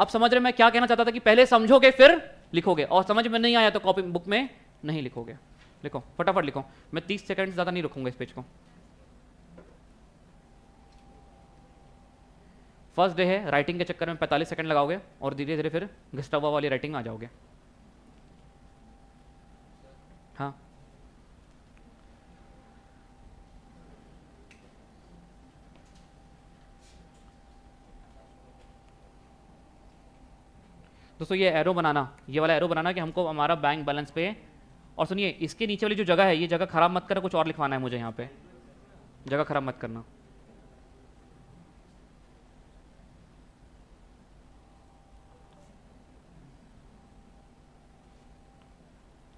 अब समझ रहे मैं क्या कहना चाहता था कि पहले समझोगे फिर लिखोगे और समझ में नहीं आया तो कॉपी बुक में नहीं लिखोगे लिखो फटाफट लिखो मैं तीस सेकेंड ज़्यादा नहीं रखूंगा इस पेज को फर्स्ट डे है राइटिंग के चक्कर में 45 सेकंड लगाओगे और धीरे धीरे फिर घिस्टावा वाली राइटिंग आ जाओगे हाँ दोस्तों ये एरो बनाना ये वाला एरो बनाना कि हमको हमारा बैंक बैलेंस पे और सुनिए इसके नीचे वाली जो जगह है ये जगह ख़राब मत करना कुछ और लिखवाना है मुझे यहाँ पे जगह ख़राब मत करना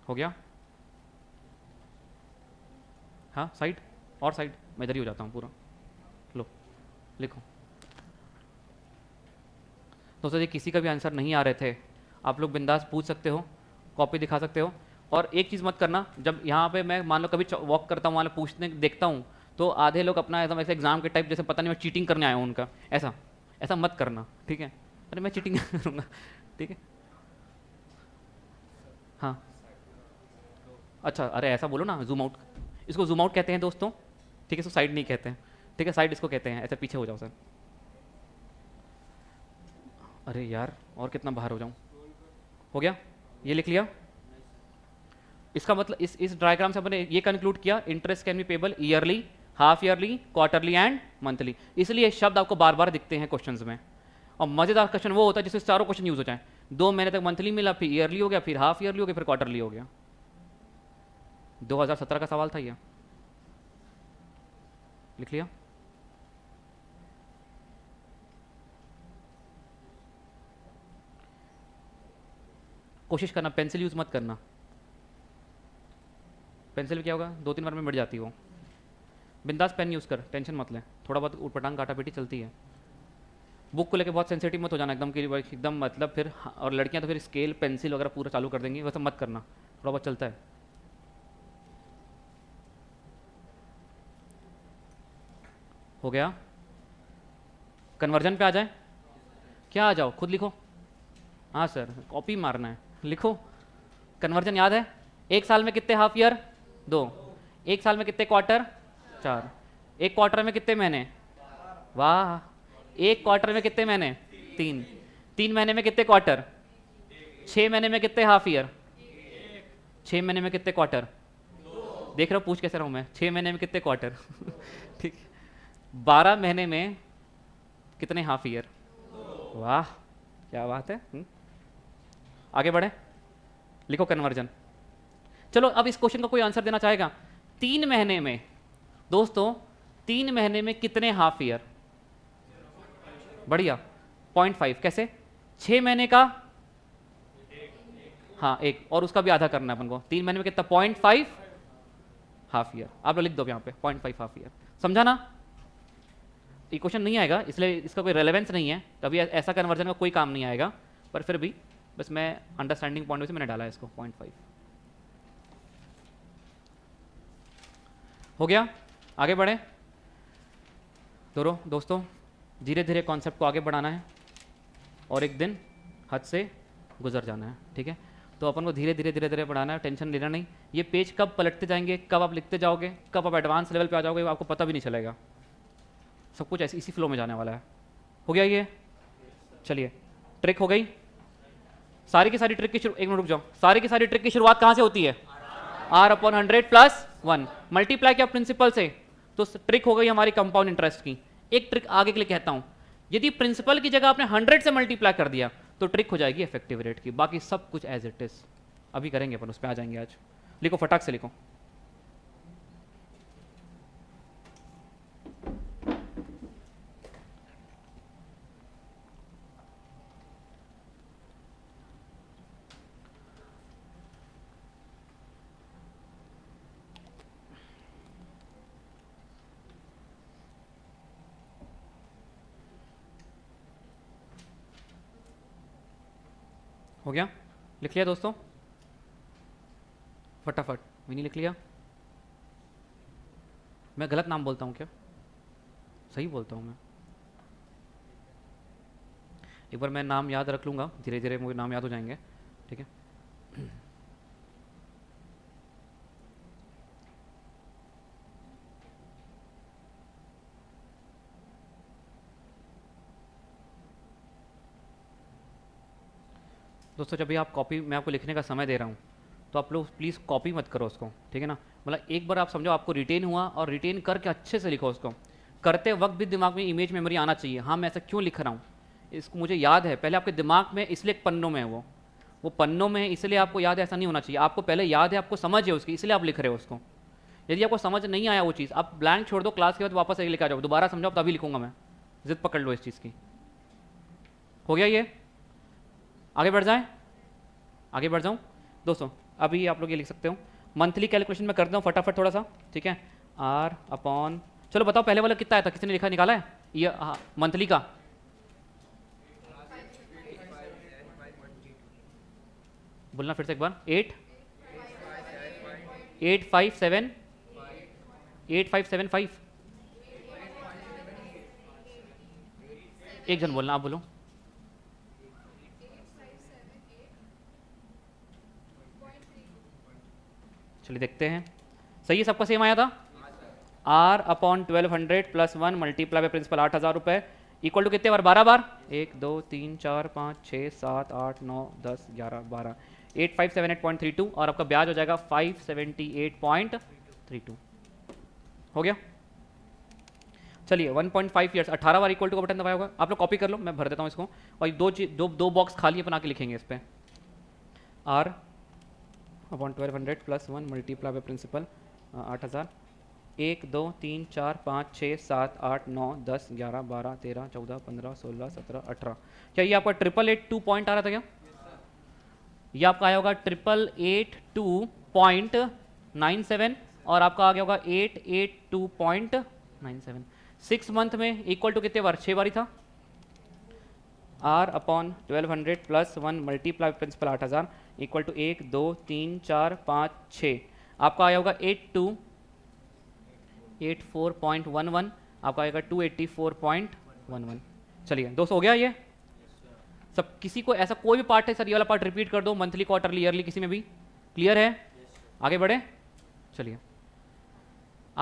हो गया हाँ साइड और साइड मैं इधर ही हो जाता हूँ पूरा लो लिखो दोस्तों जी किसी का भी आंसर नहीं आ रहे थे आप लोग बिंदास पूछ सकते हो कॉपी दिखा सकते हो और एक चीज़ मत करना जब यहाँ पे मैं मान लो कभी वॉक करता हूँ वहाँ पूछने देखता हूँ तो आधे लोग अपना ऐसा ऐसे एग्जाम के टाइप जैसे पता नहीं मैं चीटिंग करने आया हूँ उनका ऐसा ऐसा मत करना ठीक है अरे मैं चीटिंग करूँगा ठीक है हाँ अच्छा अरे ऐसा बोलो ना जूम आउट इसको जूम आउट कहते हैं दोस्तों ठीक है सो साइड नहीं कहते हैं ठीक है साइड इसको कहते हैं ऐसे पीछे हो जाओ सर अरे यार और कितना बाहर हो जाऊँ हो गया ये लिख लिया इसका मतलब इस इस डायग्राम से हमने ये कंक्लूड किया interest can be payable yearly half yearly quarterly and monthly इसलिए शब्द आपको बार बार दिखते हैं क्वेश्चंस में और मज़ेदार क्वेश्चन वो होता है जिसमें चारों क्वेश्चन यूज़ हो जाए दो महीने तक मंथली मिला फिर ईयरली हो गया फिर हाफ ईयरली हो गया फिर क्वार्टरली हो गया 2017 का सवाल था यह लिख लिया कोशिश करना पेंसिल यूज़ मत करना पेंसिल क्या होगा दो तीन बार में मिट जाती वो बिंदास पेन यूज़ कर टेंशन मत लें थोड़ा बहुत उठपटांग काटा पीटी चलती है बुक को लेकर बहुत सेंसिटिव मत हो जाना एकदम कि एकदम मतलब फिर हाँ, और लड़कियां तो फिर स्केल पेंसिल वगैरह पूरा चालू कर देंगी वैसे मत करना थोड़ा बहुत चलता है हो गया कन्वर्जन पे आ जाए क्या आ जाओ खुद लिखो हाँ सर कॉपी मारना है लिखो कन्वर्जन याद है एक साल में कितने हाफ ईयर दो एक साल में कितने क्वार्टर चार एक क्वार्टर में कितने महीने वाह एक क्वार्टर में कितने महीने तीन तीन महीने में कितने क्वार्टर छः महीने में कितने हाफ ईयर छः महीने में कितने क्वार्टर देख रहा हूँ पूछ कैसे रहा हूँ मैं छः महीने में कितने क्वार्टर ठीक बारह महीने में कितने हाफ ईयर वाह क्या बात है हुँ? हम्म। आगे बढ़े लिखो कन्वर्जन चलो अब इस क्वेश्चन का को कोई आंसर देना चाहेगा तीन महीने में दोस्तों तीन महीने में कितने हाफ ईयर बढ़िया पॉइंट फाइव कैसे छह महीने का हाँ एक और उसका भी आधा करना है अपन को तीन महीने में कितना पॉइंट फाइव हाफ ईयर आप लोग लिख दो यहां पे पॉइंट फाइव हाफ ईयर समझा ना ये क्वेश्चन नहीं आएगा इसलिए इसका कोई रेलेवेंस नहीं है कभी ऐसा कन्वर्जन का कोई काम नहीं आएगा पर फिर भी बस मैं अंडरस्टैंडिंग पॉइंट से मैंने डाला इसको पॉइंट फाइव हो गया आगे बढ़े दोनों दोस्तों धीरे धीरे कॉन्सेप्ट को आगे बढ़ाना है और एक दिन हद से गुजर जाना है ठीक है तो अपन को धीरे धीरे धीरे धीरे बढ़ाना है टेंशन लेना नहीं ये पेज कब पलटते जाएंगे कब आप लिखते जाओगे कब आप एडवांस लेवल पे आ जाओगे आपको पता भी नहीं चलेगा सब कुछ ऐसे इसी फ्लो में जाने वाला है हो गया ये चलिए ट्रिक हो गई सारी की सारी ट्रिक की एक मिनट रुक जाओ सारी की सारी ट्रिक की शुरुआत कहाँ से होती है R upon hundred plus one multiply किया प्रिंसिपल से तो ट्रिक हो गई हमारी कंपाउंड इंटरेस्ट की एक ट्रिक आगे के लिए कहता हूँ यदि प्रिंसिपल की जगह आपने हंड्रेड से मल्टीप्लाई कर दिया तो ट्रिक हो जाएगी इफेक्टिव रेट की बाकी सब कुछ एज इट इज अभी करेंगे अपन उस पर आ जाएंगे आज लिखो फटाक से लिखो गया लिख लिया दोस्तों फटाफट मैंने लिख लिया मैं गलत नाम बोलता हूँ क्या सही बोलता हूँ मैं एक बार मैं नाम याद रख लूँगा धीरे धीरे मुझे नाम याद हो जाएंगे ठीक है दोस्तों जब भी आप कॉपी मैं आपको लिखने का समय दे रहा हूँ तो आप लोग प्लीज़ कॉपी मत करो उसको ठीक है ना मतलब एक बार आप समझो आपको रिटेन हुआ और रिटेन करके अच्छे से लिखो उसको करते वक्त भी दिमाग में इमेज मेमोरी आना चाहिए हाँ मैं ऐसा क्यों लिख रहा हूँ इसको मुझे याद है पहले आपके दिमाग में इसलिए पन्नों में है वो वो पन्नों में है इसलिए आपको याद है ऐसा नहीं होना चाहिए आपको पहले याद है आपको समझ है उसकी इसलिए आप लिख रहे हो उसको यदि आपको समझ नहीं आया वो चीज़ आप ब्लैंक छोड़ दो क्लास के बाद वापस एक लेकर आ जाओ दोबारा समझाओ तभी लिखूंगा मैं जिद पकड़ लो इस चीज़ की हो गया ये आगे बढ़ जाएं आगे बढ़ जाऊँ दोस्तों अभी आप लोग ये लिख सकते हो मंथली कैलकुलेशन में कर दूँ फटाफट थोड़ा सा ठीक है आर अपॉन चलो बताओ पहले वाला कितना आया था किसने लिखा निकाला है ये हाँ मंथली का बोलना फिर से एक बार eight eight five seven eight five seven five एक जन बोलना आप बोलो चलिए देखते हैं सही है सबका सेम आया था R upon twelve hundred plus one multiply principal आठ हज़ार रुपये इक्वल टू कितने बार बारह बार एक दो तीन चार पाँच छः सात आठ नौ दस ग्यारह बारह eight five seven eight point three two और आपका ब्याज हो जाएगा five seventy eight point three two हो गया चलिए वन पॉइंट फाइव ईयर्स अठारह बार इक्वल टू का बटन दबाया होगा आप लोग कॉपी कर लो मैं भर देता हूँ इसको और दो दो दो बॉक्स खाली अपना के लिखेंगे इस पर R upon twelve hundred plus one multiply by principal आठ हज़ार एक दो तीन चार पाँच छः सात आठ नौ दस ग्यारह बारह तेरह चौदह पंद्रह सोलह सत्रह अठारह क्या ये आपका ट्रिपल एट टू पॉइंट आ रहा था क्या ये आपका आया होगा triple eight two point nine seven और आपका आ गया होगा eight eight two point nine seven six month में इक्वल टू कितने बार छः बारी था R upon twelve hundred plus one multiply principal आठ हज़ार इक्वल टू एक दो तीन चार पाँच छः आपका आया होगा eight two eight four point one one आपका आएगा two eighty four point one one चलिए दोस्तों हो गया ये सब किसी को ऐसा कोई भी पार्ट है सर ये वाला पार्ट रिपीट कर दो मंथली क्वार्टरली ईयरली किसी में भी क्लियर है आगे बढ़े चलिए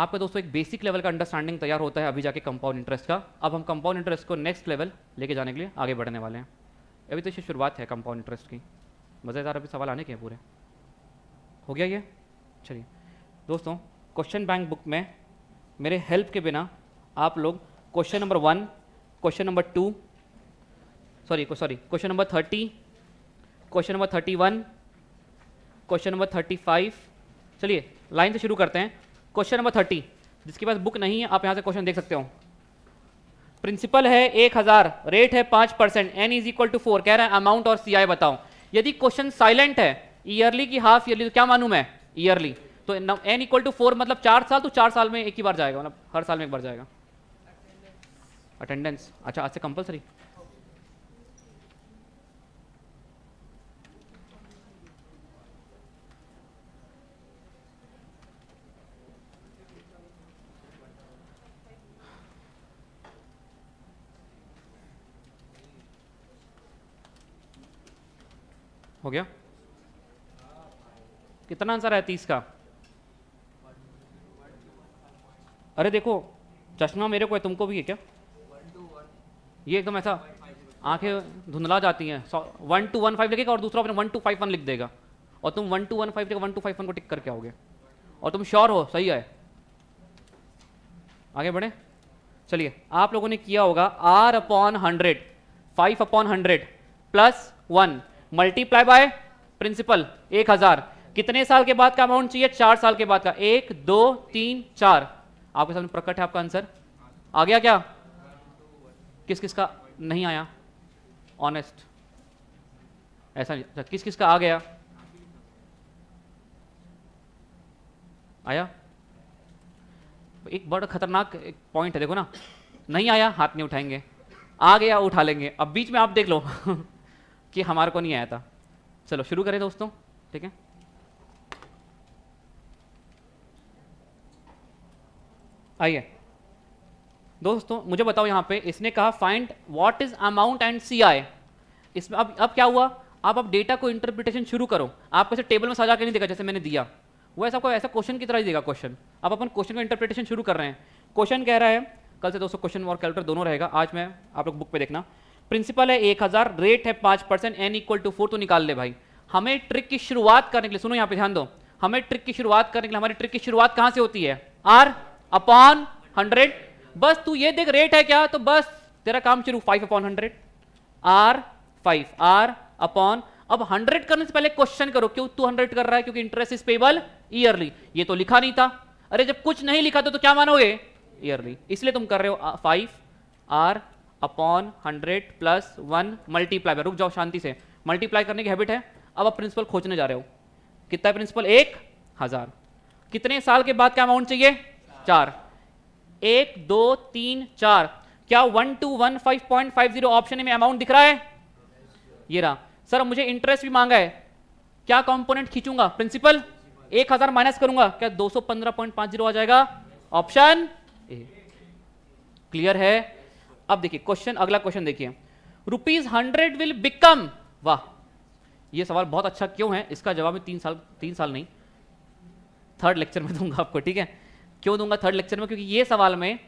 आपका दोस्तों एक बेसिक लेवल का अंडरस्टैंडिंग तैयार होता है अभी जाके कंपाउंड इंटरेस्ट का अब हम कंपाउंड इंटरेस्ट को नेक्स्ट लेवल लेके जाने के लिए आगे बढ़ने वाले हैं अभी तो इसे शुरुआत है कंपाउंड इंटरेस्ट की मज़ेदार अभी सवाल आने के हैं पूरे हो गया ये चलिए दोस्तों क्वेश्चन बैंक बुक में मेरे हेल्प के बिना आप लोग question number one question number two sorry sorry question number thirty question number thirty one question number thirty five चलिए लाइन से शुरू करते हैं क्वेश्चन नंबर थर्टी जिसके पास बुक नहीं है आप यहाँ से क्वेश्चन देख सकते हो प्रिंसिपल है एक हज़ार रेट है पाँच percent N is equal to four कह रहा है अमाउंट और सी आई बताओ यदि क्वेश्चन साइलेंट है ईयरली की हाफ ईयरली तो क्या मानू मैं ईयरली तो एन इक्वल टू फोर मतलब चार साल तो चार साल में एक ही बार जाएगा मतलब हर साल में एक बार जाएगा अटेंडेंस अच्छा आज से कंपलसरी हो गया कितना आंसर है तीस का अरे देखो चश्मा मेरे को है तुमको भी है क्या ये एकदम ऐसा आंखें धुंधला जाती हैं वन टू वन फाइव लिखेगा और दूसरा अपने वन टू फाइव वन लिख देगा और तुम वन टू वन फाइव लिखेगा वन टू फाइव वन को टिक करके आओगे और तुम श्योर हो सही है आगे बढ़े चलिए आप लोगों ने किया होगा R upon hundred five upon hundred plus one multiply by principal एक हजार कितने साल के बाद का अमाउंट चाहिए चार साल के बाद का एक दो तीन चार आपके सामने प्रकट है आपका आंसर आ गया क्या किस किस का नहीं आया ऑनेस्ट ऐसा नहीं अच्छा, किस किस का आ गया आया एक बड़ा खतरनाक पॉइंट है देखो ना नहीं आया हाथ नहीं उठाएंगे आ गया उठा लेंगे अब बीच में आप देख लो कि हमारे को नहीं आया था चलो शुरू करें दोस्तों ठीक है आइए दोस्तों मुझे बताओ यहां पे इसने कहा find what is amount and C I इसमें अब अब क्या हुआ आप अब डेटा को इंटरप्रिटेशन शुरू करो आप ऐसे टेबल में सजा के नहीं देगा जैसे मैंने दिया वो ऐसा कोई ऐसा क्वेश्चन की तरह ही देगा क्वेश्चन अब अपन क्वेश्चन का इंटरप्रिटेशन शुरू कर रहे हैं क्वेश्चन कह रहा है कल से दोस्तों क्वेश्चन और कैलकुलेटर दोनों रहेगा आज मैं आप लोग बुक पे देखना प्रिंसिपल है एक हजार रेट है पांच percent N equal to four तो निकाल ले भाई हमें ट्रिक की शुरुआत करने के लिए सुनो यहां पे ध्यान दो हमें ट्रिक की शुरुआत करने के लिए हमारी ट्रिक की शुरुआत कहां से होती है आर अपॉन हंड्रेड बस तू ये देख रेट है क्या तो बस तेरा काम शुरू five upon hundred R five R upon अब हंड्रेड करने से पहले क्वेश्चन करो क्यों तू हंड्रेड कर रहा है क्योंकि इंटरेस्ट इज पेबल ईयरली ये तो लिखा नहीं था अरे जब कुछ नहीं लिखा था तो, तो क्या मानोगे ईयरली इसलिए तुम कर रहे हो five uh, R upon hundred plus one multiply रुक जाओ शांति से मल्टीप्लाई करने की हैबिट है अब आप प्रिंसिपल खोजने जा रहे हो कितना है प्रिंसिपल एक हज़ार कितने साल के बाद क्या अमाउंट चाहिए चार एक दो तीन चार क्या one two one five point five zero option में अमाउंट दिख रहा है ये रहा सर मुझे इंटरेस्ट भी मांगा है क्या कंपोनेंट खींचूंगा प्रिंसिपल एक हजार माइनस करूंगा क्या दो सौ पंद्रह पॉइंट पांच जीरो आ जाएगा ऑप्शन ए क्लियर है अब देखिए क्वेश्चन अगला क्वेश्चन देखिए रुपीज हंड्रेड विल बिकम वाह ये सवाल बहुत अच्छा क्यों है इसका जवाब मैं तीन साल तीन साल नहीं थर्ड लेक्चर में दूंगा आपको ठीक है क्यों दूंगा थर्ड लेक्चर में क्योंकि ये सवाल में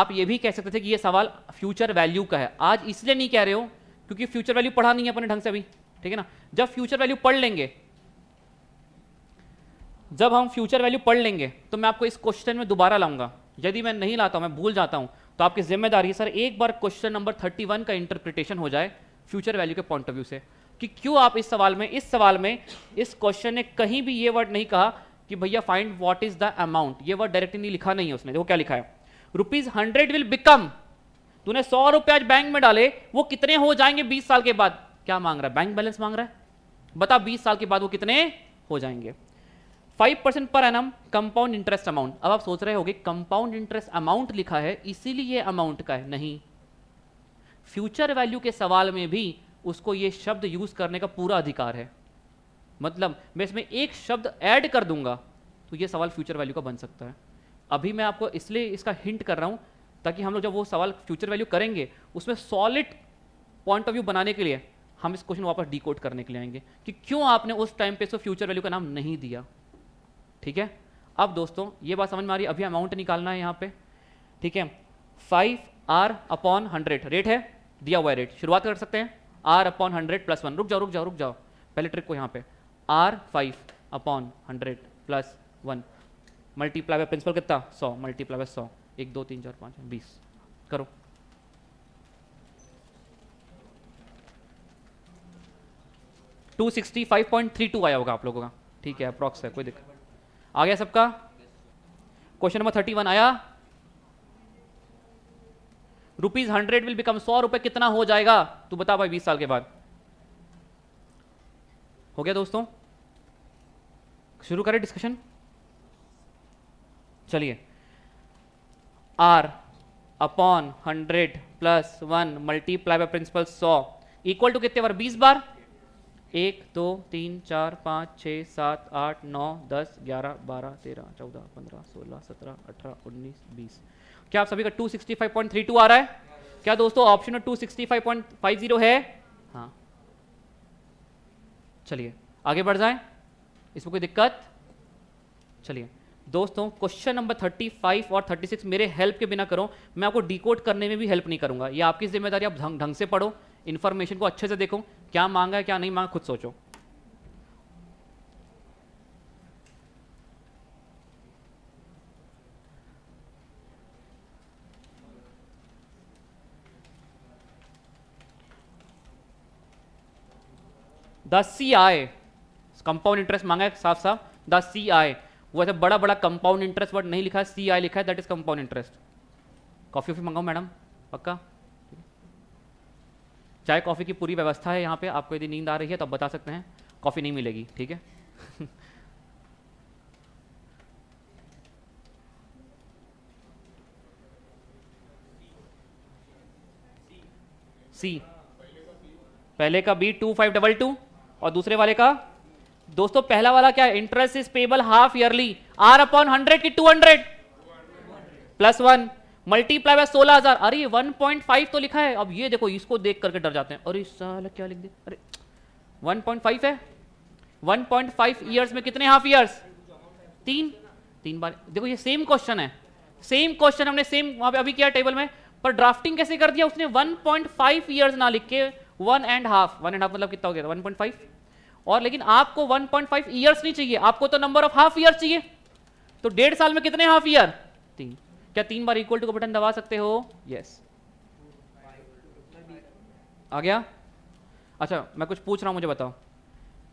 आप ये भी कह सकते थे कि ये सवाल फ्यूचर वैल्यू का है आज इसलिए नहीं कह रहे हो क्योंकि फ्यूचर वैल्यू पढ़ा नहीं है अपने ढंग से अभी ठीक है ना जब फ्यूचर वैल्यू पढ़ लेंगे जब हम फ्यूचर वैल्यू पढ़ लेंगे तो मैं आपको इस क्वेश्चन में दोबारा लाऊंगा यदि मैं नहीं लाता हूं मैं भूल जाता हूं तो आपकी जिम्मेदारी सर एक बार क्वेश्चन नंबर थर्टी वन का इंटरप्रिटेशन हो जाए फ्यूचर वैल्यू के पॉइंट ऑफ व्यू से कि क्यों आप इस सवाल में इस सवाल में इस क्वेश्चन ने कहीं भी ये वर्ड नहीं कहा कि भैया find what is the amount ये वर्ड डायरेक्टली लिखा नहीं है उसने देखो क्या लिखा है रुपीज हंड्रेड विल बिकम तूने सौ रुपए आज बैंक में डाले वो कितने हो जाएंगे बीस साल के बाद क्या मांग रहा है बैंक बैलेंस मांग रहा है बता बीस साल के बाद वो कितने हो जाएंगे फाइव परसेंट पर एनम कंपाउंड इंटरेस्ट अमाउंट अब आप सोच रहे होगे कंपाउंड इंटरेस्ट अमाउंट लिखा है इसीलिए ये अमाउंट का है नहीं फ्यूचर वैल्यू के सवाल में भी उसको ये शब्द यूज करने का पूरा अधिकार है मतलब मैं इसमें एक शब्द ऐड कर दूंगा तो ये सवाल फ्यूचर वैल्यू का बन सकता है अभी मैं आपको इसलिए इसका हिंट कर रहा हूँ ताकि हम लोग जब वो सवाल फ्यूचर वैल्यू करेंगे उसमें सॉलिड पॉइंट ऑफ व्यू बनाने के लिए हम इस क्वेश्चन वापस डिकोड करने के लिए आएंगे कि क्यों आपने उस टाइम पे इसको फ्यूचर वैल्यू का नाम नहीं दिया ठीक है अब दोस्तों ये बात समझ में आ रही है अभी अमाउंट निकालना है यहाँ पे ठीक है five R upon hundred rate है दिया हुआ है रेट शुरुआत कर सकते हैं R upon hundred plus one रुक जाओ रुक जाओ रुक जाओ पहले ट्रिक को यहाँ पे R five upon hundred plus one multiply by principal कितना सौ मल्टीप्लाई बाय सौ एक दो तीन चार पाँच बीस करो two sixty five point three two आया होगा आप लोगों का ठीक है अप्रॉक्स है कोई दिक्कत आ गया सबका क्वेश्चन नंबर थर्टी वन आया रुपीज हंड्रेड विल बिकम सौ रुपए कितना हो जाएगा तू बता भाई बीस साल के बाद हो गया दोस्तों शुरू करें डिस्कशन चलिए R upon hundred plus one multiply by principal सौ इक्वल टू कितने बार बीस बार एक दो तीन चार पाँच छः सात आठ नौ दस ग्यारह बारह तेरह चौदह पंद्रह सोलह सत्रह अठारह उन्नीस बीस क्या आप सभी का two sixty five point three two आ रहा है क्या दोस्तों option two sixty five point five zero है हाँ चलिए आगे बढ़ जाएं इसमें कोई दिक्कत चलिए दोस्तों क्वेश्चन नंबर थर्टी फाइव और थर्टी सिक्स मेरे हेल्प के बिना करो मैं आपको डिकोड करने में भी हेल्प नहीं करूंगा ये आपकी जिम्मेदारी आप ढंग से पढ़ो इन्फॉर्मेशन को अच्छे से देखो क्या मांगा क्या नहीं मांगा खुद सोचो द सी आए कंपाउंड इंटरेस्ट मांगा है साफ साफ द सी आई वैसे बड़ा बड़ा कंपाउंड इंटरेस्ट वर्ड नहीं लिखा है सी आई लिखा है that is compound interest coffee ऑफी मंगाओ मैडम पक्का चाय कॉफ़ी की पूरी व्यवस्था है यहाँ पे आपको यदि नींद आ रही है तो आप बता सकते हैं कॉफ़ी नहीं मिलेगी ठीक है सी पहले का B two five double two और दूसरे वाले का दोस्तों पहला वाला क्या है interest is payable half yearly R upon hundred की two hundred plus one multiply by सोलह हजार अरे वन पॉइंट फाइव तो लिखा है अब ये देखो इसको देख करके डर जाते हैं अरे साल क्या लिख दे अरे वन पॉइंट फाइव है वन पॉइंट फाइव ईयर्स में कितने हाफ ईयर्स तीन तीन बार देखो ये सेम क्वेश्चन है सेम क्वेश्चन हमने सेम वहां पे अभी किया टेबल में पर ड्राफ्टिंग कैसे कर दिया उसने वन पॉइंट फाइव ईयर्स ना लिख के one and half one and half मतलब कितना हो गया फाइव और लेकिन आपको फाइव ईयर्स नहीं चाहिए आपको तो नंबर ऑफ हाफ ईयर चाहिए तो डेढ़ साल में कितने हाफ ईयर क्या तीन बार इक्वल टू का बटन दबा सकते हो यस आ गया अच्छा मैं कुछ पूछ रहा हूँ मुझे बताओ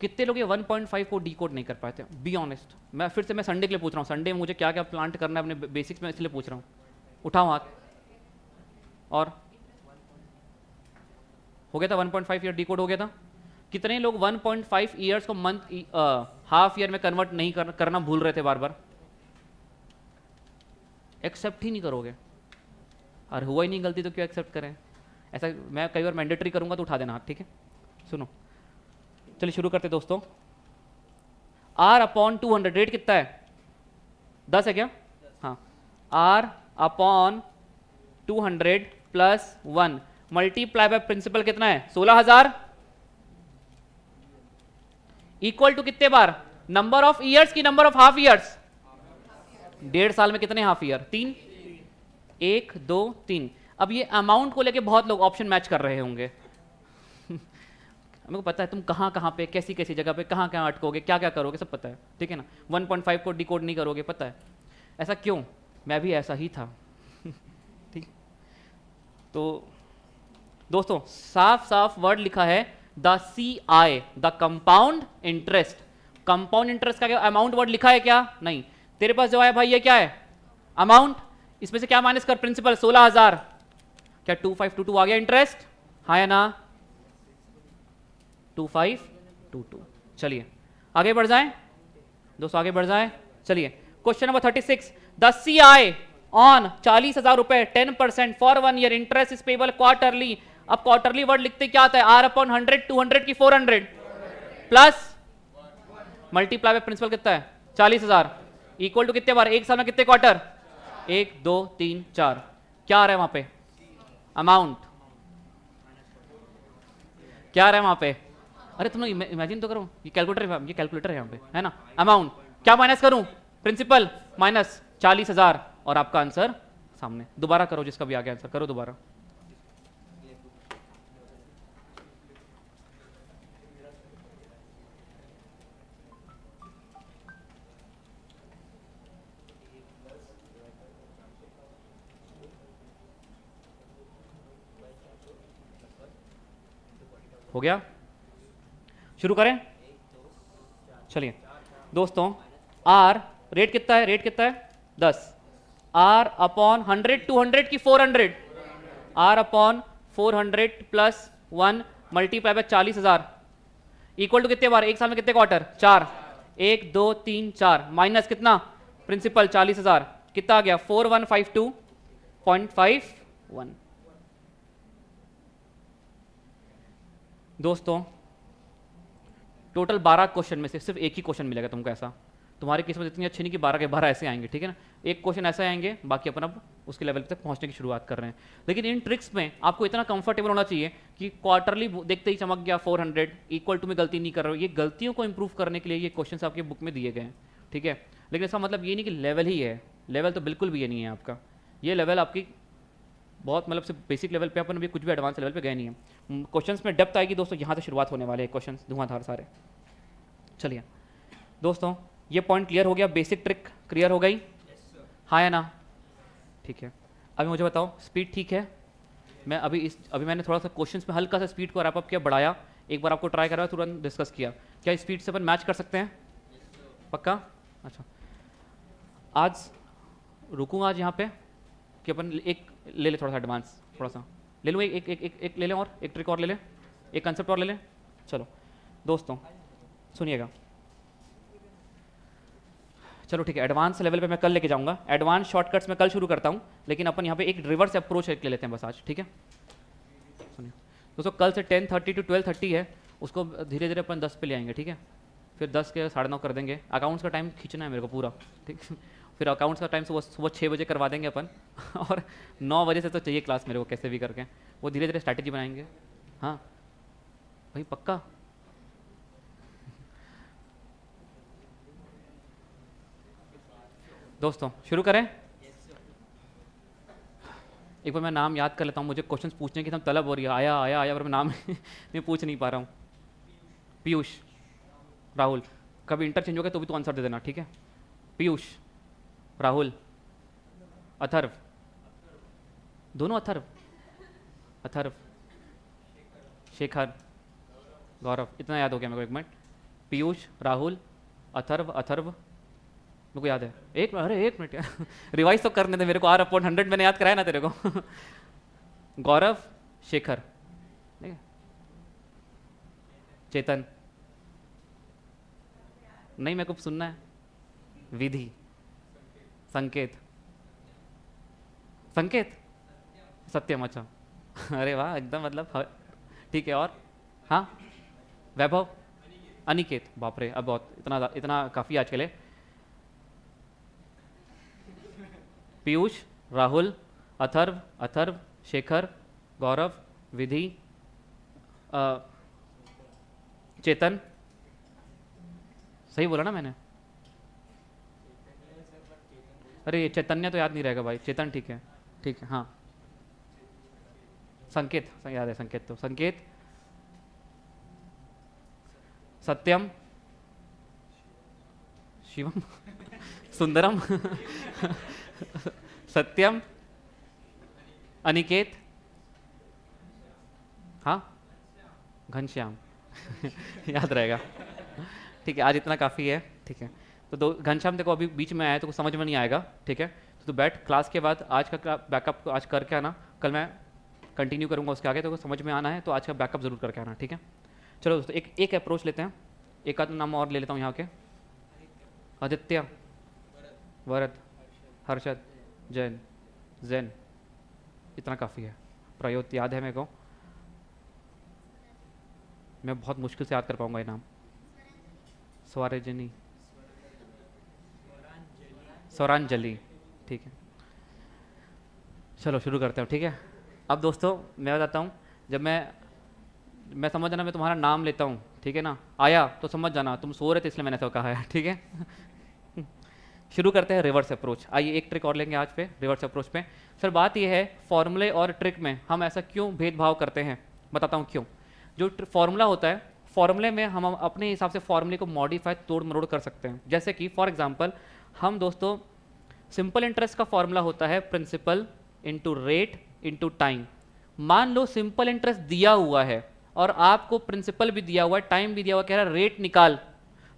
कितने लोग ये 1.5 को डी कोड नहीं कर पाए थे बी ऑनेस्ट मैं फिर से मैं संडे के लिए पूछ रहा हूँ संडे मुझे क्या क्या प्लांट करना है अपने बेसिक्स में इसलिए पूछ रहा हूँ उठाओ हाथ और हो गया था 1.5 ईयर डी कोड हो गया था कितने लोग 1.5 ईयर्स को मंथ हाफ ईयर में कन्वर्ट नहीं कर, करना भूल रहे थे बार बार एक्सेप्ट ही नहीं करोगे और हुआ ही नहीं गलती तो क्यों एक्सेप्ट करें ऐसा मैं कई बार मैंडेटरी करूँगा तो उठा देना आप ठीक है सुनो चलिए शुरू करते दोस्तों R upon two hundred rate कितना है दस है क्या हाँ R upon two hundred plus one multiply by principal कितना है सोलह हजार इक्वल टू कितने बार नंबर ऑफ ईयर्स की नंबर ऑफ हाफ ईयर्स डेढ़ साल में कितने हाफ ईयर तीन एक दो तीन अब ये अमाउंट को लेके बहुत लोग ऑप्शन मैच कर रहे होंगे मेरे को पता है तुम कहाँ कहाँ पे कैसी कैसी जगह पे कहाँ कहाँ अटकोगे क्या क्या करोगे सब पता है ठीक है ना 1.5 को डिकोड नहीं करोगे पता है ऐसा क्यों मैं भी ऐसा ही था ठीक तो दोस्तों साफ साफ वर्ड लिखा है the C I the compound interest compound interest का क्या अमाउंट वर्ड लिखा है क्या नहीं तेरे पास जो आया भाई ये क्या है अमाउंट इसमें से क्या माइनस कर प्रिंसिपल सोलह हजार क्या टू फाइव टू टू आ गया इंटरेस्ट हा या ना टू फाइव टू टू चलिए आगे बढ़ जाए दोस्तों आगे बढ़ जाए चलिए क्वेश्चन नंबर थर्टी सिक्स दस सी आई ऑन चालीस हजार रुपए ten percent for one year interest is payable quarterly अब क्वार्टरली वर्ड लिखते क्या आता है R upon hundred two hundred की four hundred plus multiply principal कितना है चालीस हजार इक्वल टू कितने बार एक साल में कितने क्वार्टर एक दो तीन चार क्या आ रहा है वहां पे अमाउंट क्या आ रहा है वहां पे अरे तुम लोग इमेजिन तो करो ये कैलकुलेटर ये कैलकुलेटर है यहाँ पे है ना अमाउंट क्या माइनस करूं प्रिंसिपल माइनस चालीस हजार और आपका आंसर सामने दोबारा करो जिसका भी आ गया आंसर करो दोबारा गया शुरू करें चलिए दोस्तों आर रेट कितना है रेट कितना है दस R upon hundred two hundred की four hundred R upon four hundred plus one multiply by चालीस हजार इक्वल टू कितने बार एक साल में कितने क्वार्टर चार एक दो तीन चार माइनस कितना प्रिंसिपल चालीस हजार कितना आ गया four one five two point five one दोस्तों टोटल बारह क्वेश्चन में से सिर्फ एक ही क्वेश्चन मिलेगा तुमको ऐसा तुम्हारी किस्मत इतनी अच्छी नहीं कि बारह के बारह ऐसे आएंगे ठीक है ना एक क्वेश्चन ऐसे आएंगे बाकी अपन अब उसके लेवल तक पहुंचने की शुरुआत कर रहे हैं लेकिन इन ट्रिक्स में आपको इतना कंफर्टेबल होना चाहिए कि क्वार्टरली देखते ही चमक गया 400 इक्वल टू में गलती नहीं कर रहे हो ये गलतियों को इंप्रूव करने के लिए ये क्वेश्चन आपके बुक में दिए गए हैं ठीक है लेकिन इसका मतलब ये नहीं कि लेवल ही है लेवल तो बिल्कुल भी ये नहीं है आपका ये लेवल आपकी बहुत मतलब से बेसिक लेवल पे अपन अभी कुछ भी एडवांस लेवल पे गए नहीं है क्वेश्चन हम्म, में डेप्थ आएगी दोस्तों यहाँ से शुरुआत होने वाले हैं क्वेश्चन धुआंधार सारे चलिए दोस्तों ये पॉइंट क्लियर हो गया बेसिक ट्रिक क्लियर हो गई yes, हाँ या ना ठीक है अभी मुझे बताओ स्पीड ठीक है मैं अभी इस अभी मैंने थोड़ा सा क्वेश्चंस में हल्का सा स्पीड को रैपअप किया बढ़ाया एक बार आपको ट्राई करा तुरंत डिस्कस किया क्या स्पीड से अपन मैच कर सकते हैं yes, पक्का अच्छा आज रुकूँगा आज यहाँ पे कि अपन एक ले ले थोड़ा सा एडवांस थोड़ा सा ले लूँ एक एक एक एक ले लें और एक ट्रिक और ले लें एक कंसेप्ट और ले लें चलो दोस्तों सुनिएगा चलो ठीक है एडवांस लेवल पे मैं कल लेके जाऊंगा एडवांस शॉर्टकट्स मैं कल शुरू करता हूँ लेकिन अपन यहाँ पे एक रिवर्स अप्रोच ले लेते हैं बस आज ठीक है सुनिए दोस्तों कल से ten thirty to twelve thirty है उसको धीरे धीरे अपन दस पे ले आएंगे ठीक है फिर दस के साढ़े नौ कर देंगे अकाउंट्स का टाइम खींचना है मेरे को पूरा ठीक फिर अकाउंट्स का टाइम सुबह सुबह छः बजे करवा देंगे अपन और नौ बजे से तो चाहिए क्लास मेरे को कैसे भी करके वो धीरे धीरे स्ट्रैटेजी बनाएंगे हाँ भाई पक्का दोस्तों शुरू करें एक बार मैं नाम याद कर लेता हूँ मुझे क्वेश्चन पूछने की एकदम तलब हो रही है आया आया आया पर मैं नाम नहीं पूछ नहीं पा रहा हूँ पीयूष राहुल कभी इंटरचेंज हो गया तो भी तू तो आंसर दे देना ठीक है पीयूष राहुल अथर्व दोनों अथर्व अथर्व शेखर गौरव इतना याद हो गया मेरे को एक मिनट पीयूष राहुल अथर्व अथर्व मेरे को याद है एक अरे एक मिनट रिवाइज तो करने दे मेरे को आर अपॉन हंड्रेड मैंने याद कराया ना तेरे को गौरव शेखर ठीक है चेतन नहीं मेरे को सुनना है विधि संकेत संकेत सत्यम अच्छा अरे वाह एकदम मतलब ठीक है और हाँ वैभव अनिकेत बाप रे अब बहुत इतना इतना काफ़ी आज के लिए पीयूष राहुल अथर्व अथर्व शेखर गौरव विधि चेतन सही बोला ना मैंने अरे चैतन्य तो याद नहीं रहेगा भाई चेतन ठीक है ठीक है हाँ संकेत याद है संकेत तो संकेत सत्यम शिवम सुंदरम सत्यम अनिकेत हाँ घनश्याम याद रहेगा ठीक है आज इतना काफ़ी है ठीक है तो दो घनश्याम देखो अभी बीच में आया तो समझ में नहीं आएगा ठीक है तो तू बैठ क्लास के बाद आज का बैकअप आज करके आना कल मैं कंटिन्यू करूँगा उसके आगे तो समझ में आना है तो आज का बैकअप ज़रूर करके आना ठीक है चलो दोस्तों एक एक अप्रोच लेते हैं एक आध नाम और ले लेता हूँ यहाँ के आदित्य वरद हर्षद जैन जैन इतना काफ़ी है प्रयोग याद है मेरे को मैं बहुत मुश्किल से याद कर पाऊँगा ये नाम स्वरजनी सौरांजलि ठीक है चलो शुरू करते हैं ठीक है अब दोस्तों मैं बताता हूँ जब मैं मैं समझ जाना मैं तुम्हारा नाम लेता हूँ ठीक है ना आया तो समझ जाना तुम सो रहे थे इसलिए मैंने ऐसा कहा है ठीक है शुरू करते हैं रिवर्स अप्रोच आइए एक ट्रिक और लेंगे आज पे रिवर्स अप्रोच पे सर बात यह है फॉर्मूले और ट्रिक में हम ऐसा क्यों भेदभाव करते हैं बताता हूँ क्यों जो फॉर्मूला होता है फॉर्मूले में हम अपने हिसाब से फॉर्मूले को मॉडिफाई तोड़ मरोड़ कर सकते हैं जैसे कि फॉर एग्जाम्पल हम दोस्तों सिंपल इंटरेस्ट का फॉर्मूला होता है principal into rate into time मान लो सिंपल इंटरेस्ट दिया हुआ है और आपको प्रिंसिपल भी दिया हुआ है टाइम भी दिया हुआ कह रहा है रेट निकाल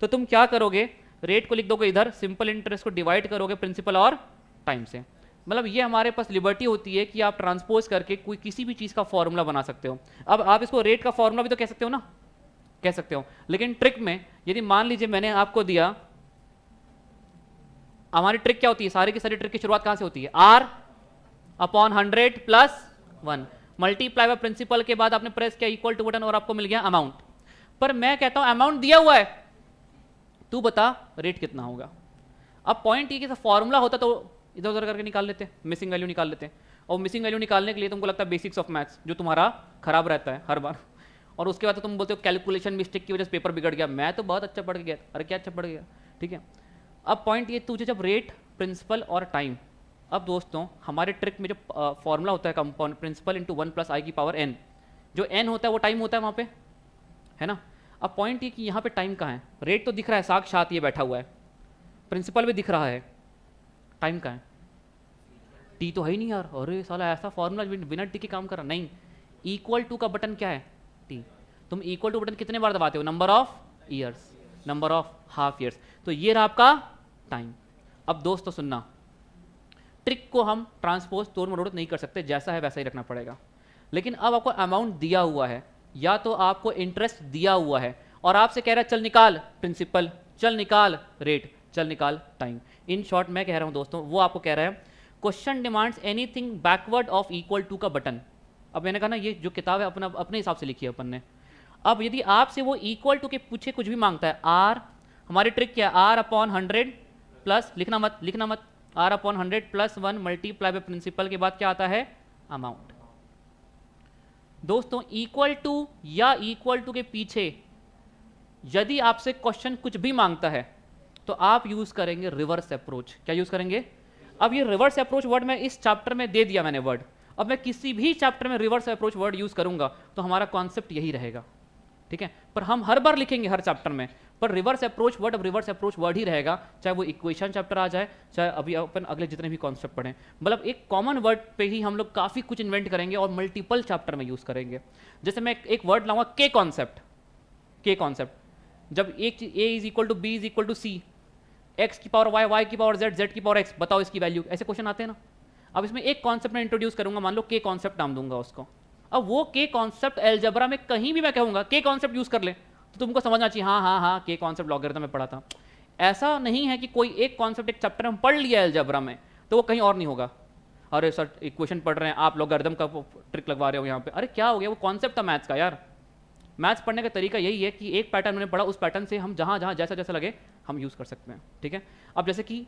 तो तुम क्या करोगे रेट को लिख दोगे इधर सिंपल इंटरेस्ट को डिवाइड करोगे प्रिंसिपल और टाइम से मतलब ये हमारे पास लिबर्टी होती है कि आप ट्रांसपोज करके कोई किसी भी चीज़ का फॉर्मूला बना सकते हो अब आप इसको रेट का फॉर्मूला भी तो कह सकते हो ना कह सकते हो लेकिन ट्रिक में यदि मान लीजिए मैंने आपको दिया हमारी ट्रिक क्या होती है सारे की सारी ट्रिक की शुरुआत कहां से होती है R upon hundred plus one multiply by principal के बाद आपने प्रेस किया इक्वल टू बटन और आपको मिल गया अमाउंट पर मैं कहता हूं अमाउंट दिया हुआ है तू बता रेट कितना होगा अब पॉइंट ये कि फॉर्मूला होता तो इधर उधर करके निकाल लेते हैं मिसिंग वैल्यू निकाल लेते हैं और मिसिंग वैल्यू निकालने के लिए तुमको लगता है बेसिक्स ऑफ मैथ्स जो तुम्हारा खराब रहता है हर बार और उसके बाद तो तुम बोलते हो कैलकुलेशन मिस्टेक की वजह से पेपर बिगड़ गया मैं तो बहुत अच्छा पढ़ गया अरे क्या अच्छा पढ़ गया ठीक है अब पॉइंट ये तुझे जब रेट प्रिंसिपल और टाइम अब दोस्तों हमारे ट्रिक में जो फॉर्मूला होता है compound principal into one plus I की पावर एन जो एन होता है वो टाइम होता है वहाँ पे है ना अब पॉइंट ये कि यहाँ पे टाइम कहाँ है रेट तो दिख रहा है साक्षात ये बैठा हुआ है प्रिंसिपल भी दिख रहा है टाइम कहाँ है टी तो है ही नहीं यार अरे साला ऐसा फॉर्मूला बिना टी के काम कर रहा नहीं इक्वल टू का बटन क्या है टी तुम इक्वल टू बटन कितने बार दबाते हो number of years number of half years तो ये रहा आपका टाइम अब दोस्तों सुनना ट्रिक को हम ट्रांसपोज तोड़ मरोड़ नहीं कर सकते जैसा है वैसा ही रखना पड़ेगा लेकिन अब आपको अमाउंट दिया हुआ है या तो आपको इंटरेस्ट दिया हुआ है और आपसे कह रहा है चल निकाल प्रिंसिपल चल निकाल रेट चल निकाल टाइम इन शॉर्ट मैं कह रहा हूं दोस्तों वो आपको कह रहा है question demands anything backward of equal to का बटन अब मैंने कहा ना ये जो किताब है अपना अपने हिसाब से लिखी है अपन ने अब यदि आपसे वो इक्वल टू के पूछे कुछ भी मांगता है आर हमारी ट्रिक क्या है आर अपॉन हंड्रेड प्लस लिखना मत लिखना मत R upon hundred plus one multiply by principal के बाद क्या आता है अमाउंट दोस्तों इक्वल टू या इक्वल टू के पीछे यदि आपसे क्वेश्चन कुछ भी मांगता है तो आप यूज़ करेंगे रिवर्स अप्रोच क्या यूज़ करेंगे अब ये रिवर्स अप्रोच वर्ड मैं इस चैप्टर में दे दिया मैंने वर्ड अब मैं किसी भी चैप्टर में रिवर्स अप्रोच वर्ड यूज़ करूंगा तो हमारा कॉन्सेप्ट यही रहेगा ठीक है पर हम हर बार लिखेंगे हर चैप्टर में पर रिवर्स अप्रोच वर्ड अब रिवर्स अप्रोच वर्ड ही रहेगा चाहे वो इक्वेशन चैप्टर आ जाए चाहे अभी अपन अगले जितने भी कॉन्सेप्ट पढ़ें मतलब एक कॉमन वर्ड पे ही हम लोग काफ़ी कुछ इन्वेंट करेंगे और मल्टीपल चैप्टर में यूज़ करेंगे जैसे मैं एक वर्ड लाऊंगा के कॉन्सेप्ट के कॉन्सेप्ट जब एक A is equal to B is equal to C X की पावर वाई वाई की पावर जेड जेड की पावर एक्स बताओ इसकी वैल्यू ऐसे क्वेश्चन आते हैं ना अब इसमें एक कॉन्सेप्ट मैं इंट्रोड्यूस करूंगा मान लो के कॉन्सेप्ट नाम दूंगा उसको अब वो के कॉन्सेप्ट एल्जबरा में कहीं भी मैं कहूंगा के कॉन्सेप्ट यूज कर ले तो तुमको समझना चाहिए हाँ हाँ हाँ के कॉन्सेप्ट लॉगर में पढ़ा था ऐसा नहीं है कि कोई एक कॉन्सेप्ट एक चैप्टर में पढ़ लिया जबरा में तो वो कहीं और नहीं होगा अरे सर इक्वेशन पढ़ रहे हैं आप लोग गर्दम का ट्रिक लगवा रहे हो यहाँ पे अरे क्या हो गया वो कॉन्सेप्ट था मैथ्स का यार मैथ्स पढ़ने का तरीका यही है कि एक पैटर्न उन्होंने पढ़ा उस पैटर्न से हम जहाँ जहाँ जैसा जैसा लगे हम यूज़ कर सकते हैं ठीक है अब जैसे कि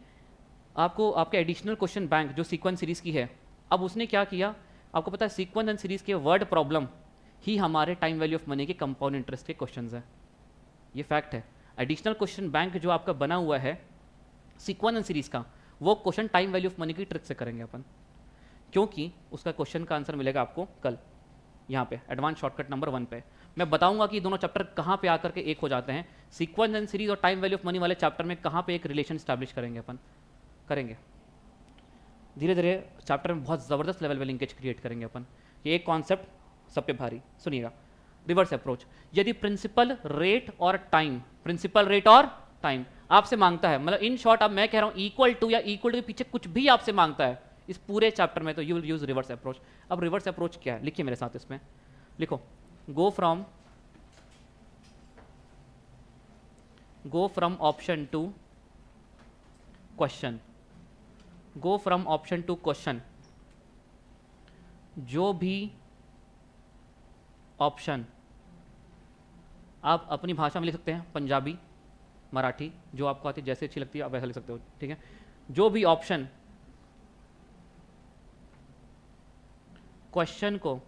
आपको आपके एडिशनल क्वेश्चन बैंक जो सीक्वेंस सीरीज़ की है अब उसने क्या किया आपको पता है सीक्वेंस एंड सीरीज़ के वर्ड प्रॉब्लम ही हमारे टाइम वैल्यू ऑफ मनी के कंपाउंड इंटरेस्ट के क्वेश्चन हैं ये फैक्ट है एडिशनल क्वेश्चन बैंक जो आपका बना हुआ है सिक्वन सीरीज का वो question time value of money की ट्रिक से करेंगे अपन क्योंकि उसका क्वेश्चन का आंसर मिलेगा आपको कल यहाँ पे एडवांस शॉर्टकट नंबर वन पे मैं बताऊंगा कि दोनों चैप्टर कहाँ पे आकर के एक हो जाते हैं सीक्वेंस एंड सीरीज और टाइम वैल्यू ऑफ मनी वाले चैप्टर में कहाँ पे एक रिलेशन स्टैब्लिश करेंगे अपन करेंगे धीरे धीरे चैप्टर में बहुत ज़बरदस्त लेवल पर लिंकेज क्रिएट करेंगे अपन ये एक कॉन्सेप्ट सबके भारी सुनिएगा रिवर्स अप्रोच यदि प्रिंसिपल रेट और टाइम प्रिंसिपल रेट और टाइम आपसे मांगता है मतलब इन शॉर्ट अब मैं कह रहा हूं इक्वल टू या इक्वल टू के पीछे कुछ भी आपसे मांगता है इस पूरे चैप्टर में तो you will use reverse approach अब रिवर्स अप्रोच क्या है लिखिए मेरे साथ इसमें लिखो go from go from option to question go from option to question जो भी ऑप्शन आप अपनी भाषा में लिख सकते हैं पंजाबी मराठी जो आपको आती है जैसे अच्छी लगती है आप वैसा लिख सकते हो ठीक है जो भी ऑप्शन क्वेश्चन को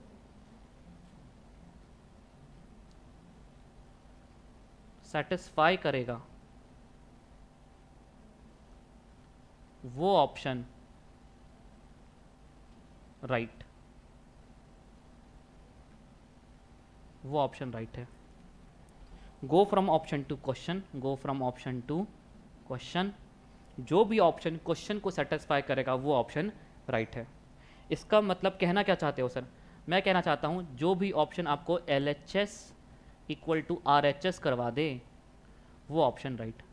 सेटिस्फाई करेगा वो ऑप्शन राइट वो ऑप्शन राइट है go from option to question go from option to question जो भी ऑप्शन क्वेश्चन को सेटिस्फाई करेगा वो ऑप्शन राइट है इसका मतलब कहना क्या चाहते हो सर मैं कहना चाहता हूँ जो भी ऑप्शन आपको L H S equal to R H S करवा दे वो ऑप्शन राइट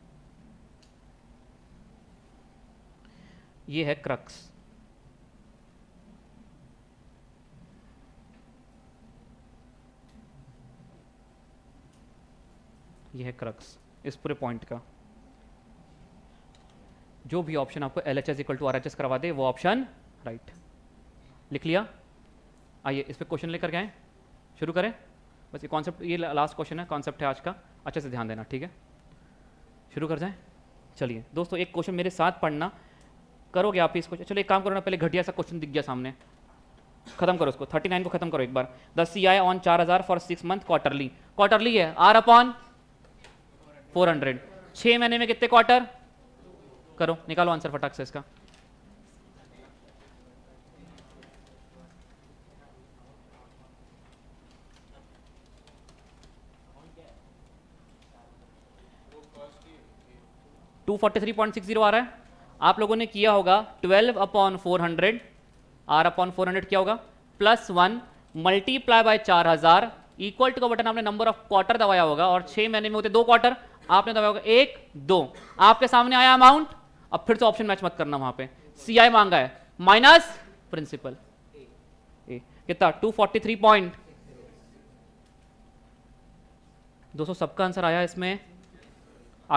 ये है क्रक्स ये है क्रक्स इस पूरे पॉइंट का जो भी ऑप्शन आपको L H S equal to R H S करवा दे वो ऑप्शन राइट लिख लिया आइए इस पर क्वेश्चन लेकर के आए शुरू करें बस ये कॉन्सेप्ट ये लास्ट क्वेश्चन है कॉन्सेप्ट है आज का अच्छे से ध्यान देना ठीक है शुरू कर जाएं चलिए दोस्तों एक क्वेश्चन मेरे साथ पढ़ना करोगे आप इस क्वेश्चन चलो एक काम करो ना पहले घटिया सा क्वेश्चन दिख गया सामने खत्म करो उसको थर्टी नाइन को खत्म करो एक बार द सी आई ऑन चार हज़ार for six month quarterly quarterly है आर अपॉन फोर हंड्रेड छह महीने में कितने क्वार्टर करो निकालो आंसर फटाक से इसका two forty three point six zero आ रहा है आप लोगों ने किया होगा twelve upon four hundred R upon four hundred क्या होगा प्लस वन मल्टीप्लाई बाय चार हज़ार इक्वल टू का बटन आपने नंबर ऑफ क्वार्टर दबाया होगा और छह महीने में होते दो क्वार्टर आपने दबाया होगा एक दो आपके सामने आया अमाउंट अब फिर से ऑप्शन मैच मत करना वहां पे सी आई मांगा है माइनस प्रिंसिपल कितना टू फोर्टी थ्री पॉइंट दोस्तों सबका आंसर आया इसमें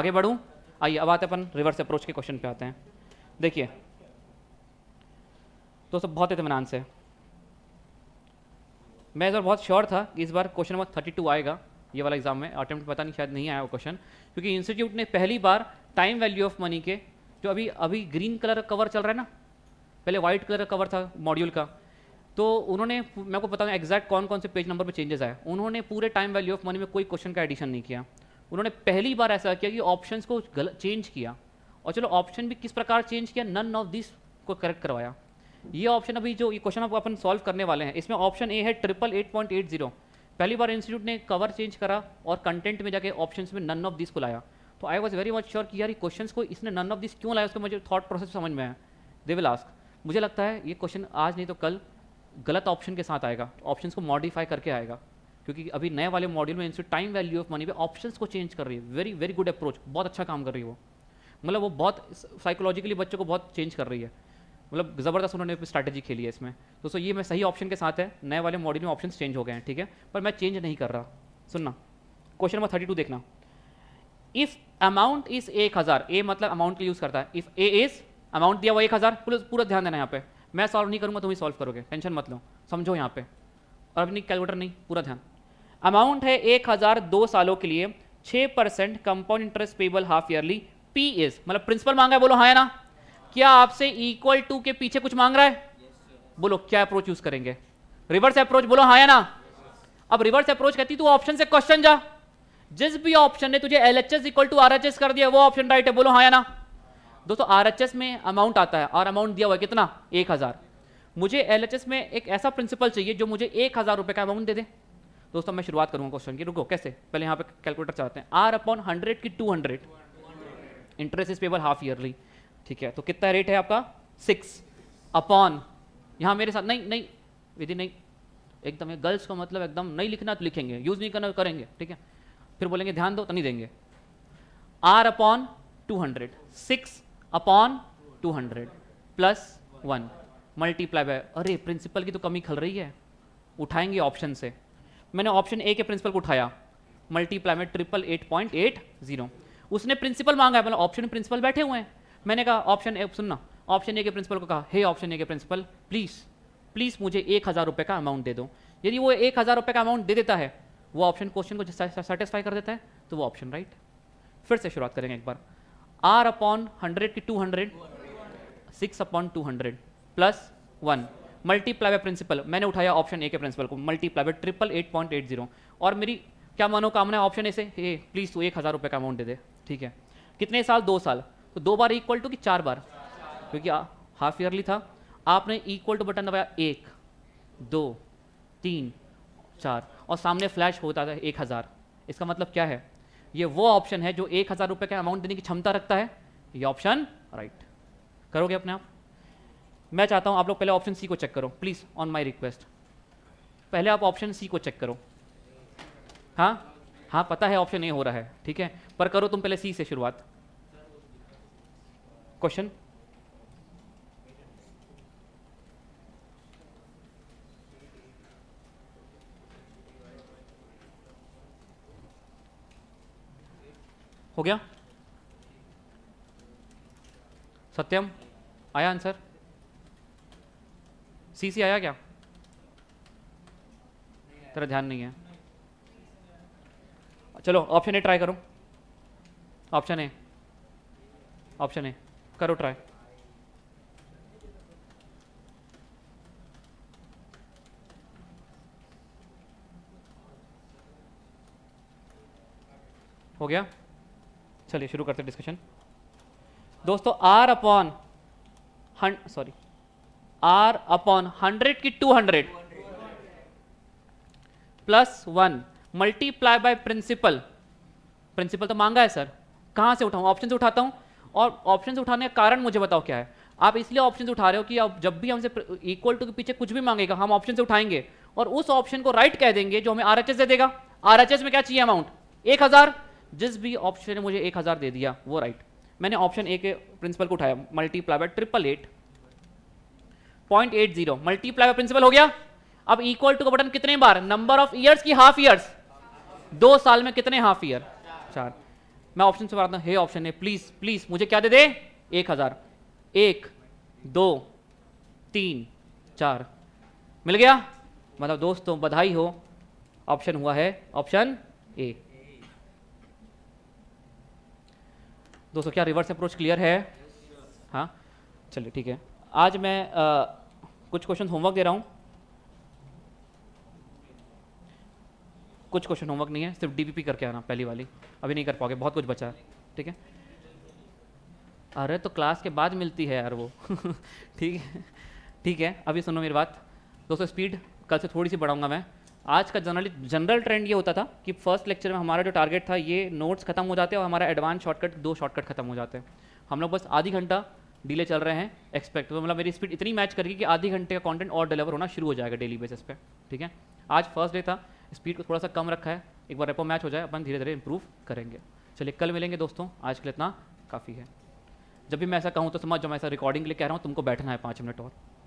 आगे बढ़ू आइए अब आते अपन रिवर्स अप्रोच के क्वेश्चन पे आते हैं देखिए दोस्तों बहुत इतमान से मैं इस बार बहुत श्योर था कि इस बार क्वेश्चन नंबर थर्टी टू आएगा ये वाला एग्जाम में अटैम्प्ट पता नहीं शायद नहीं आया वो क्वेश्चन क्योंकि इंस्टीट्यूट ने पहली बार टाइम वैल्यू ऑफ मनी के जो अभी अभी ग्रीन कलर का कवर चल रहा है ना पहले व्हाइट कलर का कवर था मॉड्यूल का तो उन्होंने मैं आपको बताऊँ एग्जैक्ट कौन कौन से पेज नंबर पर चेंजेस आए उन्होंने पूरे टाइम वैल्यू ऑफ मनी में कोई क्वेश्चन का एडिशन नहीं किया उन्होंने पहली बार ऐसा किया कि ऑप्शन को गलत चेंज किया और चलो ऑप्शन भी किस प्रकार चेंज किया नन ऑफ दिस को करेक्ट करवाया ये ऑप्शन अभी जो ये क्वेश्चन अपन सॉल्व करने वाले हैं इसमें ऑप्शन ए है triple eight point eight zero पहली बार इंस्टीट्यूट ने कवर चेंज करा और कंटेंट में जाके ऑप्शन में नन ऑफ दिस को लाया तो I was very much sure कि यार ये क्वेश्चन को इसने नन ऑफ दिस क्यों लाया उसका मुझे थॉट प्रोसेस समझ में आया दे विल आस्क मुझे लगता है ये क्वेश्चन आज नहीं तो कल गलत ऑप्शन के साथ आएगा ऑप्शन को मॉडिफाई करके आएगा क्योंकि अभी नए वाले मॉड्यूल में टाइम वैल्यू ऑफ मनी पे ऑप्शंस को चेंज कर रही है वेरी वेरी गुड अप्रोच बहुत अच्छा काम कर रही है वो मतलब वो बहुत साइकोलॉजिकली बच्चों को बहुत चेंज कर रही है मतलब ज़बरदस्त उन्होंने स्ट्रैटेजी खेली है इसमें तो सो ये मैं सही ऑप्शन के साथ है नए वाले मॉडल में ऑप्शन चेंज हो गए हैं ठीक है पर मैं चेंज नहीं कर रहा सुनना क्वेश्चन नंबर थर्टी टू देखना इफ़ अमाउंट इज एक हज़ार ए मतलब अमाउंट यूज़ करता है इफ़ ए इज़ अमाउंट दिया हुआ एक हज़ार पूरा ध्यान देना यहाँ पे मैं सॉल्व नहीं करूँगा तुम ही सॉल्व करोगे टेंशन मत लो समझो यहाँ पे और अपनी कैलकुलेटर नहीं पूरा ध्यान अमाउंट है एक हज़ार दो सालों के लिए छः percent compound interest payable half yearly P is मतलब प्रिंसिपल मांगा है बोलो हाँ ना क्या आपसे इक्वल टू के पीछे कुछ मांग रहा है बोलो क्या अप्रोच यूज करेंगे रिवर्स अप्रोच बोलो हाँ या ना अब रिवर्स अप्रोच कहती तू ऑप्शन से क्वेश्चन जा जिस भी ऑप्शन ने तुझे L H S equal to R H S कर दिया वो ऑप्शन राइट है बोलो हाँ या ना दोस्तों आर एच एस में अमाउंट आता है और अमाउंट दिया हुआ है कितना एक हज़ार मुझे एल एच एस में एक ऐसा प्रिंसिपल चाहिए जो मुझे एक हज़ार रुपये का अमाउंट दे दे दोस्तों मैं शुरुआत करूंगा क्वेश्चन की रुको कैसे पहले यहाँ पे कैलकुलेटर चलाते हैं आर अपॉन हंड्रेड की two hundred interest is payable half yearly ठीक है तो कितना रेट है आपका सिक्स अपॉन यहाँ मेरे साथ नहीं नहीं विधि नहीं एकदम गर्ल्स को मतलब एकदम नहीं लिखना तो लिखेंगे यूज़ नहीं करना तो करेंगे ठीक है फिर बोलेंगे ध्यान दो तो नहीं देंगे R upon two hundred six upon two hundred plus one multiply by अरे प्रिंसिपल की तो कमी खल रही है उठाएंगे ऑप्शन से मैंने ऑप्शन ए के प्रिंसिपल को उठाया मल्टीप्लाई में triple eight point eight zero उसने प्रिंसिपल मांगा है मतलब ऑप्शन प्रिंसिपल बैठे हुए हैं मैंने कहा ऑप्शन ए सुनना ऑप्शन ए के प्रिंसिपल को कहा हे ऑप्शन ए के प्रिंसिपल प्लीज़ प्लीज़ मुझे एक हज़ार रुपये का अमाउंट दे दो यदि वो एक हज़ार रुपये का अमाउंट दे देता है वो ऑप्शन क्वेश्चन को सेटिस्फाई कर देता है तो वो ऑप्शन राइट फिर से शुरुआत करेंगे एक बार आर अपॉन हंड्रेड की two hundred six upon two hundred plus one multiply by principal मैंने उठाया ऑप्शन ए के प्रिंसिपल को multiply by triple eight point eight zero और मेरी क्या मनोकामना है ऑप्शन ए से ए प्लीज़ तू एक हज़ार रुपये का अमाउंट दे दे ठीक है कितने साल दो साल तो दो बार इक्वल टू कि चार बार क्योंकि हाफ ईयरली था आपने इक्वल टू बटन दबाया एक दो तीन चार और सामने फ्लैश होता था एक हज़ार इसका मतलब क्या है ये वो ऑप्शन है जो एक हज़ार रुपये का अमाउंट देने की क्षमता रखता है ये ऑप्शन राइट करोगे अपने आप मैं चाहता हूँ आप लोग पहले ऑप्शन सी को चेक करो प्लीज़ ऑन माई रिक्वेस्ट पहले आप ऑप्शन सी को चेक करो हाँ हाँ पता है ऑप्शन ए हो रहा है ठीक है पर करो तुम पहले सी से शुरुआत क्वेश्चन हो गया सत्यम आया आंसर सी सी आया क्या तेरा ध्यान नहीं है चलो ऑप्शन ए ट्राई करो ऑप्शन ए ऑप्शन ए करो ट्राई हो गया चलिए शुरू करते डिस्कशन दोस्तों R upon sorry R upon hundred की two hundred plus one multiply by principal principal तो मांगा है सर कहां से उठाऊं ऑप्शन से उठाता हूं और ऑप्शन उठाने का कारण मुझे बताओ क्या है आप इसलिए ऑप्शन उठा रहे हो कि आप जब भी हमसे इक्वल टू के पीछे कुछ भी मांगेगा हम ऑप्शन से उठाएंगे और उस ऑप्शन को राइट कह देंगे जो हमें आर दे देगा आर में क्या चाहिए अमाउंट एक हज़ार जिस भी ऑप्शन ने मुझे एक हज़ार दे दिया वो राइट मैंने ऑप्शन ए के प्रिंसिपल को उठाया multiply by triple eight point eight zero multiply by principal हो गया अब इक्वल टू का बटन कितने बार नंबर ऑफ ईयर्स की हाफ ईयर्स दो साल में कितने हाफ ईयर चार, चार मैं ऑप्शन से बता हूँ हे ऑप्शन है प्लीज प्लीज मुझे क्या दे दे एक हजार एक दो तीन चार मिल गया मतलब दोस्तों बधाई हो ऑप्शन हुआ है ऑप्शन ए दोस्तों क्या रिवर्स अप्रोच क्लियर है हाँ चलिए ठीक है आज मैं आ, कुछ क्वेश्चन होमवर्क दे रहा हूँ कुछ क्वेश्चन होमवर्क नहीं है सिर्फ डीपीपी करके आना पहली वाली अभी नहीं कर पाओगे बहुत कुछ बचा है ठीक है अरे तो क्लास के बाद मिलती है यार वो ठीक है ठीक है अभी सुनो मेरी बात दोस्तों स्पीड कल से थोड़ी सी बढ़ाऊंगा मैं आज का जनरली जनरल ट्रेंड ये होता था कि फर्स्ट लेक्चर में हमारा जो टारगेट था ये नोट्स खत्म हो जाते हैं और हमारा एडवांस शॉर्टकट दो शॉर्टकट खत्म हो जाते हैं हम लोग बस आधी घंटा डिले चल रहे हैं एक्सपेक्ट तो मतलब मेरी स्पीड इतनी मैच करेगी कि आधे घंटे का कंटेंट और डिलीवर होना शुरू हो जाएगा डेली बेसिस पे ठीक है आज फर्स्ट डे था स्पीड को थोड़ा सा कम रखा है एक बार रेपो मैच हो जाए अपन धीरे धीरे इंप्रूव करेंगे चलिए कल मिलेंगे दोस्तों आज के लिए इतना काफ़ी है जब भी मैं ऐसा कहूँ तो समझ जो मैं ऐसा रिकॉर्डिंग के लिए कह रहा हूँ तुमको बैठना है पाँच मिनट और